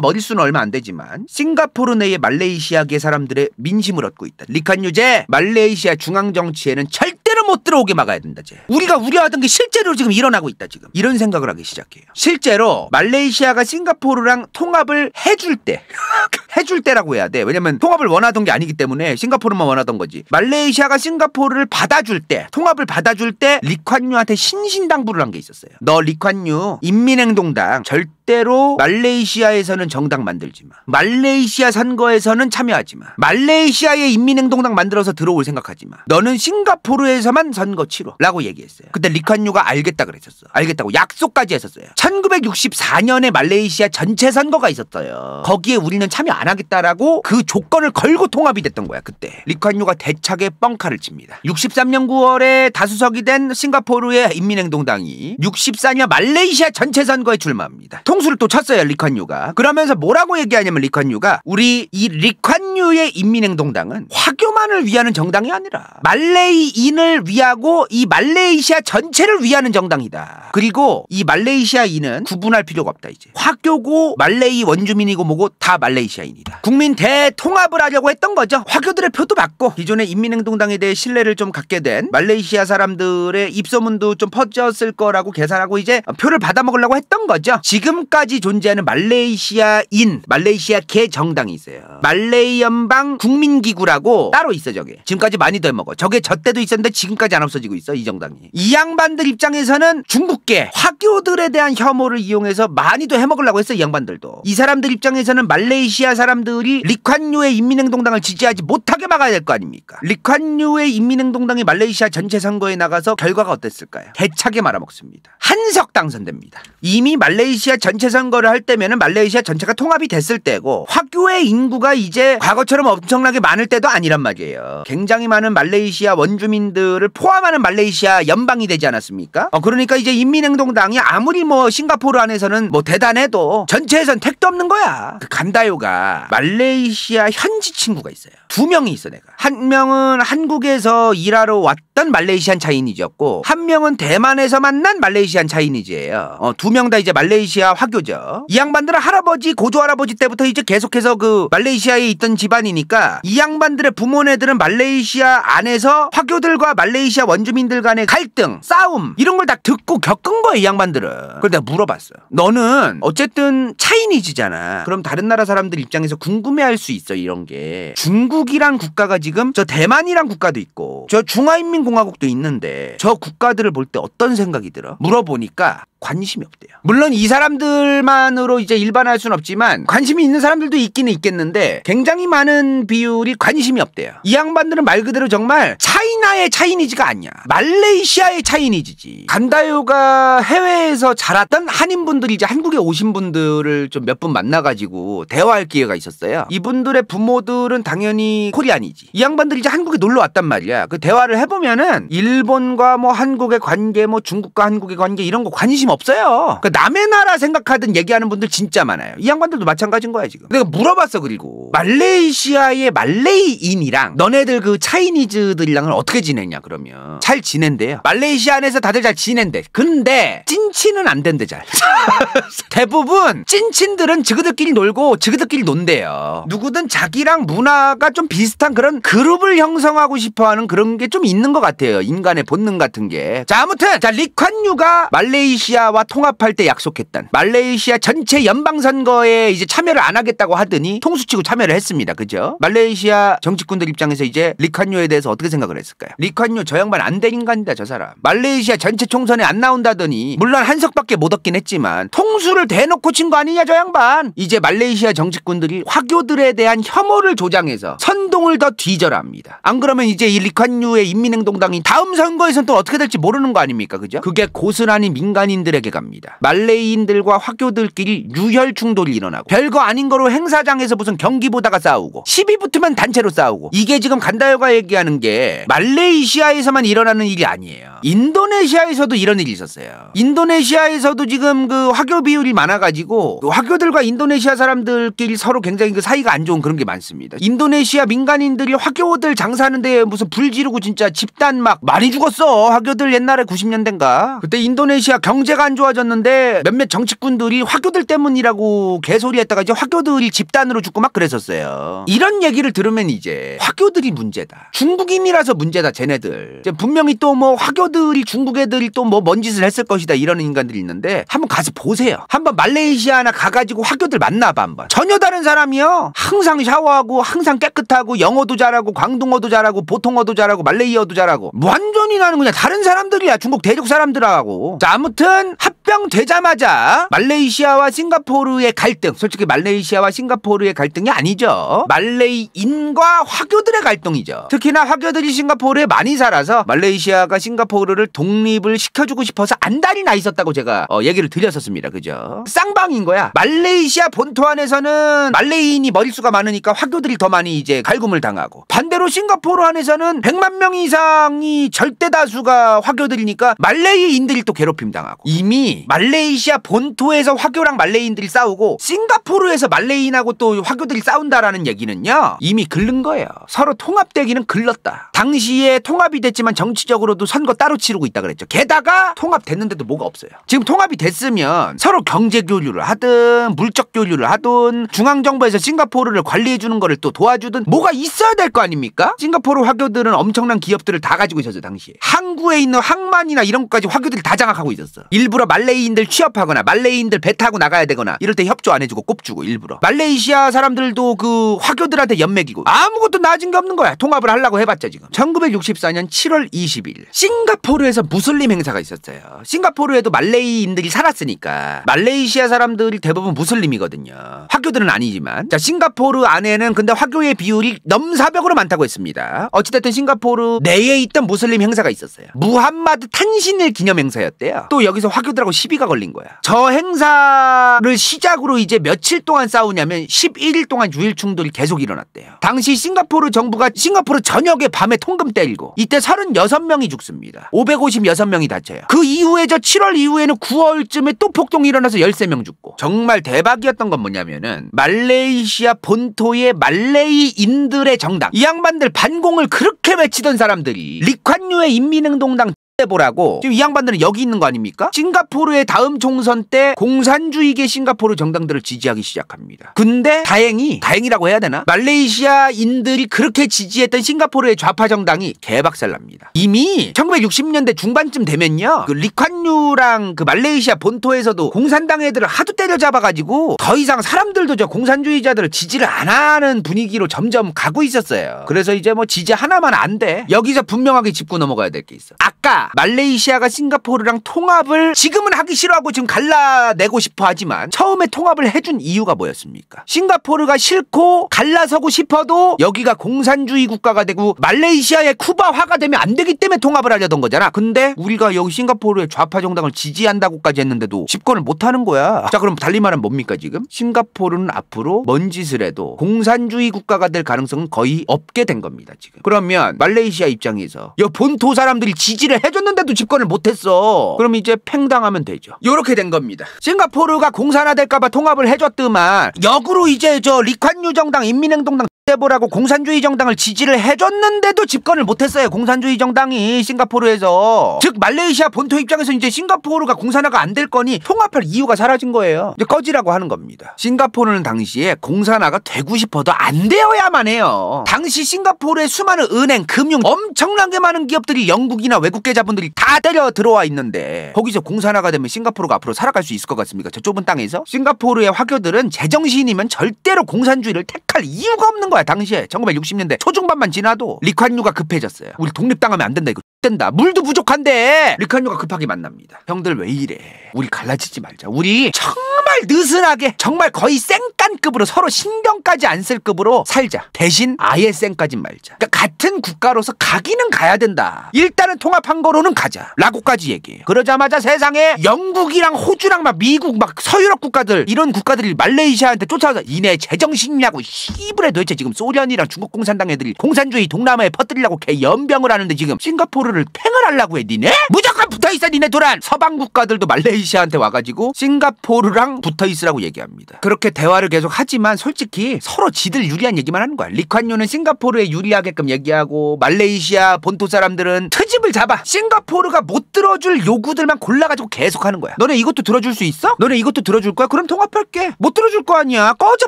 머릿수는 얼마 안 되지만 싱가포르 내의 말레이시아계 사람들의 민심을 얻고 있다. 리칸유제 말레이시아 중앙 정치에는 절대로 못 들어오게 막아야 된다. 제 우리가 우려하던 게 실제로 지금 일어나고 있다. 지금 이런 생각을 하기 시작해요. 실제로 말레이시아가 싱가포르랑 통합을 해줄 때 해줄 때라고 해야 돼. 왜냐면 통합을 원하던 게 아니기 때문에 싱가포르만 원하던 거지. 말레이시아가 싱가포르를 받아줄 때, 통합을 받아줄 때 리콴유한테 신신당부를 한 게 있었어요. 너 리콴유 인민행동당 절대 절대로 말레이시아에서는 정당 만들지 마. 말레이시아 선거에서는 참여하지 마. 말레이시아의 인민행동당 만들어서 들어올 생각하지 마. 너는 싱가포르에서만 선거 치러. 라고 얘기했어요. 그때 리칸유가 알겠다 그랬었어. 알겠다고 약속까지 했었어요. 1964년에 말레이시아 전체 선거가 있었어요. 거기에 우리는 참여 안 하겠다라고 그 조건을 걸고 통합이 됐던 거야, 그때. 리칸유가 대차게 뻥카를 칩니다. 63년 9월에 다수석이 된 싱가포르의 인민행동당이 64년 말레이시아 전체 선거에 출마합니다. 통 뒤통수를 또 쳤어요 리콴유가 그러면서 뭐라고 얘기하냐면 리콴유가 우리 이 리콴유의 인민행동당은 화교만을 위하는 정당이 아니라 말레이인을 위하고 이 말레이시아 전체를 위하는 정당이다 그리고 이 말레이시아인은 구분할 필요가 없다 이제 화교고 말레이 원주민이고 뭐고 다 말레이시아인이다 국민 대통합을 하려고 했던 거죠 화교들의 표도 받고 기존의 인민행동당에 대해 신뢰를 좀 갖게 된 말레이시아 사람들의 입소문도 좀 퍼졌을 거라고 계산하고 이제 표를 받아먹으려고 했던 거죠 지금 지금까지 존재하는 말레이시아인 말레이시아계 정당이 있어요. 말레이 연방 국민기구라고 따로 있어 저게. 지금까지 많이 덜먹어. 저게 저 때도 있었는데 지금까지 안 없어지고 있어 이 정당이. 이 양반들 입장에서는 중국계 화교들에 대한 혐오를 이용해서 많이도 해먹으려고 했어 이 양반들도. 이 사람들 입장에서는 말레이시아 사람들이 리콴유의 인민행동당을 지지하지 못하게 막아야 될 거 아닙니까? 리콴유의 인민행동당이 말레이시아 전체 선거에 나가서 결과가 어땠을까요? 대차게 말아먹습니다. 한석 당선됩니다. 이미 말레이시아 전 전체 선거를 할 때면은 말레이시아 전체가 통합이 됐을 때고 화교의 인구가 이제 과거처럼 엄청나게 많을 때도 아니란 말이에요. 굉장히 많은 말레이시아 원주민들을 포함하는 말레이시아 연방이 되지 않았습니까? 어, 그러니까 이제 인민행동당이 아무리 뭐 싱가포르 안에서는 뭐 대단해도 전체에선 택도 없는 거야. 그 간다요가 말레이시아 현지 친구가 있어요. 두 명이 있어 내가. 한 명은 한국에서 일하러 왔던 말레이시안 차이니즈였고 한 명은 대만에서 만난 말레이시안 차이니즈예요. 어, 두 명 다 이제 말레이시아 화교죠. 이 양반들은 할아버지 고조 할아버지 때부터 이제 계속해서 그 말레이시아에 있던 집안이니까 이 양반들의 부모네들은 말레이시아 안에서 화교들과 말레이시아 원주민들 간의 갈등, 싸움 이런 걸 다 듣고 겪은 거예요, 이 양반들은. 그걸 내가 물어봤어요. 너는 어쨌든 차이니즈잖아. 그럼 다른 나라 사람들 입장에서 궁금해할 수 있어 이런 게. 중국이란 국가가 지금 저 대만이란 국가도 있고 저 중화인민공화국도 있는데 저 국가들을 볼 때 어떤 생각이 들어? 물어보니까 관심이 없대요. 물론 이 사람들만으로 이제 일반화할 순 없지만 관심이 있는 사람들도 있기는 있겠는데 굉장히 많은 비율이 관심이 없대요. 이 양반들은 말 그대로 정말 차이나의 차이니즈가 아니야. 말레이시아의 차이니즈지. 간다요가 해외에서 자랐던 한인분들이 이제 한국에 오신 분들을 좀 몇 분 만나가지고 대화할 기회가 있었어요. 이분들의 부모들은 당연히 코리안이지. 이 양반들이 이제 한국에 놀러 왔단 말이야. 그 대화를 해보면은 일본과 뭐 한국의 관계 뭐 중국과 한국의 관계 이런 거 관심 없어요. 그러니까 남의 나라 생각하든 얘기하는 분들 진짜 많아요. 이 양반들도 마찬가지인 거야 지금. 내가 물어봤어 그리고 말레이시아의 말레이인이랑 너네들 그 차이니즈들이랑은 어떻게 지냈냐 그러면 잘 지낸대요. 말레이시아 안에서 다들 잘 지낸대. 근데 찐친은 안 된대 잘. 대부분 찐친들은 지그들끼리 놀고 지그들끼리 논대요. 누구든 자기랑 문화가 좀 비슷한 그런 그룹을 형성하고 싶어하는 그런 게 좀 있는 것 같아요. 인간의 본능 같은 게. 자 아무튼 자 리콴유가 말레이시아 말레이시아와 통합할 때 약속했던 말레이시아 전체 연방선거에 이제 참여를 안 하겠다고 하더니 통수치고 참여를 했습니다. 그죠? 말레이시아 정치꾼들 입장에서 이제 리칸요에 대해서 어떻게 생각을 했을까요? 리칸요 저 양반 안 된 인간이다 저 사람. 말레이시아 전체 총선에 안 나온다더니 물론 한석밖에 못 얻긴 했지만 통수를 대놓고 친 거 아니냐 저 양반. 이제 말레이시아 정치꾼들이 화교들에 대한 혐오를 조장해서 선동을 더 뒤져랍니다. 안 그러면 이제 이 리칸요의 인민행동당이 다음 선거에선 또 어떻게 될지 모르는 거 아닙니까? 그죠? 그게 고스란히 민간인들 그들에게 갑니다. 말레이인들과 화교들끼리 유혈 충돌이 일어나고 별거 아닌 거로 행사장에서 무슨 경기 보다가 싸우고 시비 붙으면 단체로 싸우고 이게 지금 간다요가 얘기하는 게 말레이시아에서만 일어나는 일이 아니에요. 인도네시아에서도 이런 일이 있었어요. 인도네시아에서도 지금 그 화교 비율이 많아가지고 그 화교들과 인도네시아 사람들끼리 서로 굉장히 그 사이가 안 좋은 그런 게 많습니다. 인도네시아 민간인들이 화교들 장사하는데 무슨 불 지르고 진짜 집단 막 많이 죽었어. 화교들 옛날에 90년대인가 그때 인도네시아 경제가 제가안 좋아졌는데 몇몇 정치꾼들이 화교들 때문이라고 개소리했다가 이제 화교들이 집단으로 죽고 막 그랬었어요. 이런 얘기를 들으면 이제 화교들이 문제다. 중국인이라서 문제다 쟤네들. 분명히 또뭐 화교들이 중국 애들이 또 뭐뭔 짓을 했을 것이다 이런 인간들이 있는데 한번 가서 보세요. 한번 말레이시아나 가가지고 화교들 만나봐 한번. 전혀 다른 사람이요. 항상 샤워하고 항상 깨끗하고 영어도 잘하고 광둥어도 잘하고 보통어도 잘하고 말레이어도 잘하고 완전히 나는 그냥 다른 사람들이야 중국 대륙 사람들하고. 자 아무튼 합병되자마자 말레이시아와 싱가포르의 갈등 솔직히 말레이시아와 싱가포르의 갈등이 아니죠. 말레이인과 화교들의 갈등이죠. 특히나 화교들이 싱가포르에 많이 살아서 말레이시아가 싱가포르를 독립을 시켜주고 싶어서 안달이 나 있었다고 제가 어, 얘기를 드렸었습니다. 그죠? 쌍방인 거야. 말레이시아 본토 안에서는 말레이인이 머릿수가 많으니까 화교들이 더 많이 이제 갈굼을 당하고 반대로 싱가포르 안에서는 100만 명 이상이 절대 다수가 화교들이니까 말레이인들이 또 괴롭힘 당하고 이미 말레이시아 본토에서 화교랑 말레인들이 싸우고 싱가포르에서 말레인하고또 화교들이 싸운다라는 얘기는요 이미 글른 거예요 서로 통합되기는 글렀다 당시에 통합이 됐지만 정치적으로도 선거 따로 치르고 있다 그랬죠 게다가 통합됐는데도 뭐가 없어요 지금 통합이 됐으면 서로 경제 교류를 하든 물적 교류를 하든 중앙정부에서 싱가포르를 관리해주는 거를 또 도와주든 뭐가 있어야 될 거 아닙니까 싱가포르 화교들은 엄청난 기업들을 다 가지고 있었어요 당시에 항구에 있는 항만이나 이런 것까지 화교들이 다 장악하고 있었어 일부러 말레이인들 취업하거나 말레이인들 배 타고 나가야 되거나 이럴 때 협조 안 해주고 꼽주고 일부러 말레이시아 사람들도 그 화교들한테 연맥이고 아무것도 낮은 게 없는 거야 통합을 하려고 해봤자 지금 1964년 7월 20일 싱가포르에서 무슬림 행사가 있었어요 싱가포르에도 말레이인들이 살았으니까 말레이시아 사람들이 대부분 무슬림이거든요 화교들은 아니지만 자 싱가포르 안에는 근데 화교의 비율이 넘사벽으로 많다고 했습니다 어찌됐든 싱가포르 내에 있던 무슬림 행사가 있었어요 무함마드 탄신일 기념 행사였대요 또 여기서 화교들하고 시비가 걸린 거야. 저 행사를 시작으로 이제 며칠 동안 싸우냐면 11일 동안 유일 충돌이 계속 일어났대요. 당시 싱가포르 정부가 싱가포르 전역에 밤에 통금 때리고 이때 36명이 죽습니다. 556명이 다쳐요. 그 이후에 저 7월 이후에는 9월쯤에 또 폭동이 일어나서 13명 죽고 정말 대박이었던 건 뭐냐면은 말레이시아 본토의 말레이인들의 정당 이 양반들 반공을 그렇게 외치던 사람들이 리콴유의 인민행동당 해보라고 지금 이 양반들은 여기 있는 거 아닙니까? 싱가포르의 다음 총선 때 공산주의계 싱가포르 정당들을 지지하기 시작합니다. 근데 다행히 다행이라고 해야 되나? 말레이시아인들이 그렇게 지지했던 싱가포르의 좌파 정당이 개박살납니다. 이미 1960년대 중반쯤 되면요. 그 리콴유랑 그 말레이시아 본토에서도 공산당 애들을 하도 때려잡아가지고 더 이상 사람들도 저 공산주의자들을 지지를 안 하는 분위기로 점점 가고 있었어요. 그래서 이제 뭐 지지 하나만 안 돼. 여기서 분명하게 짚고 넘어가야 될 게 있어. 아까 말레이시아가 싱가포르랑 통합을 지금은 하기 싫어하고 지금 갈라내고 싶어 하지만 처음에 통합을 해준 이유가 뭐였습니까? 싱가포르가 싫고 갈라서고 싶어도 여기가 공산주의 국가가 되고 말레이시아의 쿠바화가 되면 안 되기 때문에 통합을 하려던 거잖아. 근데 우리가 여기 싱가포르의 좌파 정당을 지지한다고까지 했는데도 집권을 못하는 거야. 자 그럼 달리 말하면 뭡니까 지금? 싱가포르는 앞으로 뭔 짓을 해도 공산주의 국가가 될 가능성은 거의 없게 된 겁니다 지금. 그러면 말레이시아 입장에서 여 본토 사람들이 지지를 해줘 생겼는데도 집권을 못했어. 그럼 이제 팽당하면 되죠. 요렇게 된 겁니다. 싱가포르가 공산화될까봐 통합을 해줬더만 역으로 이제 저 리콴유 정당 인민행동당 대보라고 공산주의 정당을 지지를 해줬는데도 집권을 못했어요. 공산주의 정당이 싱가포르에서 즉 말레이시아 본토 입장에서 이제 싱가포르가 공산화가 안 될 거니 통합할 이유가 사라진 거예요. 이제 꺼지라고 하는 겁니다. 싱가포르는 당시에 공산화가 되고 싶어도 안 되어야만 해요. 당시 싱가포르의 수많은 은행, 금융 엄청나게 많은 기업들이 영국이나 외국계 자본들이 다 때려 들어와 있는데 거기서 공산화가 되면 싱가포르가 앞으로 살아갈 수 있을 것 같습니까? 저 좁은 땅에서 싱가포르의 화교들은 제정신이면 절대로 공산주의를 택할 이유가 없는 거야. 봐요. 당시에 1960년대 초중반만 지나도 리콴유가 급해졌어요. 우리 독립당하면 안 된다 이거 된다. 물도 부족한데 리콴유가 급하게 만납니다. 형들 왜 이래? 우리 갈라지지 말자. 우리 정말 느슨하게 정말 거의 생깐급으로 서로 신경까지 안 쓸 급으로 살자. 대신 아예 생까진 말자. 그러니까 같은 국가로서 가기는 가야 된다. 일단은 통합한 거로는 가자. 라고까지 얘기해요. 그러자마자 세상에 영국이랑 호주랑 막 미국 막 서유럽 국가들 이런 국가들이 말레이시아한테 쫓아와서 이네 제정신이냐고 씨부레 도대체 지금 지금 소련이랑 중국 공산당 애들이 공산주의 동남아에 퍼뜨리려고 개 연병을 하는데 지금 싱가포르를 팽을 하려고 해 니네? 무조건 붙어있어 니네 도란! 서방 국가들도 말레이시아한테 와가지고 싱가포르랑 붙어있으라고 얘기합니다. 그렇게 대화를 계속 하지만 솔직히 서로 지들 유리한 얘기만 하는 거야. 리콴유는 싱가포르에 유리하게끔 얘기하고 말레이시아 본토 사람들은 트집을 잡아 싱가포르가 못 들어줄 요구들만 골라가지고 계속 하는 거야. 너네 이것도 들어줄 수 있어? 너네 이것도 들어줄 거야? 그럼 통합할게. 못 들어줄 거 아니야. 꺼져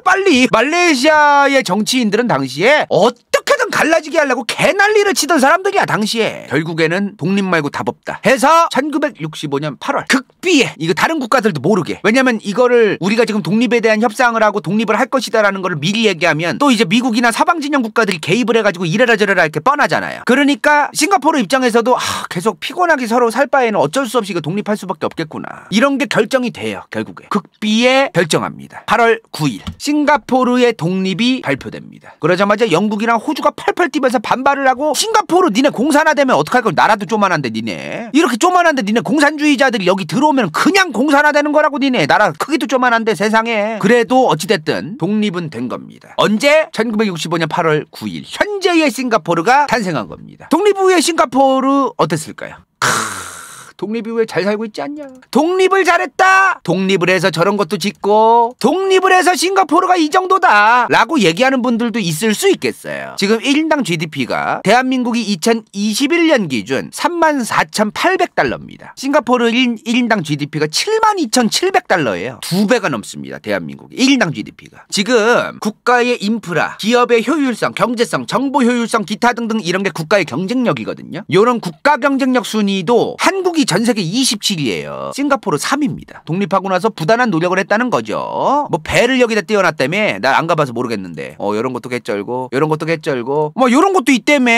빨리. 말레이시아의 정치인 국민들은 당시에 어떻게 갈라지게 하려고 개난리를 치던 사람들이야 당시에 결국에는 독립 말고 답 없다 해서 1965년 8월 극비에 이거 다른 국가들도 모르게 왜냐면 이거를 우리가 지금 독립에 대한 협상을 하고 독립을 할 것이다라는 걸 미리 얘기하면 또 이제 미국이나 사방 진영 국가들이 개입을 해가지고 이래라 저래라 이렇게 뻔하잖아요 그러니까 싱가포르 입장에서도 아, 계속 피곤하게 서로 살 바에는 어쩔 수 없이 독립할 수밖에 없겠구나 이런 게 결정이 돼요 결국에 극비에 결정합니다 8월 9일 싱가포르의 독립이 발표됩니다 그러자마자 영국이랑 호주가 팔팔 뛰면서 반발을 하고 싱가포르 니네 공산화 되면 어떡할 걸 나라도 쪼만한데 니네 이렇게 쪼만한데 니네 공산주의자들이 여기 들어오면 그냥 공산화 되는 거라고 니네 나라 크기도 쪼만한데 세상에 그래도 어찌됐든 독립은 된 겁니다 언제? 1965년 8월 9일 현재의 싱가포르가 탄생한 겁니다 독립 후의 싱가포르 어땠을까요? 크으. 독립 이후에 잘 살고 있지 않냐? 독립을 잘했다. 독립을 해서 저런 것도 짓고 독립을 해서 싱가포르가 이 정도다. 라고 얘기하는 분들도 있을 수 있겠어요. 지금 1인당 GDP가 대한민국이 2021년 기준 34,800달러입니다. 싱가포르 1, 인당 GDP가 72,700달러예요. 2 배가 넘습니다. 대한민국이 1인당 GDP가. 지금 국가의 인프라, 기업의 효율성, 경제성, 정보 효율성, 기타 등등 이런 게 국가의 경쟁력이거든요. 이런 국가 경쟁력 순위도 한국이 전 세계 27위예요. 싱가포르 3위입니다. 독립하고 나서 부단한 노력을 했다는 거죠. 뭐 배를 여기다 띄워놨다며 나안 가봐서 모르겠는데 어 이런 것도 개쩔고 이런 것도 개쩔고 뭐 이런 것도 있다며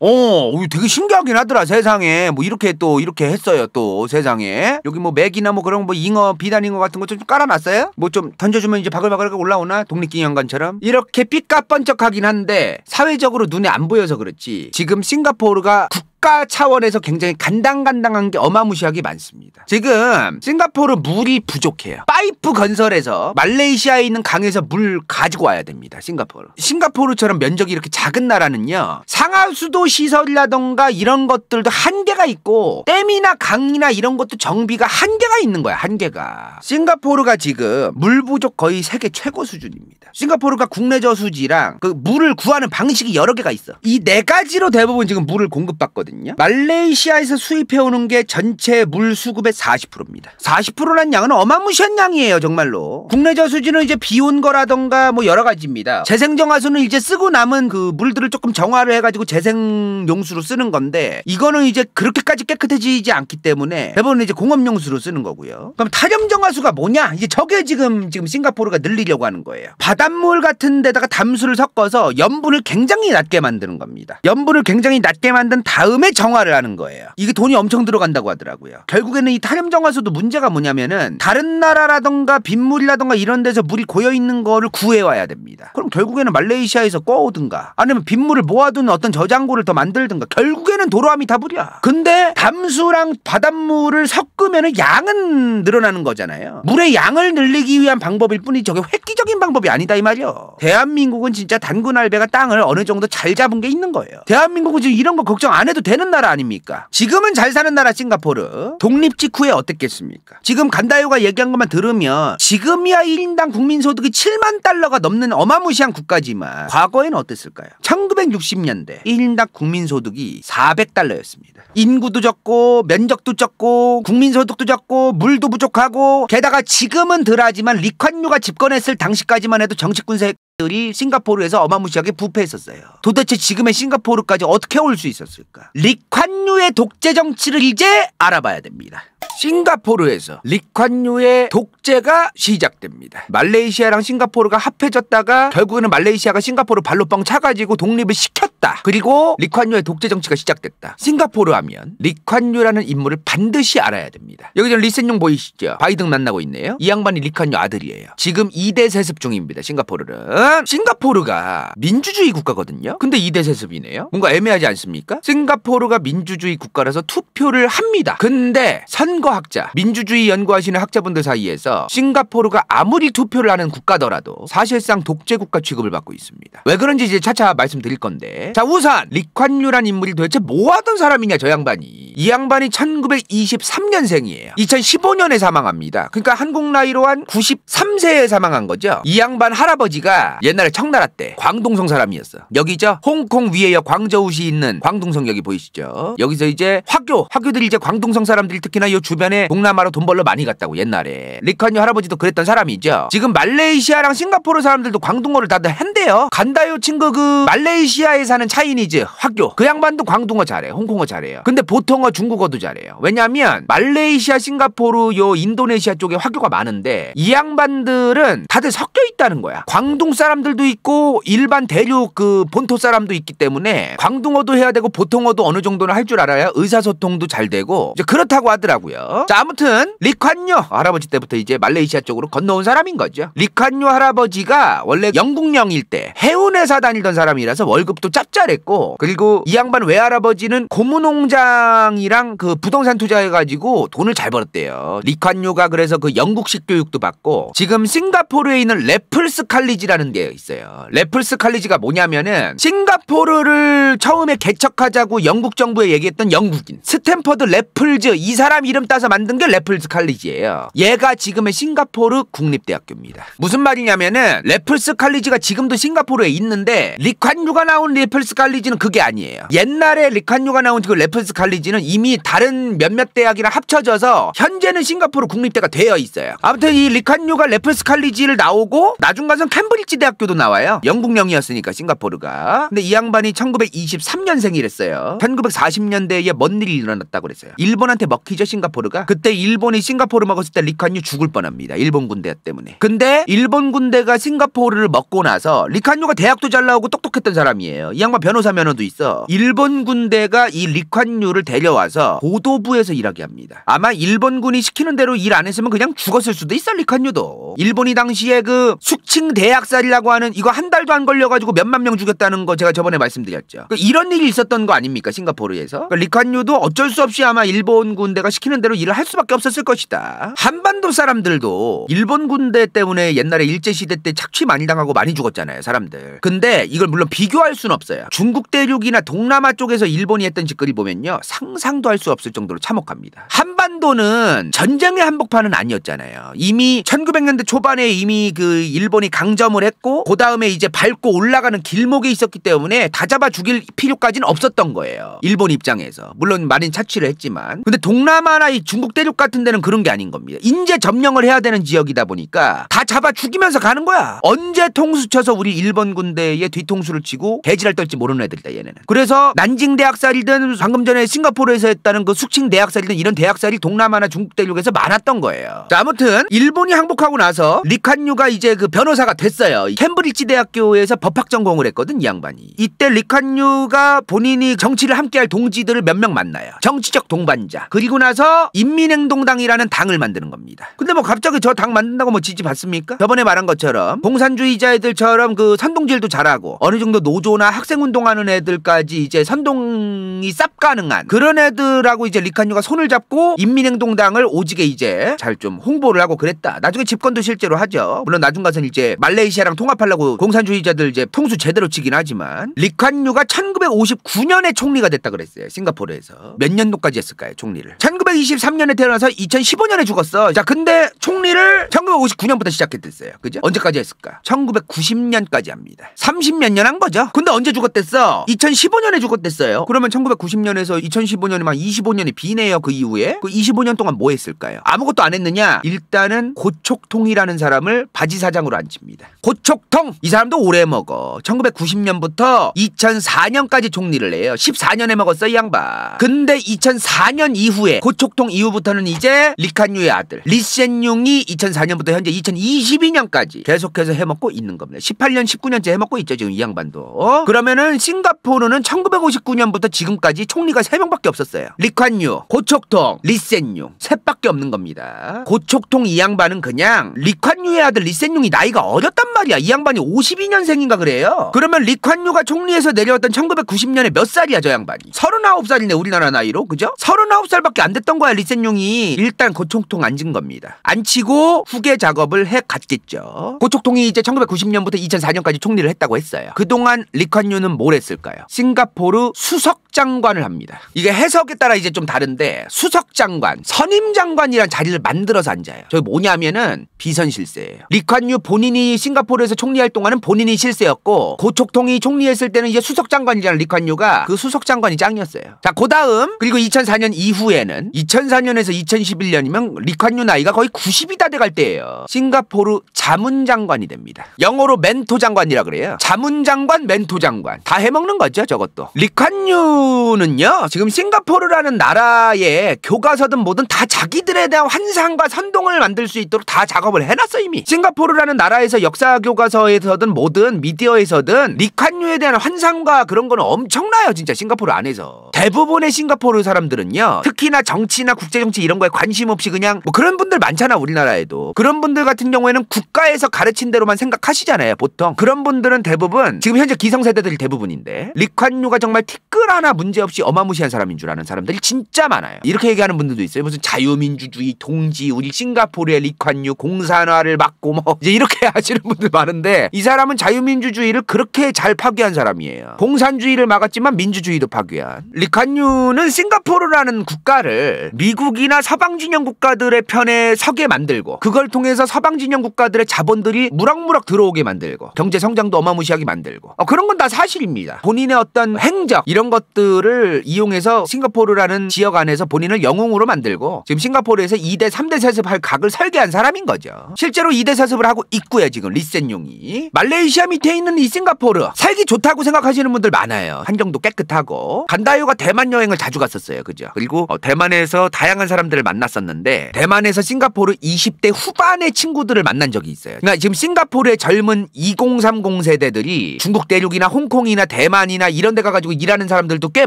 어, 어 되게 신기하긴 하더라 세상에 뭐 이렇게 또 이렇게 했어요 또 세상에 여기 뭐 맥이나 뭐 그런 뭐 잉어 비단 잉어 같은 거 좀 깔아놨어요? 뭐 좀 던져주면 이제 바글바글 올라오나 독립기념관처럼 이렇게 삐까뻔쩍하긴 한데 사회적으로 눈에 안 보여서 그렇지 지금 싱가포르가 국 국가 차원에서 굉장히 간당간당한 게 어마무시하게 많습니다. 지금 싱가포르 물이 부족해요. 파이프 건설에서 말레이시아에 있는 강에서 물 가지고 와야 됩니다. 싱가포르. 싱가포르처럼 면적이 이렇게 작은 나라는요. 상하수도 시설이라던가 이런 것들도 한계가 있고 댐이나 강이나 이런 것도 정비가 한계가 있는 거야. 한계가. 싱가포르가 지금 물 부족 거의 세계 최고 수준입니다. 싱가포르가 국내 저수지랑 그 물을 구하는 방식이 여러 개가 있어. 이 네 가지로 대부분 지금 물을 공급받거든요. 있거든요. 말레이시아에서 수입해오는 게 전체 물 수급의 40%입니다. 40%란 양은 어마무시한 양이에요 정말로. 국내 저수지는 이제 비온 거라던가 뭐 여러 가지입니다. 재생정화수는 이제 쓰고 남은 그 물들을 조금 정화를 해가지고 재생용수로 쓰는 건데 이거는 이제 그렇게까지 깨끗해지지 않기 때문에 대부분 이제 공업용수로 쓰는 거고요. 그럼 탈염정화수가 뭐냐? 이제 저게 지금 지금 싱가포르가 늘리려고 하는 거예요. 바닷물 같은 데다가 담수를 섞어서 염분을 굉장히 낮게 만드는 겁니다. 염분을 굉장히 낮게 만든 다음에 다음에 정화를 하는 거예요. 이게 돈이 엄청 들어간다고 하더라고요. 결국에는 이 탈염 정화수도 문제가 뭐냐면은 다른 나라라던가 빗물이라던가 이런 데서 물이 고여 있는 거를 구해 와야 됩니다. 그럼 결국에는 말레이시아에서 꺼오든가 아니면 빗물을 모아둔 어떤 저장고를 더 만들든가 결국에는 도로함이 다 물이야. 근데 담수랑 바닷물을 섞으면은 양은 늘어나는 거잖아요. 물의 양을 늘리기 위한 방법일 뿐이 저게 획기적인 방법이 아니다 이 말이요. 대한민국은 진짜 단군 알배가 땅을 어느 정도 잘 잡은 게 있는 거예요. 대한민국은 지금 이런 거 걱정 안 해도 돼. 되는 나라 아닙니까? 지금은 잘 사는 나라 싱가포르 독립 직후에 어땠겠습니까? 지금 간다요가 얘기한 것만 들으면 지금이야 1인당 국민소득이 7만 달러가 넘는 어마무시한 국가지만 과거엔 어땠을까요? 1960년대 1인당 국민소득이 400달러였습니다. 인구도 적고 면적도 적고 국민소득도 적고 물도 부족하고 게다가 지금은 덜하지만 리콴유가 집권했을 당시까지만 해도 정치군 세 들이 싱가포르에서 어마무시하게 부패했었어요. 도대체 지금의 싱가포르까지 어떻게 올 수 있었을까? 리콴유의 독재 정치를 이제 알아봐야 됩니다. 싱가포르에서 리콴유의 독재가 시작됩니다. 말레이시아랑 싱가포르가 합해졌다가 결국에는 말레이시아가 싱가포르 발로 뻥 차가지고 독립을 시켰다. 그리고 리콴유의 독재 정치가 시작됐다. 싱가포르 하면 리콴유라는 인물을 반드시 알아야 됩니다. 여기 서 리센용 보이시죠? 바이든 만나고 있네요. 이 양반이 리콴유 아들이에요. 지금 2대 세습 중입니다. 싱가포르는. 다음 싱가포르가 민주주의 국가거든요. 근데 이대세습이네요. 뭔가 애매하지 않습니까? 싱가포르가 민주주의 국가라서 투표를 합니다. 근데 선거학자, 민주주의 연구하시는 학자분들 사이에서 싱가포르가 아무리 투표를 하는 국가더라도 사실상 독재 국가 취급을 받고 있습니다. 왜 그런지 이제 차차 말씀드릴 건데. 자, 우선 리콴유란 인물이 도대체 뭐 하던 사람이냐 저 양반이. 이 양반이 1923년생이에요. 2015년에 사망합니다. 그러니까 한국 나이로 한 93세에 사망한 거죠. 이 양반 할아버지가 옛날에 청나라 때 광동성 사람이었어. 여기죠? 홍콩 위에요. 광저우시 있는 광동성 여기 보이시죠? 여기서 이제 화교화교들이 이제 광동성 사람들이 특히나 요 주변에 동남아로 돈 벌러 많이 갔다고 옛날에. 리컨유 할아버지도 그랬던 사람이죠. 지금 말레이시아랑 싱가포르 사람들도 광동어를 다들 한대요. 간다요 친구 그 말레이시아에 사는 차이니즈 화교그 양반도 광동어 잘해. 홍콩어 잘해요. 근데 보통어 중국어도 잘해요. 왜냐면 말레이시아, 싱가포르, 요 인도네시아 쪽에 화교가 많은데 이 양반들은 다들 섞여 있다는 거야. 광둥 동 사람들도 있고 일반 대륙 그 본토 사람도 있기 때문에 광둥어도 해야 되고 보통어도 어느 정도는 할 줄 알아야 의사소통도 잘 되고 그렇다고 하더라고요. 자 아무튼 리콴요 할아버지 때부터 이제 말레이시아 쪽으로 건너온 사람인 거죠. 리콴요 할아버지가 원래 영국령일 때 해운회사 다니던 사람이라서 월급도 짭짤했고 그리고 이 양반 외할아버지는 고무농장이랑 그 부동산 투자해가지고 돈을 잘 벌었대요. 리콴요가 그래서 그 영국식 교육도 받고 지금 싱가포르에 있는 레플스 칼리지라는 게 있어요. 레플스 칼리지가 뭐냐면은 싱가포르를 처음에 개척하자고 영국 정부에 얘기했던 영국인 스탠퍼드 레플즈 이 사람 이름 따서 만든 게 레플스 칼리지예요. 얘가 지금의 싱가포르 국립대학교입니다. 무슨 말이냐면은 레플스 칼리지가 지금도 싱가포르에 있는데 리칸유가 나온 레플스 칼리지는 그게 아니에요. 옛날에 리칸유가 나온 그 레플스 칼리지는 이미 다른 몇몇 대학이랑 합쳐져서 현재는 싱가포르 국립대가 되어 있어요. 아무튼 이 리칸유가 레플스 칼리지를 나오고 나중 가서 캠브리지 서대학교도 나와요. 영국령이었으니까 싱가포르가. 근데 이 양반이 1923년생이랬어요. 1940년대에 뭔 일이 일어났다고 그랬어요. 일본한테 먹히죠 싱가포르가. 그때 일본이 싱가포르 먹었을 때 리칸유 죽을 뻔합니다. 일본 군대 때문에. 근데 일본 군대가 싱가포르를 먹고 나서 리칸유가 대학도 잘 나오고 똑똑했던 사람이에요. 이 양반 변호사 면허도 있어. 일본 군대가 이 리칸유를 데려와서 보도부에서 일하게 합니다. 아마 일본군이 시키는 대로 일 안 했으면 그냥 죽었을 수도 있어 리칸유도. 일본이 당시에 그 숙칭 대학살이 죽이려고 하는 이거 한 달도 안 걸려가지고 몇만 명 죽였다는 거 제가 저번에 말씀드렸죠. 그러니까 이런 일이 있었던 거 아닙니까 싱가포르에서? 그러니까 리칸유도 어쩔 수 없이 아마 일본 군대가 시키는 대로 일을 할 수밖에 없었을 것이다. 한반도 사람들도 일본 군대 때문에 옛날에 일제 시대 때 착취 많이 당하고 많이 죽었잖아요 사람들. 근데 이걸 물론 비교할 수는 없어요. 중국 대륙이나 동남아 쪽에서 일본이 했던 짓거리 보면요 상상도 할 수 없을 정도로 참혹합니다. 한반 한반도는 전쟁의 한복판은 아니었잖아요. 이미 1900년대 초반에 이미 그 일본이 강점을 했고 그 다음에 이제 밟고 올라가는 길목에 있었기 때문에 다 잡아 죽일 필요까지는 없었던 거예요. 일본 입장에서 물론 많은 차치를 했지만 근데 동남아나 이 중국 대륙 같은 데는 그런 게 아닌 겁니다. 인제 점령을 해야 되는 지역이다 보니까 다 잡아 죽이면서 가는 거야. 언제 통수쳐서 우리 일본 군대에 뒤통수를 치고 대지랄 떨지 모르는 애들이다 얘네는. 그래서 난징 대학살이든 방금 전에 싱가포르에서 했다는 그 숙칭 대학살이든 이런 대학살이 동 동남아나 중국 대륙에서 많았던 거예요. 자, 아무튼 일본이 항복하고 나서 리칸유가 이제 그 변호사가 됐어요. 캠브리지 대학교에서 법학 전공을 했거든 이 양반이. 이때 리칸유가 본인이 정치를 함께할 동지들을 몇 명 만나요. 정치적 동반자. 그리고 나서 인민행동당이라는 당을 만드는 겁니다. 근데 뭐 갑자기 저 당 만든다고 뭐 지지 받습니까? 저번에 말한 것처럼 공산주의자 애들처럼 그 선동질도 잘하고 어느 정도 노조나 학생운동하는 애들까지 이제 선동이 쌉 가능한 그런 애들하고 이제 리칸유가 손을 잡고 인민 국민행동당을 오지게 이제 잘 좀 홍보를 하고 그랬다. 나중에 집권도 실제로 하죠. 물론 나중 가서는 이제 말레이시아랑 통합하려고 공산주의자들 이제 풍수 제대로 치긴 하지만 리칸류가 1959년에 총리가 됐다 그랬어요. 싱가포르에서. 몇 년도까지 했을까요? 총리를. 1923년에 태어나서 2015년에 죽었어. 자, 근데 총리를 1959년부터 시작했댔어요. 그죠? 언제까지 했을까? 1990년까지 합니다. 30몇 년한 거죠. 근데 언제 죽었댔어? 2015년에 죽었댔어요. 그러면 1990년에서 2015년이면 25년이 비네요. 그 이후에. 그 15년 동안 뭐 했을까요? 아무것도 안 했느냐? 일단은 고촉통이라는 사람을 바지사장으로 앉힙니다. 고촉통! 이 사람도 오래 먹어. 1990년부터 2004년까지 총리를 해요. 14년에 먹었어, 이 양반. 근데 2004년 이후에, 고촉통 이후부터는 이제 리칸유의 아들, 리센융이 2004년부터 현재 2022년까지 계속해서 해먹고 있는 겁니다. 18년, 19년째 해먹고 있죠, 지금 이 양반도. 그러면은 싱가포르는 1959년부터 지금까지 총리가 3명밖에 없었어요. 리칸유, 고촉통, 리센 리센용 셋밖에 없는 겁니다. 고촉통 이 양반은 그냥 리콴유의 아들 리센용이 나이가 어렸단 말이야. 이 양반이 52년생인가 그래요. 그러면 리콴유가 총리에서 내려왔던 1990년에 몇 살이야 저 양반이? 39살이네 우리나라 나이로 그죠? 39살밖에 안 됐던 거야 리센용이 일단 고촉통 앉은 겁니다. 앉히고 후계 작업을 해갔겠죠. 고촉통이 이제 1990년부터 2004년까지 총리를 했다고 했어요. 그동안 리콴유는 뭘 했을까요? 싱가포르 수석장관을 합니다. 이게 해석에 따라 이제 좀 다른데 수석장관 장관, 선임 장관이란 자리를 만들어서 앉아요. 저게 뭐냐면은 비선실세예요. 리콴유 본인이 싱가포르에서 총리할 동안은 본인이 실세였고 고촉통이 총리했을 때는 이제 수석 장관이라는 리콴유가 그 수석 장관이 짱이었어요. 자, 그다음 그리고 2004년 이후에는 2004년에서 2011년이면 리콴유 나이가 거의 90이 다 돼갈 때예요. 싱가포르 자문 장관이 됩니다. 영어로 멘토 장관이라 그래요. 자문 장관, 멘토 장관 다 해먹는 거죠, 저것도. 리콴유는요 지금 싱가포르라는 나라의 교과서도 뭐든 뭐든 다 자기들에 대한 환상과 선동을 만들 수 있도록 다 작업을 해놨어 이미 싱가포르라는 나라에서 역사 교과서에서든 뭐든 미디어에서든 리칸류에 대한 환상과 그런 거는 엄청나요 진짜 싱가포르 안에서 대부분의 싱가포르 사람들은요 특히나 정치나 국제정치 이런 거에 관심 없이 그냥 뭐 그런 분들 많잖아 우리나라에도 그런 분들 같은 경우에는 국가에서 가르친 대로만 생각하시잖아요 보통 그런 분들은 대부분 지금 현재 기성세대들이 대부분인데 리칸류가 정말 티끌 하나 문제없이 어마무시한 사람인 줄 아는 사람들이 진짜 많아요 이렇게 얘기하는 분들도 있어요. 무슨 자유민주주의, 동지, 우리 싱가포르의 리콴유 공산화를 막고 뭐 이제 이렇게 하시는 분들 많은데 이 사람은 자유민주주의를 그렇게 잘 파괴한 사람이에요. 공산주의를 막았지만 민주주의도 파괴한. 리콴유는 싱가포르라는 국가를 미국이나 서방 진영 국가들의 편에 서게 만들고 그걸 통해서 서방 진영 국가들의 자본들이 무럭무럭 들어오게 만들고 경제 성장도 어마무시하게 만들고 어, 그런 건 다 사실입니다. 본인의 어떤 행적 이런 것들을 이용해서 싱가포르라는 지역 안에서 본인을 영웅으로 만들 만들고 지금 싱가포르에서 2대 3대 세습할 각을 설계한 사람인 거죠. 실제로 2대 세습을 하고 있고요. 지금 리센용이. 말레이시아 밑에 있는 이 싱가포르 살기 좋다고 생각하시는 분들 많아요. 환경도 깨끗하고 간다유가 대만 여행을 자주 갔었어요. 그죠? 그리고 어, 대만에서 다양한 사람들을 만났었는데 대만에서 싱가포르 20대 후반의 친구들을 만난 적이 있어요. 그러니까 지금 싱가포르의 젊은 2030 세대들이 중국 대륙이나 홍콩이나 대만이나 이런 데 가가지고 일하는 사람들도 꽤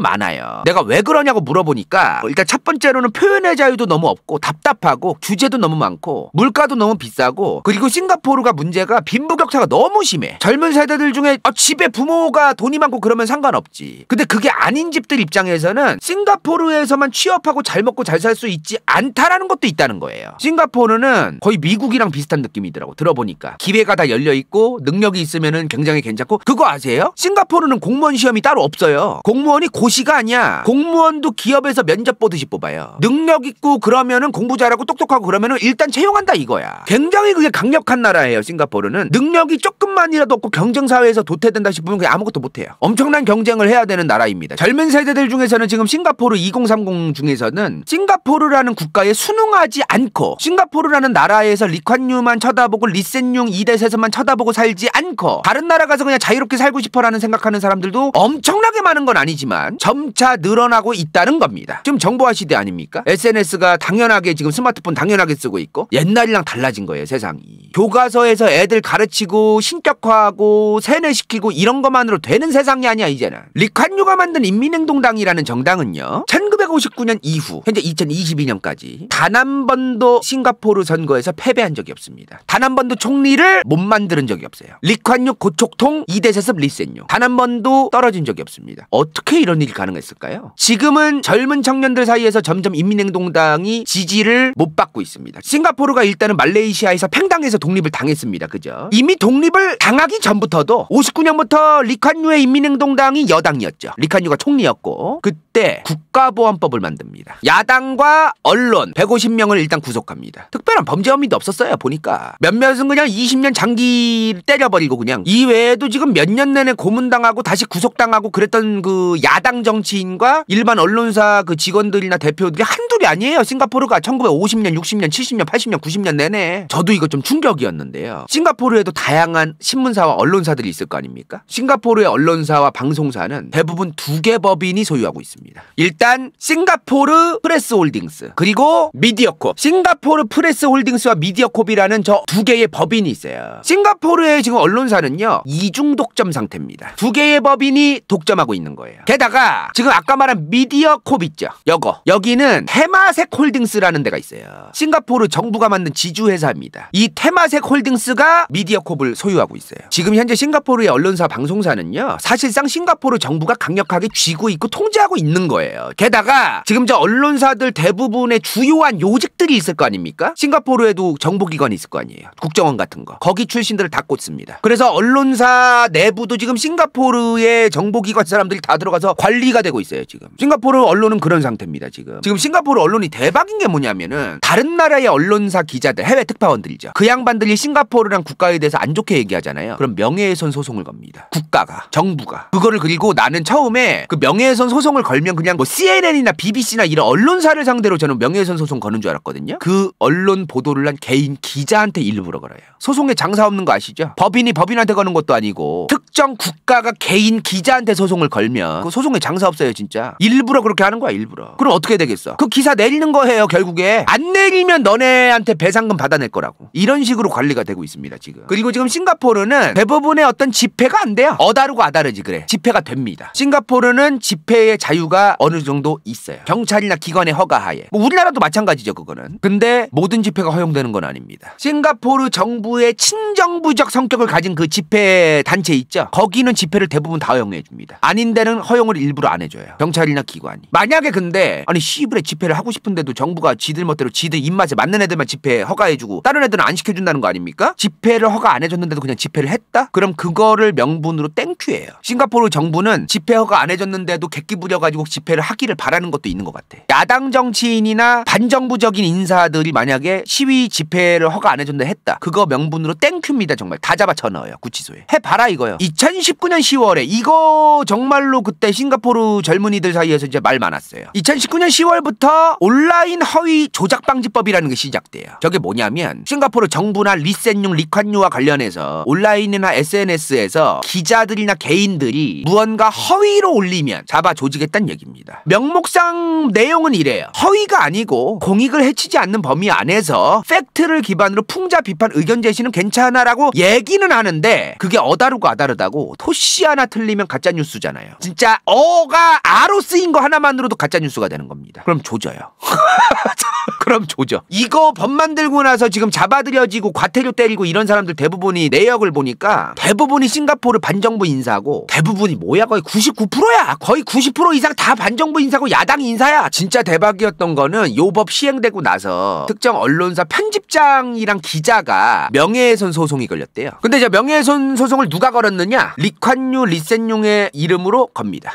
많아요. 내가 왜 그러냐고 물어보니까 뭐 일단 첫 번째로는 표현 표현의 자유도 너무 없고 답답하고 규제도 너무 많고 물가도 너무 비싸고 그리고 싱가포르가 문제가 빈부격차가 너무 심해. 젊은 세대들 중에 아, 집에 부모가 돈이 많고 그러면 상관없지. 근데 그게 아닌 집들 입장에서는 싱가포르에서만 취업하고 잘 먹고 잘 살 수 있지 않다라는 것도 있다는 거예요. 싱가포르는 거의 미국이랑 비슷한 느낌이더라고 들어보니까 기회가 다 열려 있고 능력이 있으면 굉장히 괜찮고 그거 아세요? 싱가포르는 공무원 시험이 따로 없어요. 공무원이 고시가 아니야. 공무원도 기업에서 면접 보듯이 뽑아요. 능력 능력 있고 그러면은 공부 잘하고 똑똑하고 그러면은 일단 채용한다 이거야. 굉장히 그게 강력한 나라예요. 싱가포르는 능력이 조금만이라도 없고 경쟁 사회에서 도태된다 싶으면 그냥 아무것도 못 해요. 엄청난 경쟁을 해야 되는 나라입니다. 젊은 세대들 중에서는 지금 싱가포르 2030 중에서는 싱가포르라는 국가에 순응하지 않고 싱가포르라는 나라에서 리콴유만 쳐다보고 리센융 이대세서만 쳐다보고 살지 않고 다른 나라 가서 그냥 자유롭게 살고 싶어라는 생각하는 사람들도 엄청나게 많은 건 아니지만 점차 늘어나고 있다는 겁니다. 지금 정보화 시대 아닙니까? SNS가 당연하게 지금 스마트폰 당연하게 쓰고 있고 옛날이랑 달라진 거예요 세상이 교과서에서 애들 가르치고 신격화하고 세뇌시키고 이런 것만으로 되는 세상이 아니야 이제는 리칸유가 만든 인민행동당이라는 정당은요 1959년 이후 현재 2022년까지 단 한 번도 싱가포르 선거에서 패배한 적이 없습니다 단 한 번도 총리를 못 만드는 적이 없어요 리칸유 고촉통 이대세습 리센유 단 한 번도 떨어진 적이 없습니다 어떻게 이런 일이 가능했을까요 지금은 젊은 청년들 사이에서 점점 인민 국민행동당이 지지를 못 받고 있습니다. 싱가포르가 일단은 말레이시아에서 팽당해서 독립을 당했습니다. 그죠? 이미 독립을 당하기 전부터도 59년부터 리칸유의 인민행동당이 여당이었죠. 리칸유가 총리였고 그때 국가보안법을 만듭니다. 야당과 언론 150명을 일단 구속합니다. 특별한 범죄 혐의도 없었어요. 보니까 몇몇은 그냥 20년 장기 때려버리고 그냥 이외에도 지금 몇 년 내내 고문당하고 다시 구속당하고 그랬던 그 야당 정치인과 일반 언론사 그 직원들이나 대표들이 한 한둘이 아니에요. 싱가포르가 1950년, 60년, 70년, 80년, 90년 내내. 저도 이거 좀 충격이었는데요. 싱가포르에도 다양한 신문사와 언론사들이 있을 거 아닙니까? 싱가포르의 언론사와 방송사는 대부분 두 개 법인이 소유하고 있습니다. 일단 싱가포르 프레스 홀딩스 그리고 미디어콥. 싱가포르 프레스 홀딩스와 미디어콥이라는 저 두 개의 법인이 있어요. 싱가포르의 지금 언론사는요. 이중 독점 상태입니다. 두 개의 법인이 독점하고 있는 거예요. 게다가 지금 아까 말한 미디어콥 있죠. 여거. 여기는 해 테마색 홀딩스라는 데가 있어요. 싱가포르 정부가 만든 지주회사입니다. 이 테마색 홀딩스가 미디어콥을 소유하고 있어요. 지금 현재 싱가포르의 언론사 방송사는요. 사실상 싱가포르 정부가 강력하게 쥐고 있고 통제하고 있는 거예요. 게다가 지금 저 언론사들 대부분의 주요한 요직들이 있을 거 아닙니까? 싱가포르에도 정보기관이 있을 거 아니에요. 국정원 같은 거. 거기 출신들을 다 꽂습니다. 그래서 언론사 내부도 지금 싱가포르의 정보기관 사람들이 다 들어가서 관리가 되고 있어요. 지금 싱가포르 언론은 그런 상태입니다. 지금 지금 싱가포르 싱가포르 언론이 대박인 게 뭐냐면은 다른 나라의 언론사 기자들 해외 특파원들이죠. 그 양반들이 싱가포르랑 국가에 대해서 안 좋게 얘기하잖아요. 그럼 명예훼손 소송을 겁니다. 국가가 정부가 그거를 그리고 나는 처음에 그 명예훼손 소송을 걸면 그냥 뭐 CNN이나 BBC나 이런 언론사를 상대로 저는 명예훼손 소송 거는 줄 알았거든요. 그 언론 보도를 한 개인 기자한테 일부러 걸어요. 소송에 장사 없는 거 아시죠? 법인이 법인한테 거는 것도 아니고 특정 국가가 개인 기자한테 소송을 걸면 그 소송에 장사 없어요 진짜. 일부러 그렇게 하는 거야 일부러. 그럼 어떻게 되겠어? 그 기사 내리는 거예요 결국에 안 내리면 너네한테 배상금 받아낼 거라고 이런 식으로 관리가 되고 있습니다 지금 그리고 지금 싱가포르는 대부분의 어떤 집회가 안 돼요 어다르고 아다르지 그래 집회가 됩니다 싱가포르는 집회의 자유가 어느 정도 있어요 경찰이나 기관의 허가하에 뭐 우리나라도 마찬가지죠 그거는 근데 모든 집회가 허용되는 건 아닙니다 싱가포르 정부의 친정부적 성격을 가진 그 집회 단체 있죠 거기는 집회를 대부분 다 허용해 줍니다 아닌 데는 허용을 일부러 안 해줘요 경찰이나 기관이 만약에 근데 아니 시브레 집회 집회를 하고 싶은데도 정부가 지들 멋대로 지들 입맛에 맞는 애들만 집회 허가해주고 다른 애들은 안 시켜준다는 거 아닙니까? 집회를 허가 안 해줬는데도 그냥 집회를 했다? 그럼 그거를 명분으로 땡큐예요. 싱가포르 정부는 집회 허가 안 해줬는데도 객기 부려가지고 집회를 하기를 바라는 것도 있는 것 같아. 야당 정치인이나 반정부적인 인사들이 만약에 시위 집회를 허가 안 해줬는데 했다. 그거 명분으로 땡큐입니다 정말. 다 잡아 쳐넣어요. 구치소에. 해봐라 이거요. 2019년 10월에 이거 정말로 그때 싱가포르 젊은이들 사이에서 이제 말 많았어요. 2019년 10월부터 온라인 허위 조작 방지법이라는 게 시작돼요. 저게 뭐냐면 싱가포르 정부나 리센용 리콴유와 관련해서 온라인이나 SNS에서 기자들이나 개인들이 무언가 허위로 올리면 잡아 조직했다는 얘기입니다. 명목상 내용은 이래요. 허위가 아니고 공익을 해치지 않는 범위 안에서 팩트를 기반으로 풍자 비판 의견 제시는 괜찮아라고 얘기는 하는데 그게 어다르고 아다르다고 토시 하나 틀리면 가짜뉴스잖아요. 진짜 어가 아로 쓰인 거 하나만으로도 가짜뉴스가 되는 겁니다. 그럼 조절. 웃겨요. 그럼 조져. 이거 법 만들고 나서 지금 잡아들여지고 과태료 때리고 이런 사람들 대부분이 내역을 보니까 대부분이 싱가포르 반정부 인사고 대부분이 뭐야 거의 99%야. 거의 90% 이상 다 반정부 인사고 야당 인사야. 진짜 대박이었던 거는 요 법 시행되고 나서 특정 언론사 편집장이랑 기자가 명예훼손 소송이 걸렸대요. 근데 이제 명예훼손 소송을 누가 걸었느냐? 리콴유 리센용의 이름으로 겁니다.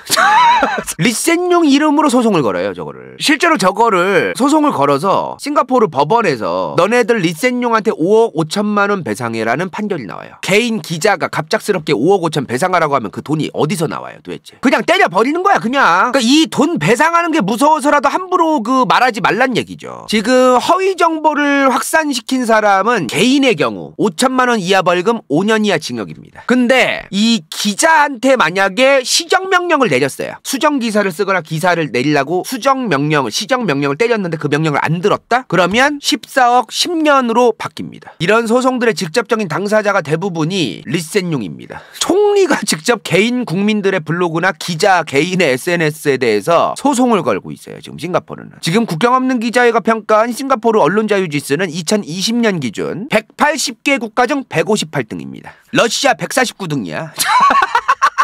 리센용 이름으로 소송을 걸어요, 저거를. 실제로 저거를 소송을 걸어서 들어서 싱가포르 법원에서 너네들 리센용한테 5억 5천만 원 배상해라는 판결이 나와요. 개인 기자가 갑작스럽게 5억 5천 배상하라고 하면 그 돈이 어디서 나와요 도대체. 그냥 때려 버리는 거야 그냥. 그러니까 이돈 배상하는 게 무서워서라도 함부로 그 말하지 말란 얘기죠. 지금 허위 정보를 확산시킨 사람은 개인의 경우 5천만 원 이하 벌금 5년 이하 징역입니다. 근데 이 기자한테 만약에 시정 명령을 내렸어요. 수정 기사를 쓰거나 기사를 내리려고 수정 명령을 시정 명령을 때렸는데 그 명령을 안 들었다? 그러면 14억 10년으로 바뀝니다. 이런 소송들의 직접적인 당사자가 대부분이 리센용입니다. 총리가 직접 개인 국민들의 블로그나 기자 개인의 SNS에 대해서 소송을 걸고 있어요. 지금 싱가포르는. 지금 국경 없는 기자회가 평가한 싱가포르 언론자유지수는 2020년 기준 180개 국가 중 158등입니다. 러시아 149등이야.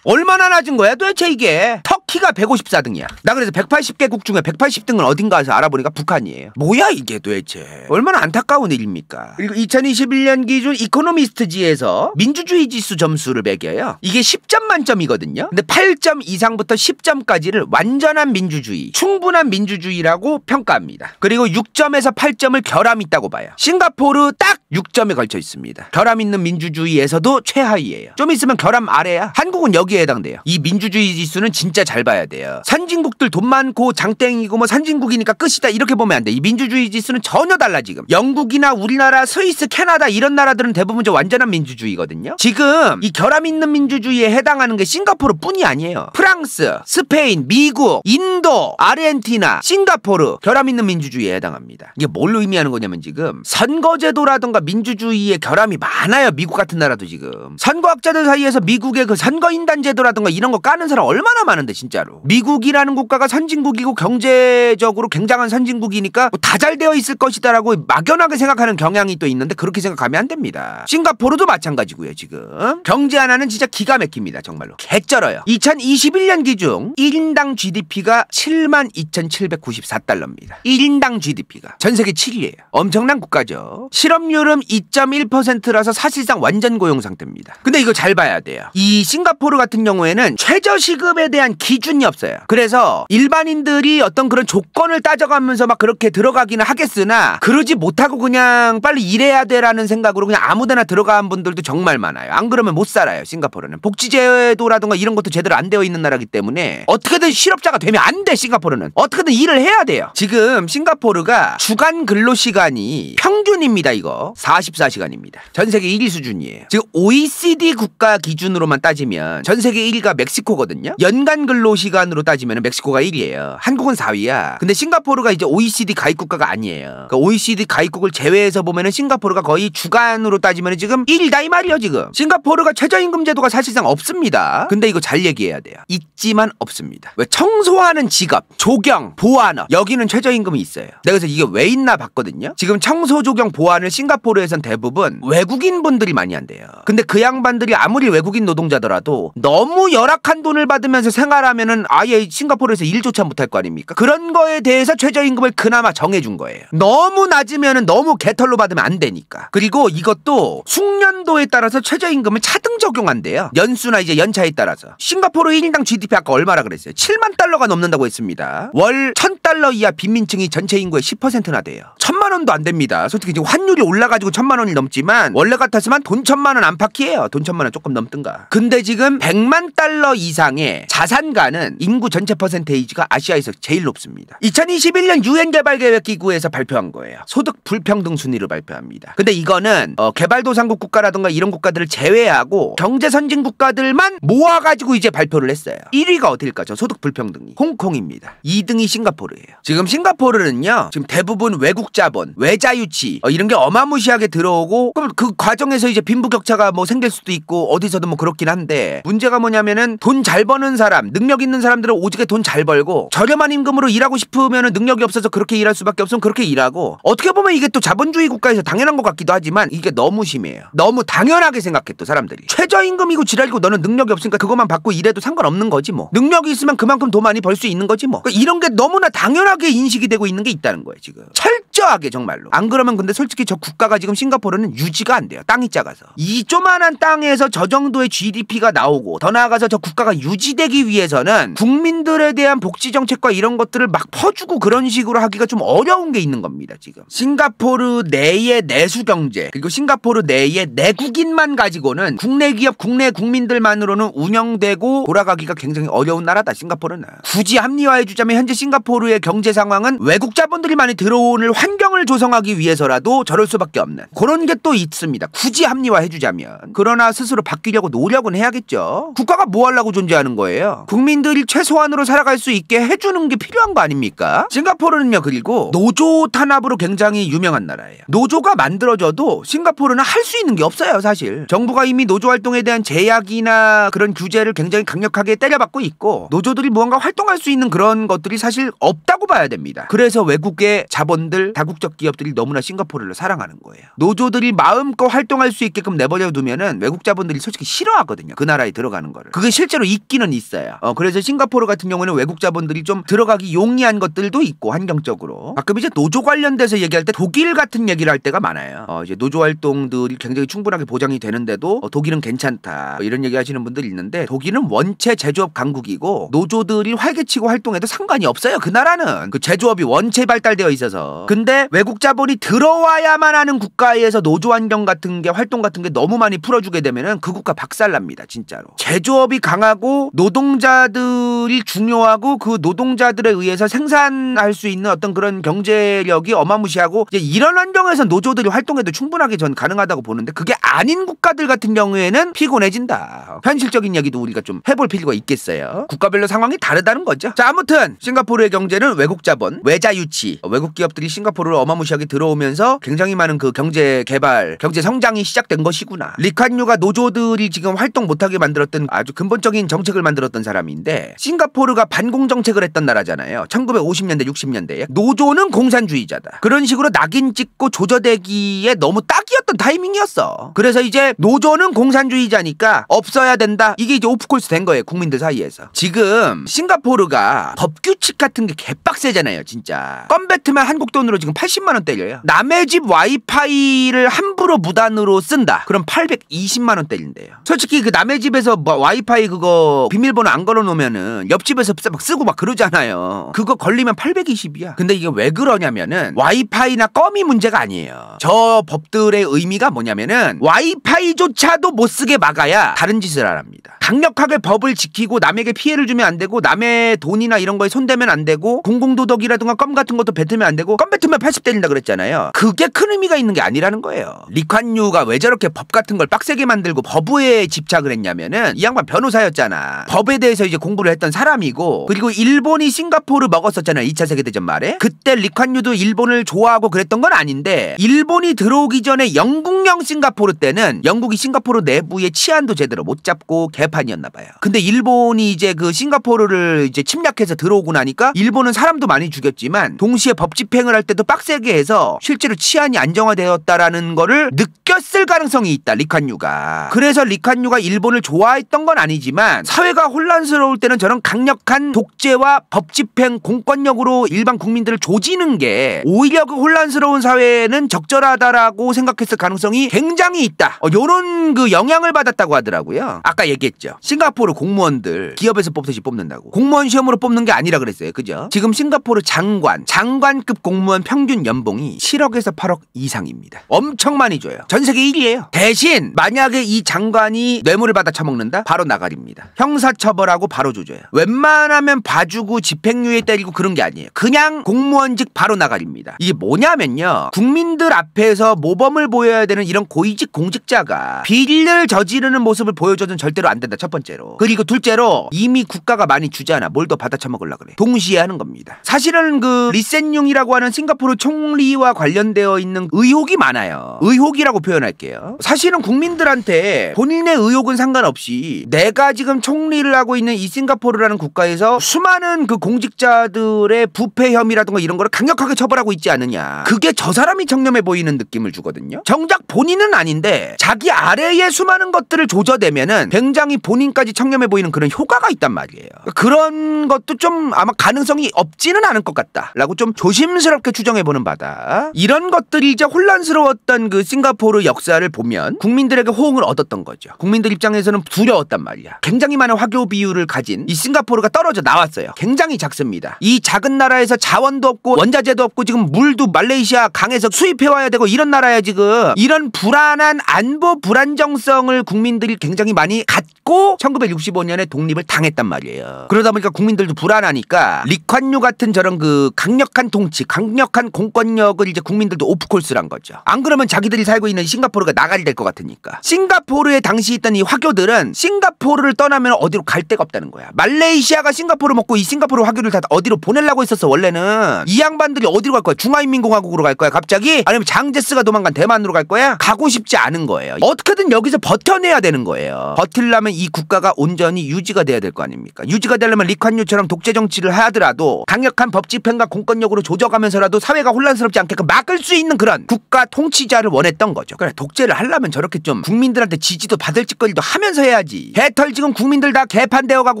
얼마나 낮은 거야 도대체 이게 터키가 154등이야 나 그래서 180개국 중에 180등은 어딘가에서 알아보니까 북한이에요 뭐야 이게 도대체 얼마나 안타까운 일입니까 그리고 2021년 기준 이코노미스트지에서 민주주의 지수 점수를 매겨요 이게 10점 만점이거든요 근데 8점 이상부터 10점까지를 완전한 민주주의 충분한 민주주의라고 평가합니다 그리고 6점에서 8점을 결함 있다고 봐요 싱가포르 딱 6점에 걸쳐 있습니다. 결함 있는 민주주의에서도 최하위예요. 좀 있으면 결함 아래야. 한국은 여기에 해당돼요. 이 민주주의 지수는 진짜 잘 봐야 돼요. 선진국들 돈 많고 장땡이고 뭐 선진국이니까 끝이다 이렇게 보면 안 돼. 이 민주주의 지수는 전혀 달라 지금. 영국이나 우리나라, 스위스, 캐나다 이런 나라들은 대부분 저 완전한 민주주의거든요. 지금 이 결함 있는 민주주의에 해당하는 게 싱가포르뿐이 아니에요. 프랑스, 스페인, 미국, 인도, 아르헨티나, 싱가포르 결함 있는 민주주의에 해당합니다. 이게 뭘로 의미하는 거냐면 지금 선거제도라든가 자권과 민주주의의 결함이 많아요. 미국 같은 나라도 지금. 선거학자들 사이에서 미국의 그 선거인단 제도라든가 이런 거 까는 사람 얼마나 많은데 진짜로. 미국이라는 국가가 선진국이고 경제적으로 굉장한 선진국이니까 뭐 다잘 되어 있을 것이다라고 막연하게 생각하는 경향이 또 있는데 그렇게 생각하면 안 됩니다. 싱가포르도 마찬가지고요 지금. 경제 하나는 진짜 기가 막힙니다 정말로. 개쩔어요. 2021년 기준 1인당 GDP가 7만 2,794달러입니다. 1인당 GDP가 전 세계 7위에요 엄청난 국가죠. 실업률 오늘은 2.1%라서 사실상 완전 고용 상태입니다. 근데 이거 잘 봐야 돼요. 이 싱가포르 같은 경우에는 최저시급에 대한 기준이 없어요. 그래서 일반인들이 어떤 그런 조건을 따져가면서 막 그렇게 들어가기는 하겠으나 그러지 못하고 그냥 빨리 일해야 돼라는 생각으로 그냥 아무데나 들어간 분들도 정말 많아요. 안 그러면 못 살아요. 싱가포르는 복지제도라든가 이런 것도 제대로 안 되어 있는 나라기 때문에 어떻게든 실업자가 되면 안 돼 싱가포르는 어떻게든 일을 해야 돼요. 지금 싱가포르가 주간 근로 시간이 평균입니다 이거. 44시간입니다. 전 세계 1위 수준이에요. 즉 OECD 국가 기준으로만 따지면 전 세계 1위가 멕시코거든요. 연간 근로 시간으로 따지면 멕시코가 1위예요. 한국은 4위야. 근데 싱가포르가 이제 OECD 가입 국가가 아니에요. 그 그러니까 OECD 가입국을 제외해서 보면은 싱가포르가 거의 주간으로 따지면 지금 1위다 이 말이요 지금. 싱가포르가 최저임금 제도가 사실상 없습니다. 근데 이거 잘 얘기해야 돼요. 있지만 없습니다. 왜 청소하는 직업, 조경, 보안업 여기는 최저임금이 있어요. 내가 그래서 이게 왜 있나 봤거든요. 지금 청소 조경 보안을 싱가포르 싱가포르에선 대부분 외국인 분들이 많이 한대요. 근데 그 양반들이 아무리 외국인 노동자더라도 너무 열악한 돈을 받으면서 생활하면은 아예 싱가포르에서 일조차 못할 거 아닙니까? 그런 거에 대해서 최저임금을 그나마 정해준 거예요. 너무 낮으면은 너무 개털로 받으면 안 되니까. 그리고 이것도 숙련도에 따라서 최저임금을 차등 적용한대요. 연수나 이제 연차에 따라서. 싱가포르 1인당 GDP 아까 얼마라 그랬어요? 7만 달러가 넘는다고 했습니다. 월 1000달러 이하 빈민층이 전체 인구의 10%나 돼요. 천만 원도 안 됩니다. 솔직히 지금 환율이 올라가 올가지고 천만 원이 넘지만 원래 같았으면 돈 천만 원 안팎이에요. 돈 천만 원 조금 넘든가. 근데 지금 100만 달러 이상의 자산가는 인구 전체 퍼센테이지가 아시아에서 제일 높습니다. 2021년 유엔 개발 계획 기구에서 발표한 거예요. 소득 불평등 순위를 발표합니다. 근데 이거는 어, 개발도상국 국가라든가 이런 국가들을 제외하고 경제 선진 국가들만 모아가지고 이제 발표를 했어요. 1위가 어딜까죠? 소득 불평등이 홍콩입니다. 2등이 싱가포르예요. 지금 싱가포르는요. 지금 대부분 외국 자본, 외자 유치 어, 이런 게 어마무시 무시하게 들어오고 그럼 그 과정에서 이제 빈부격차가 뭐 생길 수도 있고 어디서도 뭐 그렇긴 한데 문제가 뭐냐면은 돈 잘 버는 사람 능력 있는 사람들은 오직에 돈 잘 벌고 저렴한 임금으로 일하고 싶으면은 능력이 없어서 그렇게 일할 수밖에 없으면 그렇게 일하고 어떻게 보면 이게 또 자본주의 국가에서 당연한 것 같기도 하지만 이게 너무 심해요 너무 당연하게 생각해 또 사람들이 최저임금이고 지랄이고 너는 능력이 없으니까 그것만 받고 일해도 상관없는 거지 뭐 능력이 있으면 그만큼 돈 많이 벌 수 있는 거지 뭐 그러니까 이런 게 너무나 당연하게 인식이 되고 있는 게 있다는 거예요 지금 철 철저하게 정말로. 안 그러면 근데 솔직히 저 국가가 지금 싱가포르는 유지가 안 돼요. 땅이 작아서. 이 조만한 땅에서 저 정도의 GDP가 나오고 더 나아가서 저 국가가 유지되기 위해서는 국민들에 대한 복지 정책과 이런 것들을 막 퍼주고 그런 식으로 하기가 좀 어려운 게 있는 겁니다. 지금. 싱가포르 내의 내수 경제 그리고 싱가포르 내의 내국인만 가지고는 국내 기업 국내 국민들만으로는 운영되고 돌아가기가 굉장히 어려운 나라다. 싱가포르는. 굳이 합리화해 주자면 현재 싱가포르의 경제 상황은 외국 자본들이 많이 들어오는 환 환경을 조성하기 위해서라도 저럴 수밖에 없는 그런 게 또 있습니다. 굳이 합리화해주자면 그러나 스스로 바뀌려고 노력은 해야겠죠. 국가가 뭐 하려고 존재하는 거예요? 국민들이 최소한으로 살아갈 수 있게 해주는 게 필요한 거 아닙니까? 싱가포르는요 그리고 노조 탄압으로 굉장히 유명한 나라예요. 노조가 만들어져도 싱가포르는 할 수 있는 게 없어요 사실. 정부가 이미 노조 활동에 대한 제약이나 그런 규제를 굉장히 강력하게 때려받고 있고 노조들이 무언가 활동할 수 있는 그런 것들이 사실 없다고 봐야 됩니다. 그래서 외국의 자본들 다국적 기업들이 너무나 싱가포르를 사랑하는 거예요. 노조들이 마음껏 활동할 수 있게끔 내버려 두면은 외국 자본들이 솔직히 싫어하거든요. 그 나라에 들어가는 거를. 그게 실제로 있기는 있어요. 어, 그래서 싱가포르 같은 경우는 외국 자본들이 좀 들어가기 용이한 것들도 있고 환경적으로. 가끔 이제 노조 관련돼서 얘기할 때 독일 같은 얘기를 할 때가 많아요. 어, 이제 노조 활동들이 굉장히 충분하게 보장이 되는데도 어, 독일은 괜찮다 뭐 이런 얘기 하시는 분들이 있는데 독일은 원체 제조업 강국이고 노조들이 활개치고 활동해도 상관이 없어요. 그 나라는 그 제조업이 원체 발달되어 있어서. 근데 그런데 외국 자본이 들어와야만 하는 국가에서 노조 환경 같은 게 활동 같은 게 너무 많이 풀어주게 되면은 그 국가 박살납니다 진짜로 제조업이 강하고 노동자들이 중요하고 그 노동자들에 의해서 생산할 수 있는 어떤 그런 경제력이 어마무시하고 이제 이런 환경에서 노조들이 활동해도 충분하게 전 가능하다고 보는데 그게 아닌 국가들 같은 경우에는 피곤해진다 현실적인 이야기도 우리가 좀 해볼 필요가 있겠어요 국가별로 상황이 다르다는 거죠 자 아무튼 싱가포르의 경제는 외국 자본 외자 유치 외국 기업들이 싱가포르 싱가포르를 어마무시하게 들어오면서 굉장히 많은 그 경제 개발, 경제 성장이 시작된 것이구나. 리칸유가 노조들이 지금 활동 못하게 만들었던 아주 근본적인 정책을 만들었던 사람인데 싱가포르가 반공 정책을 했던 나라잖아요. 1950년대, 60년대에 노조는 공산주의자다. 그런 식으로 낙인 찍고 조져대기에 너무 딱이었던 타이밍이었어. 그래서 이제 노조는 공산주의자니까 없어야 된다. 이게 이제 오프콜스 된 거예요. 국민들 사이에서. 지금 싱가포르가 법 규칙 같은 게 개빡세잖아요. 진짜. 껌 뱉으면 한국 돈으로 지금 80만 원대려요 남의 집 와이파이를 함부로 무단으로 쓴다. 그럼 820만 원대린대요 솔직히 그 남의 집에서 뭐 와이파이 그거 비밀번호 안 걸어 놓으면은 옆집에서 막 쓰고 막 그러잖아요. 그거 걸리면 820이야. 근데 이게 왜 그러냐면은 와이파이나 껌이 문제가 아니에요. 저 법들의 의미가 뭐냐면은 와이파이조차도 못 쓰게 막아야 다른 짓을 안 합니다. 강력하게 법을 지키고 남에게 피해를 주면 안 되고 남의 돈이나 이런 거에 손대면 안 되고 공공도덕이라든가 껌 같은 것도 뱉으면 안 되고 껌 뱉으면 처음에 80 때린다 그랬잖아요. 그게 큰 의미가 있는 게 아니라는 거예요. 리콴유가 왜 저렇게 법 같은 걸 빡세게 만들고 법에 집착을 했냐면은 이 양반 변호사였잖아. 법에 대해서 이제 공부를 했던 사람이고 그리고 일본이 싱가포르 먹었었잖아요. 2차 세계대전 말에. 그때 리콴유도 일본을 좋아하고 그랬던 건 아닌데 일본이 들어오기 전에 영국령 싱가포르 때는 영국이 싱가포르 내부의 치안도 제대로 못 잡고 개판이었나 봐요. 근데 일본이 이제 그 싱가포르를 이제 침략해서 들어오고 나니까 일본은 사람도 많이 죽였지만 동시에 법 집행을 할 때도 빡세게 해서 실제로 치안이 안정화되었다라는 거를 느꼈을 가능성이 있다. 리칸유가. 그래서 리칸유가 일본을 좋아했던 건 아니지만 사회가 혼란스러울 때는 저런 강력한 독재와 법 집행 공권력으로 일반 국민들을 조지는 게 오히려 그 혼란스러운 사회에는 적절하다라고 생각했을 가능성이 굉장히 있다. 어, 요런 그 영향을 받았다고 하더라고요. 아까 얘기했죠. 싱가포르 공무원들 기업에서 뽑듯이 뽑는다고. 공무원 시험으로 뽑는 게 아니라 그랬어요. 그죠? 지금 싱가포르 장관, 장관급 공무원 평균 연봉이 7억에서 8억 이상입니다. 엄청 많이 줘요. 전 세계 1위예요. 대신 만약에 이 장관이 뇌물을 받아 처먹는다? 바로 나가립니다. 형사처벌하고 바로 조져요. 웬만하면 봐주고 집행유예 때리고 그런 게 아니에요. 그냥 공무원직 바로 나가립니다. 이게 뭐냐면요. 국민들 앞에서 모범을 보여야 되는 이런 고위직 공직자가 비리를 저지르는 모습을 보여줘는 절대로 안 된다. 첫 번째로. 그리고 둘째로 이미 국가가 많이 주잖아. 뭘 더 받아 처먹으려 그래. 동시에 하는 겁니다. 사실은 그 리센융이라고 하는 싱가 싱가포르 총리와 관련되어 있는 의혹이 많아요. 의혹이라고 표현할게요. 사실은 국민들한테 본인의 의혹은 상관없이 내가 지금 총리를 하고 있는 이 싱가포르라는 국가에서 수많은 그 공직자들의 부패 혐의라든가 이런 거를 강력하게 처벌하고 있지 않느냐. 그게 저 사람이 청렴해 보이는 느낌을 주거든요. 정작 본인은 아닌데 자기 아래의 수많은 것들을 조져대면은 굉장히 본인까지 청렴해 보이는 그런 효과가 있단 말이에요. 그러니까 그런 것도 좀 아마 가능성이 없지는 않을 것 같다라고 좀 조심스럽게 추 추정해보는 바다. 이런 것들이 이제 혼란스러웠던 그 싱가포르 역사를 보면 국민들에게 호응을 얻었던 거죠. 국민들 입장에서는 두려웠단 말이야. 굉장히 많은 화교 비율을 가진 이 싱가포르가 떨어져 나왔어요. 굉장히 작습니다. 이 작은 나라에서 자원도 없고 원자재도 없고 지금 물도 말레이시아 강에서 수입해와야 되고 이런 나라야 지금. 이런 불안한 안보 불안정성을 국민들이 굉장히 많이 갖고 1965년에 독립을 당했단 말이에요. 그러다 보니까 국민들도 불안하니까 리콴유 같은 저런 그 강력한 통치, 강력한 강력한 공권력을 이제 국민들도 오프콜스란 거죠. 안 그러면 자기들이 살고 있는 싱가포르가 나가리 될것 같으니까. 싱가포르에 당시 있던 이 화교들은 싱가포르를 떠나면 어디로 갈 데가 없다는 거야. 말레이시아가 싱가포르 먹고 이 싱가포르 화교를 다 어디로 보내려고 했었어 원래는. 이 양반들이 어디로 갈 거야? 중화인민공화국으로 갈 거야? 갑자기? 아니면 장제스가 도망간 대만으로 갈 거야? 가고 싶지 않은 거예요. 어떻게든 여기서 버텨내야 되는 거예요. 버틸려면 이 국가가 온전히 유지가 돼야 될 거 아닙니까? 유지가 되려면 리콴유처럼 독재 정치를 하더라도 강력한 법 집행과 공권력으로 조져가면서라도 사회가 혼란스럽지 않게끔 막을 수 있는 그런 국가 통치자를 원했던 거죠. 그래 독재를 하려면 저렇게 좀 국민들한테 지지도 받을 짓거리도 하면서 해야지. 해털 지금 국민들 다 개판되어가고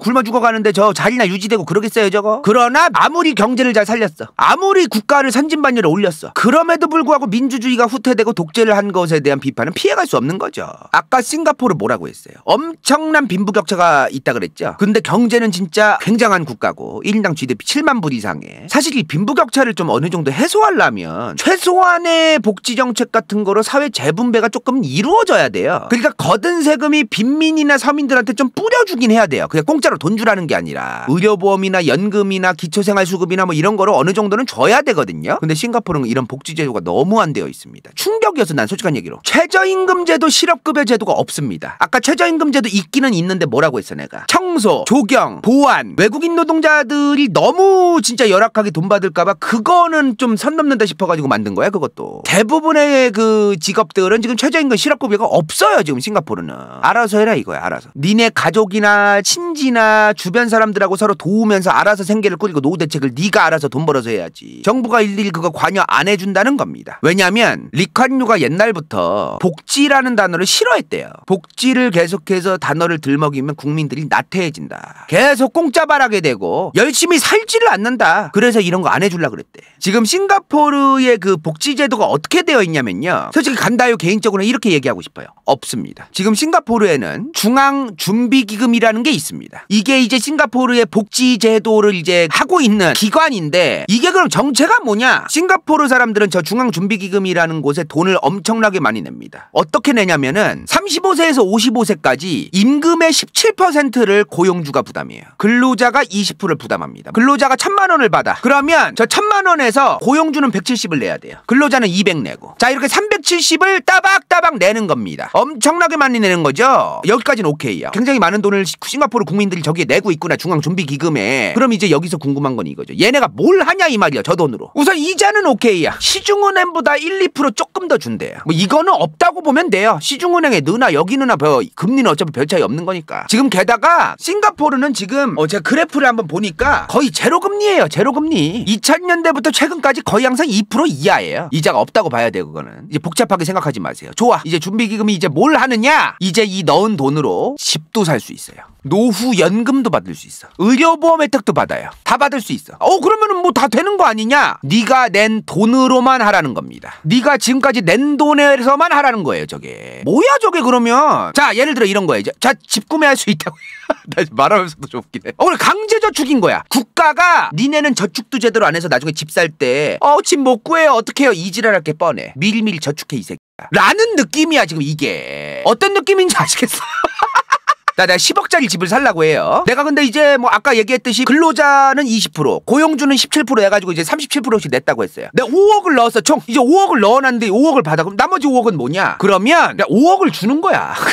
굶어 죽어가는데 저 자리나 유지되고 그러겠어요 저거? 그러나 아무리 경제를 잘 살렸어. 아무리 국가를 선진반열에 올렸어. 그럼에도 불구하고 민주주의가 후퇴되고 독재를 한 것에 대한 비판은 피해갈 수 없는 거죠. 아까 싱가포르 뭐라고 했어요? 엄청난 빈부격차가 있다 그랬죠. 근데 경제는 진짜 굉장한 국가고 1인당 GDP 7만 불 이상에 사실 이 빈부격차를 좀 어느 정도 해소하려면 최소한의 복지 정책 같은 거로 사회 재분배가 조금 이루어져야 돼요. 그러니까 거든 세금이 빈민이나 서민들한테 좀 뿌려주긴 해야 돼요. 그냥 공짜로 돈 주라는 게 아니라 의료보험이나 연금이나 기초생활수급이나 뭐 이런 거를 어느 정도는 줘야 되거든요. 근데 싱가포르는 이런 복지 제도가 너무 안 되어 있습니다. 충격이어서 난 솔직한 얘기로 최저임금 제도 실업급여 제도가 없습니다. 아까 최저임금 제도 있기는 있는데 뭐라고 했어 내가 청소, 조경, 보안, 외국인 노동자들이 너무 진짜 열악하게 돈 받을까봐 그거는 좀 좀선 넘는다 싶어가지고 만든 거야 그것도. 대부분의 그 직업들은 지금 최저임금 실업급여가 없어요 지금 싱가포르는. 알아서 해라 이거야 알아서. 니네 가족이나 친지나 주변 사람들하고 서로 도우면서 알아서 생계를 꾸리고 노후 대책을 네가 알아서 돈 벌어서 해야지. 정부가 일일 이 그거 관여 안 해준다는 겁니다. 왜냐하면 리칸유가 옛날부터 복지라는 단어를 싫어했대요. 복지를 계속해서 단어를 들먹이면 국민들이 나태해진다. 계속 공짜 바라게 되고 열심히 살지를 않는다. 그래서 이런 거 안 해줄라 그랬대. 지금 싱가포르의 그 복지 제도가 어떻게 되어 있냐면요. 솔직히 간다요 개인적으로는 이렇게 얘기하고 싶어요. 없습니다. 지금 싱가포르에는 중앙 준비 기금이라는 게 있습니다. 이게 이제 싱가포르의 복지 제도를 이제 하고 있는 기관인데 이게 그럼 정체가 뭐냐? 싱가포르 사람들은 저 중앙 준비 기금이라는 곳에 돈을 엄청나게 많이 냅니다. 어떻게 내냐면은 35세에서 55세까지 임금의 17%를 고용주가 부담해요. 근로자가 20%를 부담합니다. 근로자가 천만 원을 받아. 그러면 저 천만 원에서 고용주는 170을 내야 돼요. 근로자는 200 내고. 자, 이렇게 370을 따박따박 내는 겁니다. 엄청나게 많이 내는 거죠? 여기까지는 오케이야. 굉장히 많은 돈을 싱가포르 국민들이 저기에 내고 있구나. 중앙준비기금에. 그럼 이제 여기서 궁금한 건 이거죠. 얘네가 뭘 하냐 이 말이야. 저 돈으로. 우선 이자는 오케이야. 시중은행보다 1, 2% 조금 더 준대요. 뭐 이거는 없다고 보면 돼요. 시중은행에 느나 여기 느나 아, 금리는 어차피 별 차이 없는 거니까. 지금 게다가 싱가포르는 지금 어 제가 그래프를 한번 보니까 거의 제로금리예요. 제로금리. 2000년대부터 최근 지금까지 거의 항상 2% 이하예요. 이자가 없다고 봐야 돼요, 그거는. 이제 복잡하게 생각하지 마세요. 좋아. 이제 준비기금이 이제 뭘 하느냐? 이제 이 넣은 돈으로 집도 살 수 있어요. 노후 연금도 받을 수 있어. 의료보험 혜택도 받아요. 다 받을 수 있어. 어 그러면은 뭐 다 되는 거 아니냐? 네가 낸 돈으로만 하라는 겁니다. 네가 지금까지 낸 돈에서만 하라는 거예요, 저게. 뭐야 저게 그러면? 자, 예를 들어 이런 거예요. 자 집 구매할 수 있다고. 나 말하면서도 좋긴 해. 어, 우리 강제 저축인 거야. 국가가 니네는 저축도 제대로 안 해서 나중에 집 살 때 어, 집 못 구해요. 어떻게 해요? 이 지랄할 게 뻔해. 밀밀 저축해 이 새끼. 라는 느낌이야 지금 이게. 어떤 느낌인지 아시겠어요? 나 내가 10억짜리 집을 살라고 해요. 내가 근데 이제 뭐 아까 얘기했듯이 근로자는 20% 고용주는 17% 해가지고 이제 37%씩 냈다고 했어요. 내가 5억을 넣었어. 총 이제 5억을 넣어놨는데 5억을 받아. 그럼 나머지 5억은 뭐냐? 그러면 5억을 주는 거야.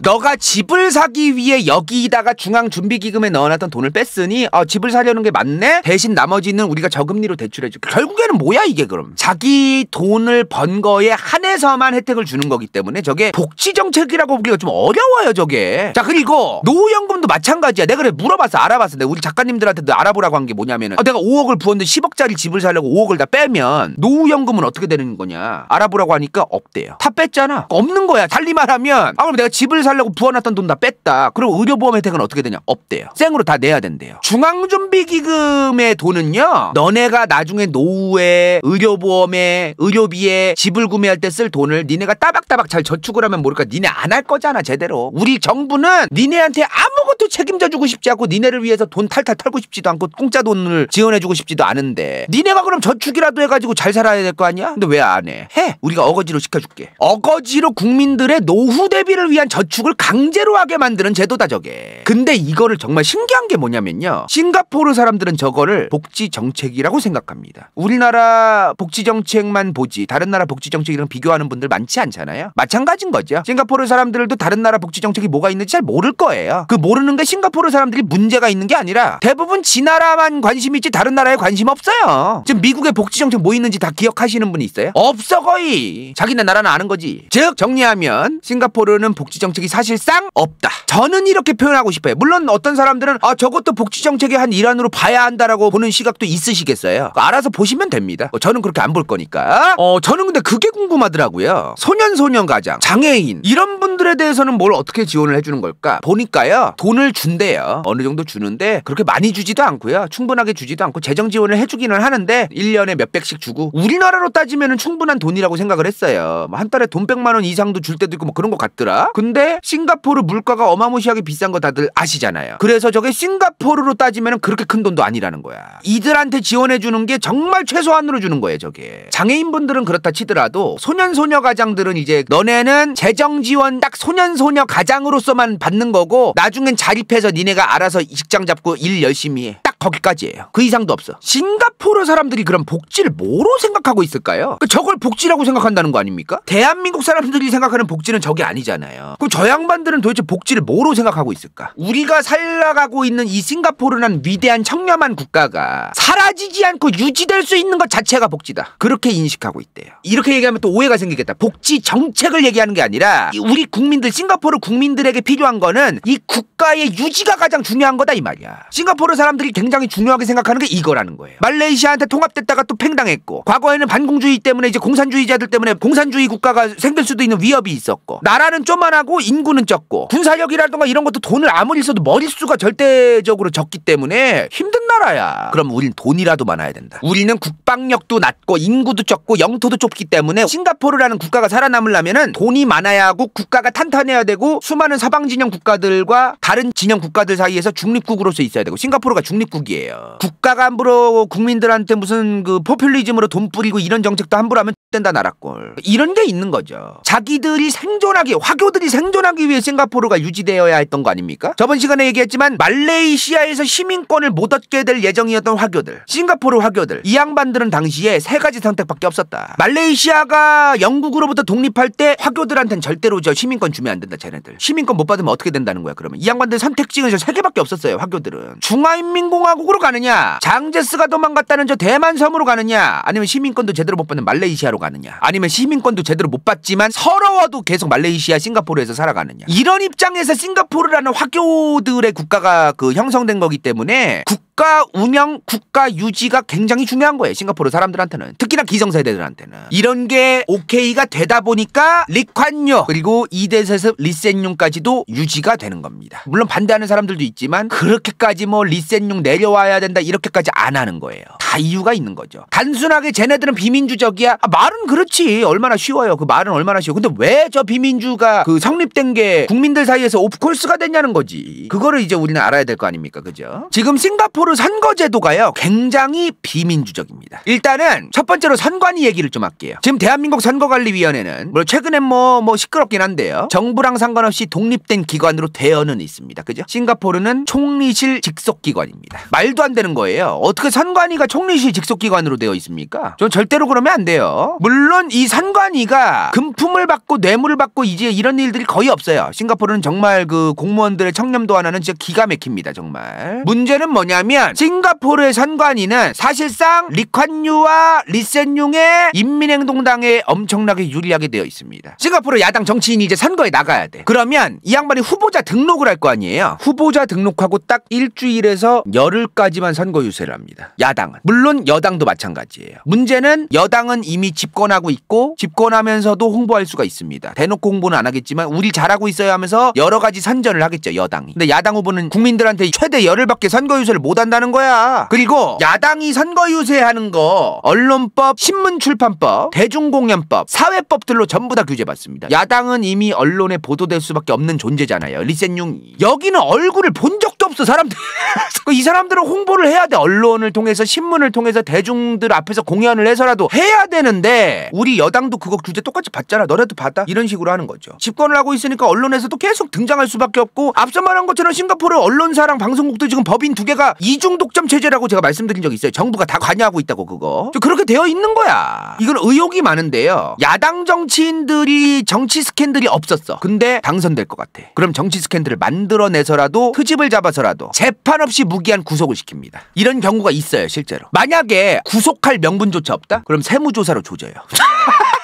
너가 집을 사기 위해 여기다가 중앙준비기금에 넣어놨던 돈을 뺐으니 어, 집을 사려는 게 맞네? 대신 나머지는 우리가 저금리로 대출해줄게. 결국에는 뭐야 이게 그럼? 자기 돈을 번 거에 한해서만 혜택을 주는 거기 때문에 저게 복지정책이라고 보기가 좀 어려워요 저게. 자 그리고 노후연금도 마찬가지야. 내가 그래 물어봤어, 알아봤어. 내가 우리 작가님들한테도 알아보라고 한 게 뭐냐면은 아, 내가 5억을 부었는데 10억짜리 집을 사려고 5억을 다 빼면 노후연금은 어떻게 되는 거냐? 알아보라고 하니까 없대요. 다 뺐잖아. 없는 거야. 달리 말하면 아 그럼 내가 집을 살려고 부어놨던 돈 다 뺐다. 그럼 의료보험 혜택은 어떻게 되냐? 없대요. 생으로 다 내야 된대요. 중앙준비기금의 돈은요. 너네가 나중에 노후에 의료보험에 의료비에 집을 구매할 때 쓸 돈을 니네가 따박따박 잘 저축을 하면 모를까 니네 안 할 거잖아 제대로. 우리 정부는 나는 니네한테 아무것도 책임져주고 싶지 않고 니네를 위해서 돈 탈탈 털고 싶지도 않고 공짜 돈을 지원해주고 싶지도 않은데 니네가 그럼 저축이라도 해가지고 잘 살아야 될 거 아니야? 근데 왜 안 해? 해! 우리가 어거지로 시켜줄게. 어거지로 국민들의 노후 대비를 위한 저축을 강제로 하게 만드는 제도다 저게. 근데 이거를 정말 신기한 게 뭐냐면요. 싱가포르 사람들은 저거를 복지 정책이라고 생각합니다. 우리나라 복지 정책만 보지 다른 나라 복지 정책이랑 비교하는 분들 많지 않잖아요. 마찬가지인 거죠. 싱가포르 사람들도 다른 나라 복지 정책이 뭐가 있는지 잘 모를 거예요. 그 모르는 게 싱가포르 사람들이 문제가 있는 게 아니라 대부분 지 나라만 관심 있지 다른 나라에 관심 없어요. 지금 미국의 복지 정책 뭐 있는지 다 기억하시는 분이 있어요? 없어 거의. 자기네 나라는 아는 거지. 즉 정리하면 싱가포르는 복지 정책이 사실상 없다. 저는 이렇게 표현하고 싶어요. 물론 어떤 사람들은 아 저것도 복지 정책의 한 일환으로 봐야 한다라고 보는 시각도 있으시겠어요. 알아서 보시면 됩니다. 뭐 저는 그렇게 안 볼 거니까. 어 저는 근데 그게 궁금하더라고요. 소년 소년 가장 장애인 이런 분들에 대해서는 뭘 어떻게 지원을 해주는 걸까? 할까 그러니까 보니까요 돈을 준대요 어느 정도 주는데 그렇게 많이 주지도 않고요 충분하게 주지도 않고 재정 지원을 해주기는 하는데 1년에 몇백씩 주고 우리나라로 따지면 충분한 돈이라고 생각을 했어요 뭐 한 달에 돈 100만 원 이상도 줄 때도 있고 뭐 그런 것 같더라 근데 싱가포르 물가가 어마무시하게 비싼 거 다들 아시잖아요 그래서 저게 싱가포르로 따지면 그렇게 큰 돈도 아니라는 거야 이들한테 지원해 주는 게 정말 최소한으로 주는 거예요 저게 장애인분들은 그렇다 치더라도 소년소녀 가장들은 이제 너네는 재정 지원 딱 소년소녀 가장으로서만 받 받는 거고 나중엔 자립해서 니네가 알아서 직장 잡고 일 열심히 해. 딱 거기까지예요. 그 이상도 없어. 싱가포르 사람들이 그럼 복지를 뭐로 생각하고 있을까요? 그 저걸 복지라고 생각한다는 거 아닙니까? 대한민국 사람들이 생각하는 복지는 저게 아니잖아요. 그럼 저 양반들은 도대체 복지를 뭐로 생각하고 있을까? 우리가 살아가고 있는 이 싱가포르란 위대한 청렴한 국가가 사라지지 않고 유지될 수 있는 것 자체가 복지다. 그렇게 인식하고 있대요. 이렇게 얘기하면 또 오해가 생기겠다. 복지 정책을 얘기하는 게 아니라 우리 국민들 싱가포르 국민들에게 필요한 중요한 거는 이 국가의 유지가 가장 중요한 거다 이 말이야. 싱가포르 사람들이 굉장히 중요하게 생각하는 게 이거라는 거예요. 말레이시아한테 통합됐다가 또 팽당했고 과거에는 반공주의 때문에 이제 공산주의자들 때문에 공산주의 국가가 생길 수도 있는 위협이 있었고 나라는 쪼만하고 인구는 적고 군사력이라든가 이런 것도 돈을 아무리 써도 머릿수가 절대적으로 적기 때문에 힘든 나라야. 그럼 우린 돈이라도 많아야 된다. 우리는 국방력도 낮고 인구도 적고 영토도 좁기 때문에 싱가포르라는 국가가 살아남으려면 돈이 많아야 하고 국가가 탄탄해야 되고 수많은 사방진 진영 국가들과 다른 진영 국가들 사이에서 중립국으로서 있어야 되고 싱가포르가 중립국이에요. 국가가 함부로 국민들한테 무슨 그 포퓰리즘으로 돈 뿌리고 이런 정책도 함부로 하면 된다 나라꼴. 이런 게 있는 거죠. 자기들이 생존하기 화교들이 생존하기 위해 싱가포르가 유지되어야 했던 거 아닙니까? 저번 시간에 얘기했지만 말레이시아에서 시민권을 못 얻게 될 예정이었던 화교들 싱가포르 화교들 이 양반들은 당시에 세 가지 선택밖에 없었다. 말레이시아가 영국으로부터 독립할 때 화교들한테는 절대로 저 시민권 주면 안 된다 쟤네들. 시민권 못 받으면 되면 어떻게 된다는 거야 그러면 이 양반들 선택지는 저세 개밖에 없었어요 학교들은 중화인민공화국으로 가느냐 장제스가 도망갔다는 저 대만 섬으로 가느냐 아니면 시민권도 제대로 못 받는 말레이시아로 가느냐 아니면 시민권도 제대로 못 받지만 서러워도 계속 말레이시아 싱가포르에서 살아가느냐 이런 입장에서 싱가포르라는 학교들의 국가가 그 형성된 거기 때문에 국 국가 운영, 국가 유지가 굉장히 중요한 거예요. 싱가포르 사람들한테는. 특히나 기성세대들한테는. 이런 게 오케이가 되다 보니까 리관요 그리고 이대세습 리센용까지도 유지가 되는 겁니다. 물론 반대하는 사람들도 있지만 그렇게까지 뭐리센용 내려와야 된다 이렇게까지 안 하는 거예요. 다 이유가 있는 거죠. 단순하게 쟤네들은 비민주적이야. 아, 말은 그렇지. 얼마나 쉬워요. 그 말은 얼마나 쉬워. 근데 왜 저 비민주가 그 성립된 게 국민들 사이에서 오프콜스가 됐냐는 거지. 그거를 이제 우리는 알아야 될 거 아닙니까? 그죠? 지금 싱가포르 참고로 선거제도가요 굉장히 비민주적입니다. 일단은 첫 번째로 선관위 얘기를 좀 할게요. 지금 대한민국 선거관리위원회는 뭐 최근엔 뭐뭐 뭐 시끄럽긴 한데요. 정부랑 상관없이 독립된 기관으로 되어는 있습니다. 그죠? 싱가포르는 총리실 직속기관입니다. 말도 안 되는 거예요. 어떻게 선관위가 총리실 직속기관으로 되어 있습니까? 전 절대로 그러면 안 돼요. 물론 이 선관위가 금품을 받고 뇌물을 받고 이제 이런 일들이 거의 없어요. 싱가포르는 정말 그 공무원들의 청렴도 하나는 진짜 기가 막힙니다. 정말. 문제는 뭐냐면 보면 싱가포르의 선관위는 사실상 리콴유와 리센융의 인민행동당에 엄청나게 유리하게 되어 있습니다. 싱가포르 야당 정치인이 이제 선거에 나가야 돼. 그러면 이 양반이 후보자 등록을 할 거 아니에요. 후보자 등록하고 딱 일주일에서 열흘까지만 선거 유세를 합니다. 야당은. 물론 여당도 마찬가지예요. 문제는 여당은 이미 집권하고 있고 집권하면서도 홍보할 수가 있습니다. 대놓고 홍보는 안 하겠지만 우리 잘하고 있어야 하면서 여러 가지 선전을 하겠죠, 여당이. 근데 야당 후보는 국민들한테 최대 열흘밖에 선거 유세를 못 한다 한다는 거야. 그리고 야당이 선거 유세하는 거 언론법, 신문출판법, 대중공연법, 사회법들로 전부 다 규제받습니다. 야당은 이미 언론에 보도될 수밖에 없는 존재잖아요. 리센융 여기는 얼굴을 본 적도 없어 사람들 이 사람들은 홍보를 해야 돼 언론을 통해서 신문을 통해서 대중들 앞에서 공연을 해서라도 해야 되는데 우리 여당도 그거 규제 똑같이 받잖아 너네도 받아 이런 식으로 하는 거죠 집권을 하고 있으니까 언론에서도 계속 등장할 수밖에 없고 앞서 말한 것처럼 싱가포르 언론사랑 방송국도 지금 법인 두 개가 이중 독점 체제라고 제가 말씀드린 적이 있어요 정부가 다 관여하고 있다고 그거 그렇게 되어 있는 거야 이건 의혹이 많은데요 야당 정치인들이 정치 스캔들이 없었어 근데 당선될 것 같아 그럼 정치 스캔들을 만들어내서라도 트집을 그 잡아서 해서라도 재판 없이 무기한 구속을 시킵니다. 이런 경우가 있어요, 실제로. 만약에 구속할 명분조차 없다? 그럼 세무조사로 조져요.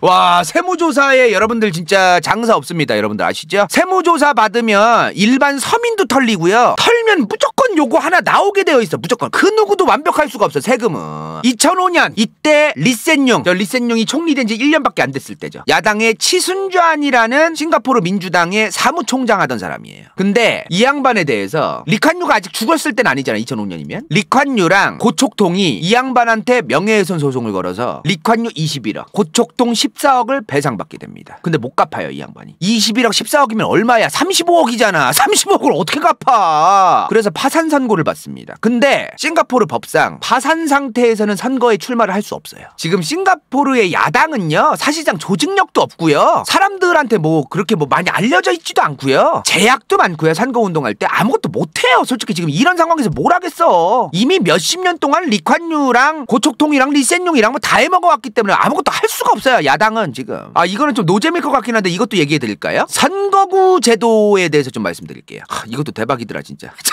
와 세무조사에 여러분들 진짜 장사 없습니다 여러분들 아시죠? 세무조사 받으면 일반 서민도 털리고요 털면 무조건 요거 하나 나오게 되어 있어 무조건 그 누구도 완벽할 수가 없어 세금은 2005년 이때 리센용 저 리센용이 총리된 지 1년밖에 안 됐을 때죠 야당의 치순주안이라는 싱가포르 민주당의 사무총장 하던 사람이에요 근데 이 양반에 대해서 리칸유가 아직 죽었을 땐 아니잖아 2005년이면 리칸유랑 고촉통이 이 양반한테 명예훼손 소송을 걸어서 리칸유 21억 고촉통 10 14억을 배상받게 됩니다. 근데 못 갚아요, 이 양반이. 21억 14억이면 얼마야? 35억이잖아. 3 5억을 어떻게 갚아? 그래서 파산 선고를 받습니다. 근데 싱가포르 법상 파산 상태에서는 선거에 출마를 할 수 없어요. 지금 싱가포르의 야당은요. 사실상 조직력도 없고요. 사람들한테 뭐 그렇게 뭐 많이 알려져 있지도 않고요. 제약도 많고요. 선거 운동할 때 아무것도 못 해요. 솔직히 지금 이런 상황에서 뭘 하겠어. 이미 몇십 년 동안 리콴유랑 고촉통이랑 리센용이랑 뭐 다 해먹어왔기 때문에 아무것도 할 수가 없어요. 야 야당은 지금 아 이거는 좀 노잼일 것 같긴 한데 이것도 얘기해 드릴까요? 선거구 제도에 대해서 좀 말씀드릴게요. 하, 이것도 대박이더라 진짜.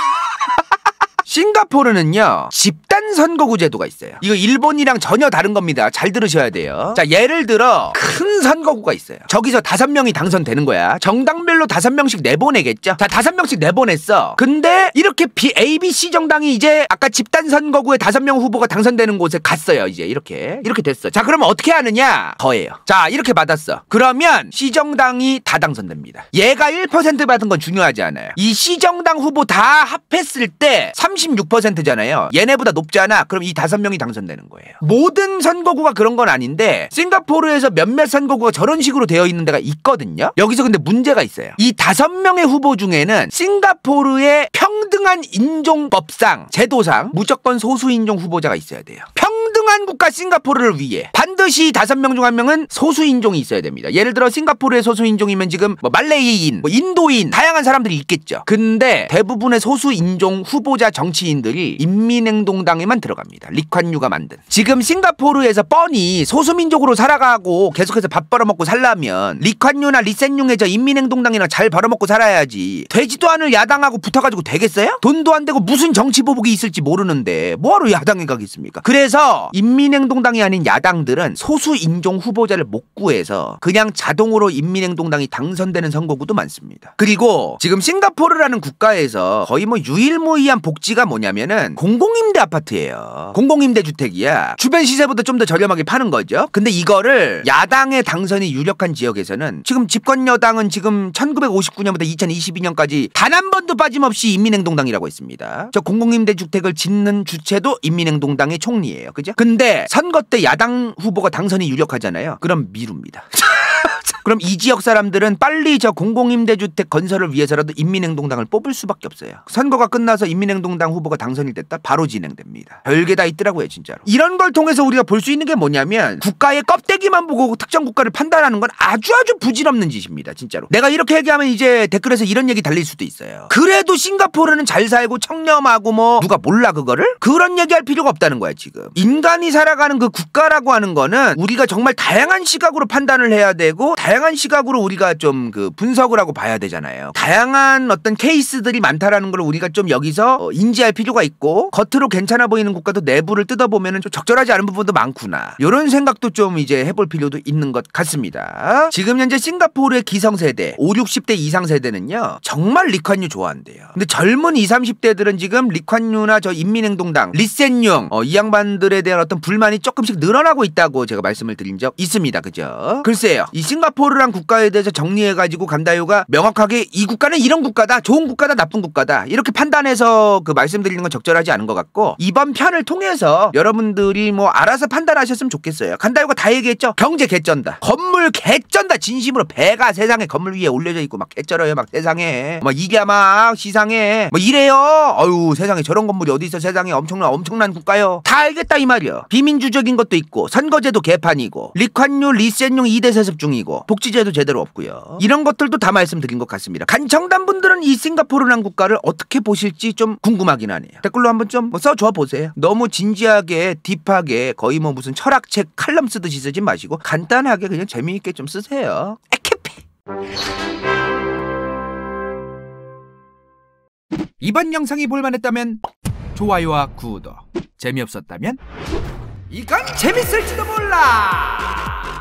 싱가포르는요 집단 선거구 제도가 있어요. 이거 일본이랑 전혀 다른 겁니다. 잘 들으셔야 돼요. 자 예를 들어 큰 선거구가 있어요. 저기서 다섯 명이 당선되는 거야. 정당별로 다섯 명씩 내보내겠죠. 다 다섯 명씩 내보냈어. 근데 이렇게 B, A, B, C 정당이 이제 아까 집단 선거구에 다섯 명 후보가 당선되는 곳에 갔어요. 이제 이렇게 이렇게 됐어. 자 그러면 어떻게 하느냐? 거예요. 자 이렇게 받았어. 그러면 C 정당이 다 당선됩니다. 얘가 1% 받은 건 중요하지 않아요. 이 C 정당 후보 다 합했을 때 36%잖아요. 얘네보다 높잖아. 그럼 이 다섯 명이 당선되는 거예요. 모든 선거구가 그런 건 아닌데 싱가포르에서 몇몇 선거 후보가 저런 식으로 되어 있는 데가 있거든요. 여기서 근데 문제가 있어요. 이 다섯 명의 후보 중에는 싱가포르의 평등한 인종법상 제도상 무조건 소수인종 후보자가 있어야 돼요. 평등한 국가 싱가포르를 위해 반드시 다섯 명 중 한 명은 소수인종이 있어야 됩니다. 예를 들어 싱가포르의 소수인종이면 지금 뭐 말레이인, 뭐 인도인 다양한 사람들이 있겠죠. 근데 대부분의 소수인종 후보자 정치인들이 인민행동당에만 들어갑니다. 리콴유가 만든. 지금 싱가포르에서 뻔히 소수민족으로 살아가고 계속해서 밥 벌어먹고 살라면 리칸유나 리센융해저 인민행동당이나 잘 벌어먹고 살아야지 되지도 않을 야당하고 붙어가지고 되겠어요? 돈도 안 되고 무슨 정치 보복이 있을지 모르는데 뭐하러 야당에 가겠습니까? 그래서 인민행동당이 아닌 야당들은 소수 인종 후보자를 못 구해서 그냥 자동으로 인민행동당이 당선되는 선거구도 많습니다. 그리고 지금 싱가포르라는 국가에서 거의 뭐 유일무이한 복지가 뭐냐면은 공공임대 아파트예요. 공공임대 주택이야. 주변 시세보다 좀 더 저렴하게 파는 거죠. 근데 이거를 야당의 당 당선이 유력한 지역에서는 지금 집권 여당은 지금 1959년부터 2022년까지 단 한 번도 빠짐없이 인민행동당이라고 했습니다. 저 공공임대주택을 짓는 주체도 인민행동당의 총리예요. 그죠? 근데 선거 때 야당 후보가 당선이 유력하잖아요. 그럼 미룹니다. 그럼 이 지역 사람들은 빨리 저 공공임대주택 건설을 위해서라도 인민행동당을 뽑을 수밖에 없어요. 선거가 끝나서 인민행동당 후보가 당선이 됐다 바로 진행됩니다. 별게 다 있더라고요 진짜로. 이런 걸 통해서 우리가 볼 수 있는 게 뭐냐면 국가의 껍데기만 보고 특정 국가를 판단하는 건 아주 아주 부질없는 짓입니다 진짜로. 내가 이렇게 얘기하면 이제 댓글에서 이런 얘기 달릴 수도 있어요. 그래도 싱가포르는 잘 살고 청렴하고 뭐 누가 몰라 그거를? 그런 얘기할 필요가 없다는 거야 지금. 인간이 살아가는 그 국가라고 하는 거는 우리가 정말 다양한 시각으로 판단을 해야 되고 다양한 다양한 시각으로 우리가 좀 그 분석을 하고 봐야 되잖아요. 다양한 어떤 케이스들이 많다라는 걸 우리가 좀 여기서 어, 인지할 필요가 있고 겉으로 괜찮아 보이는 국가도 내부를 뜯어보면 좀 적절하지 않은 부분도 많구나. 이런 생각도 좀 이제 해볼 필요도 있는 것 같습니다. 지금 현재 싱가포르의 기성세대 5, 60대 이상 세대는요. 정말 리콴유 좋아한대요. 근데 젊은 2 30대들은 지금 리콴유나 저 인민행동당, 리센용 어, 이 양반들에 대한 어떤 불만이 조금씩 늘어나고 있다고 제가 말씀을 드린 적 있습니다. 그죠? 글쎄요. 이 싱가포르 포르란 국가에 대해서 정리해가지고 간다요가 명확하게 이 국가는 이런 국가다, 좋은 국가다, 나쁜 국가다 이렇게 판단해서 그 말씀드리는 건 적절하지 않은 것 같고 이번 편을 통해서 여러분들이 뭐 알아서 판단하셨으면 좋겠어요. 간다요가 다 얘기했죠. 경제 개쩐다, 건물 개쩐다, 진심으로 배가 세상에 건물 위에 올려져 있고 막 개쩔어요, 막 세상에 막 뭐 이게 막 시상에 뭐 이래요. 어유 세상에 저런 건물이 어디 있어? 세상에 엄청난 엄청난 국가요. 다 알겠다 이 말이요. 비민주적인 것도 있고 선거제도 개판이고 리관료 리센용 2대 세습 중이고. 복지제도 제대로 없고요. 이런 것들도 다 말씀드린 것 같습니다. 간청단 분들은 이 싱가포르란 국가를 어떻게 보실지 좀 궁금하긴 하네요. 댓글로 한번 좀뭐 써줘 보세요. 너무 진지하게 딥하게 거의 뭐 무슨 철학책 칼럼 쓰듯이 쓰지 마시고 간단하게 그냥 재미있게 좀 쓰세요. 에케피. 이번 영상이 볼만했다면 좋아요와 구독 재미없었다면 이건 재밌을지도 몰라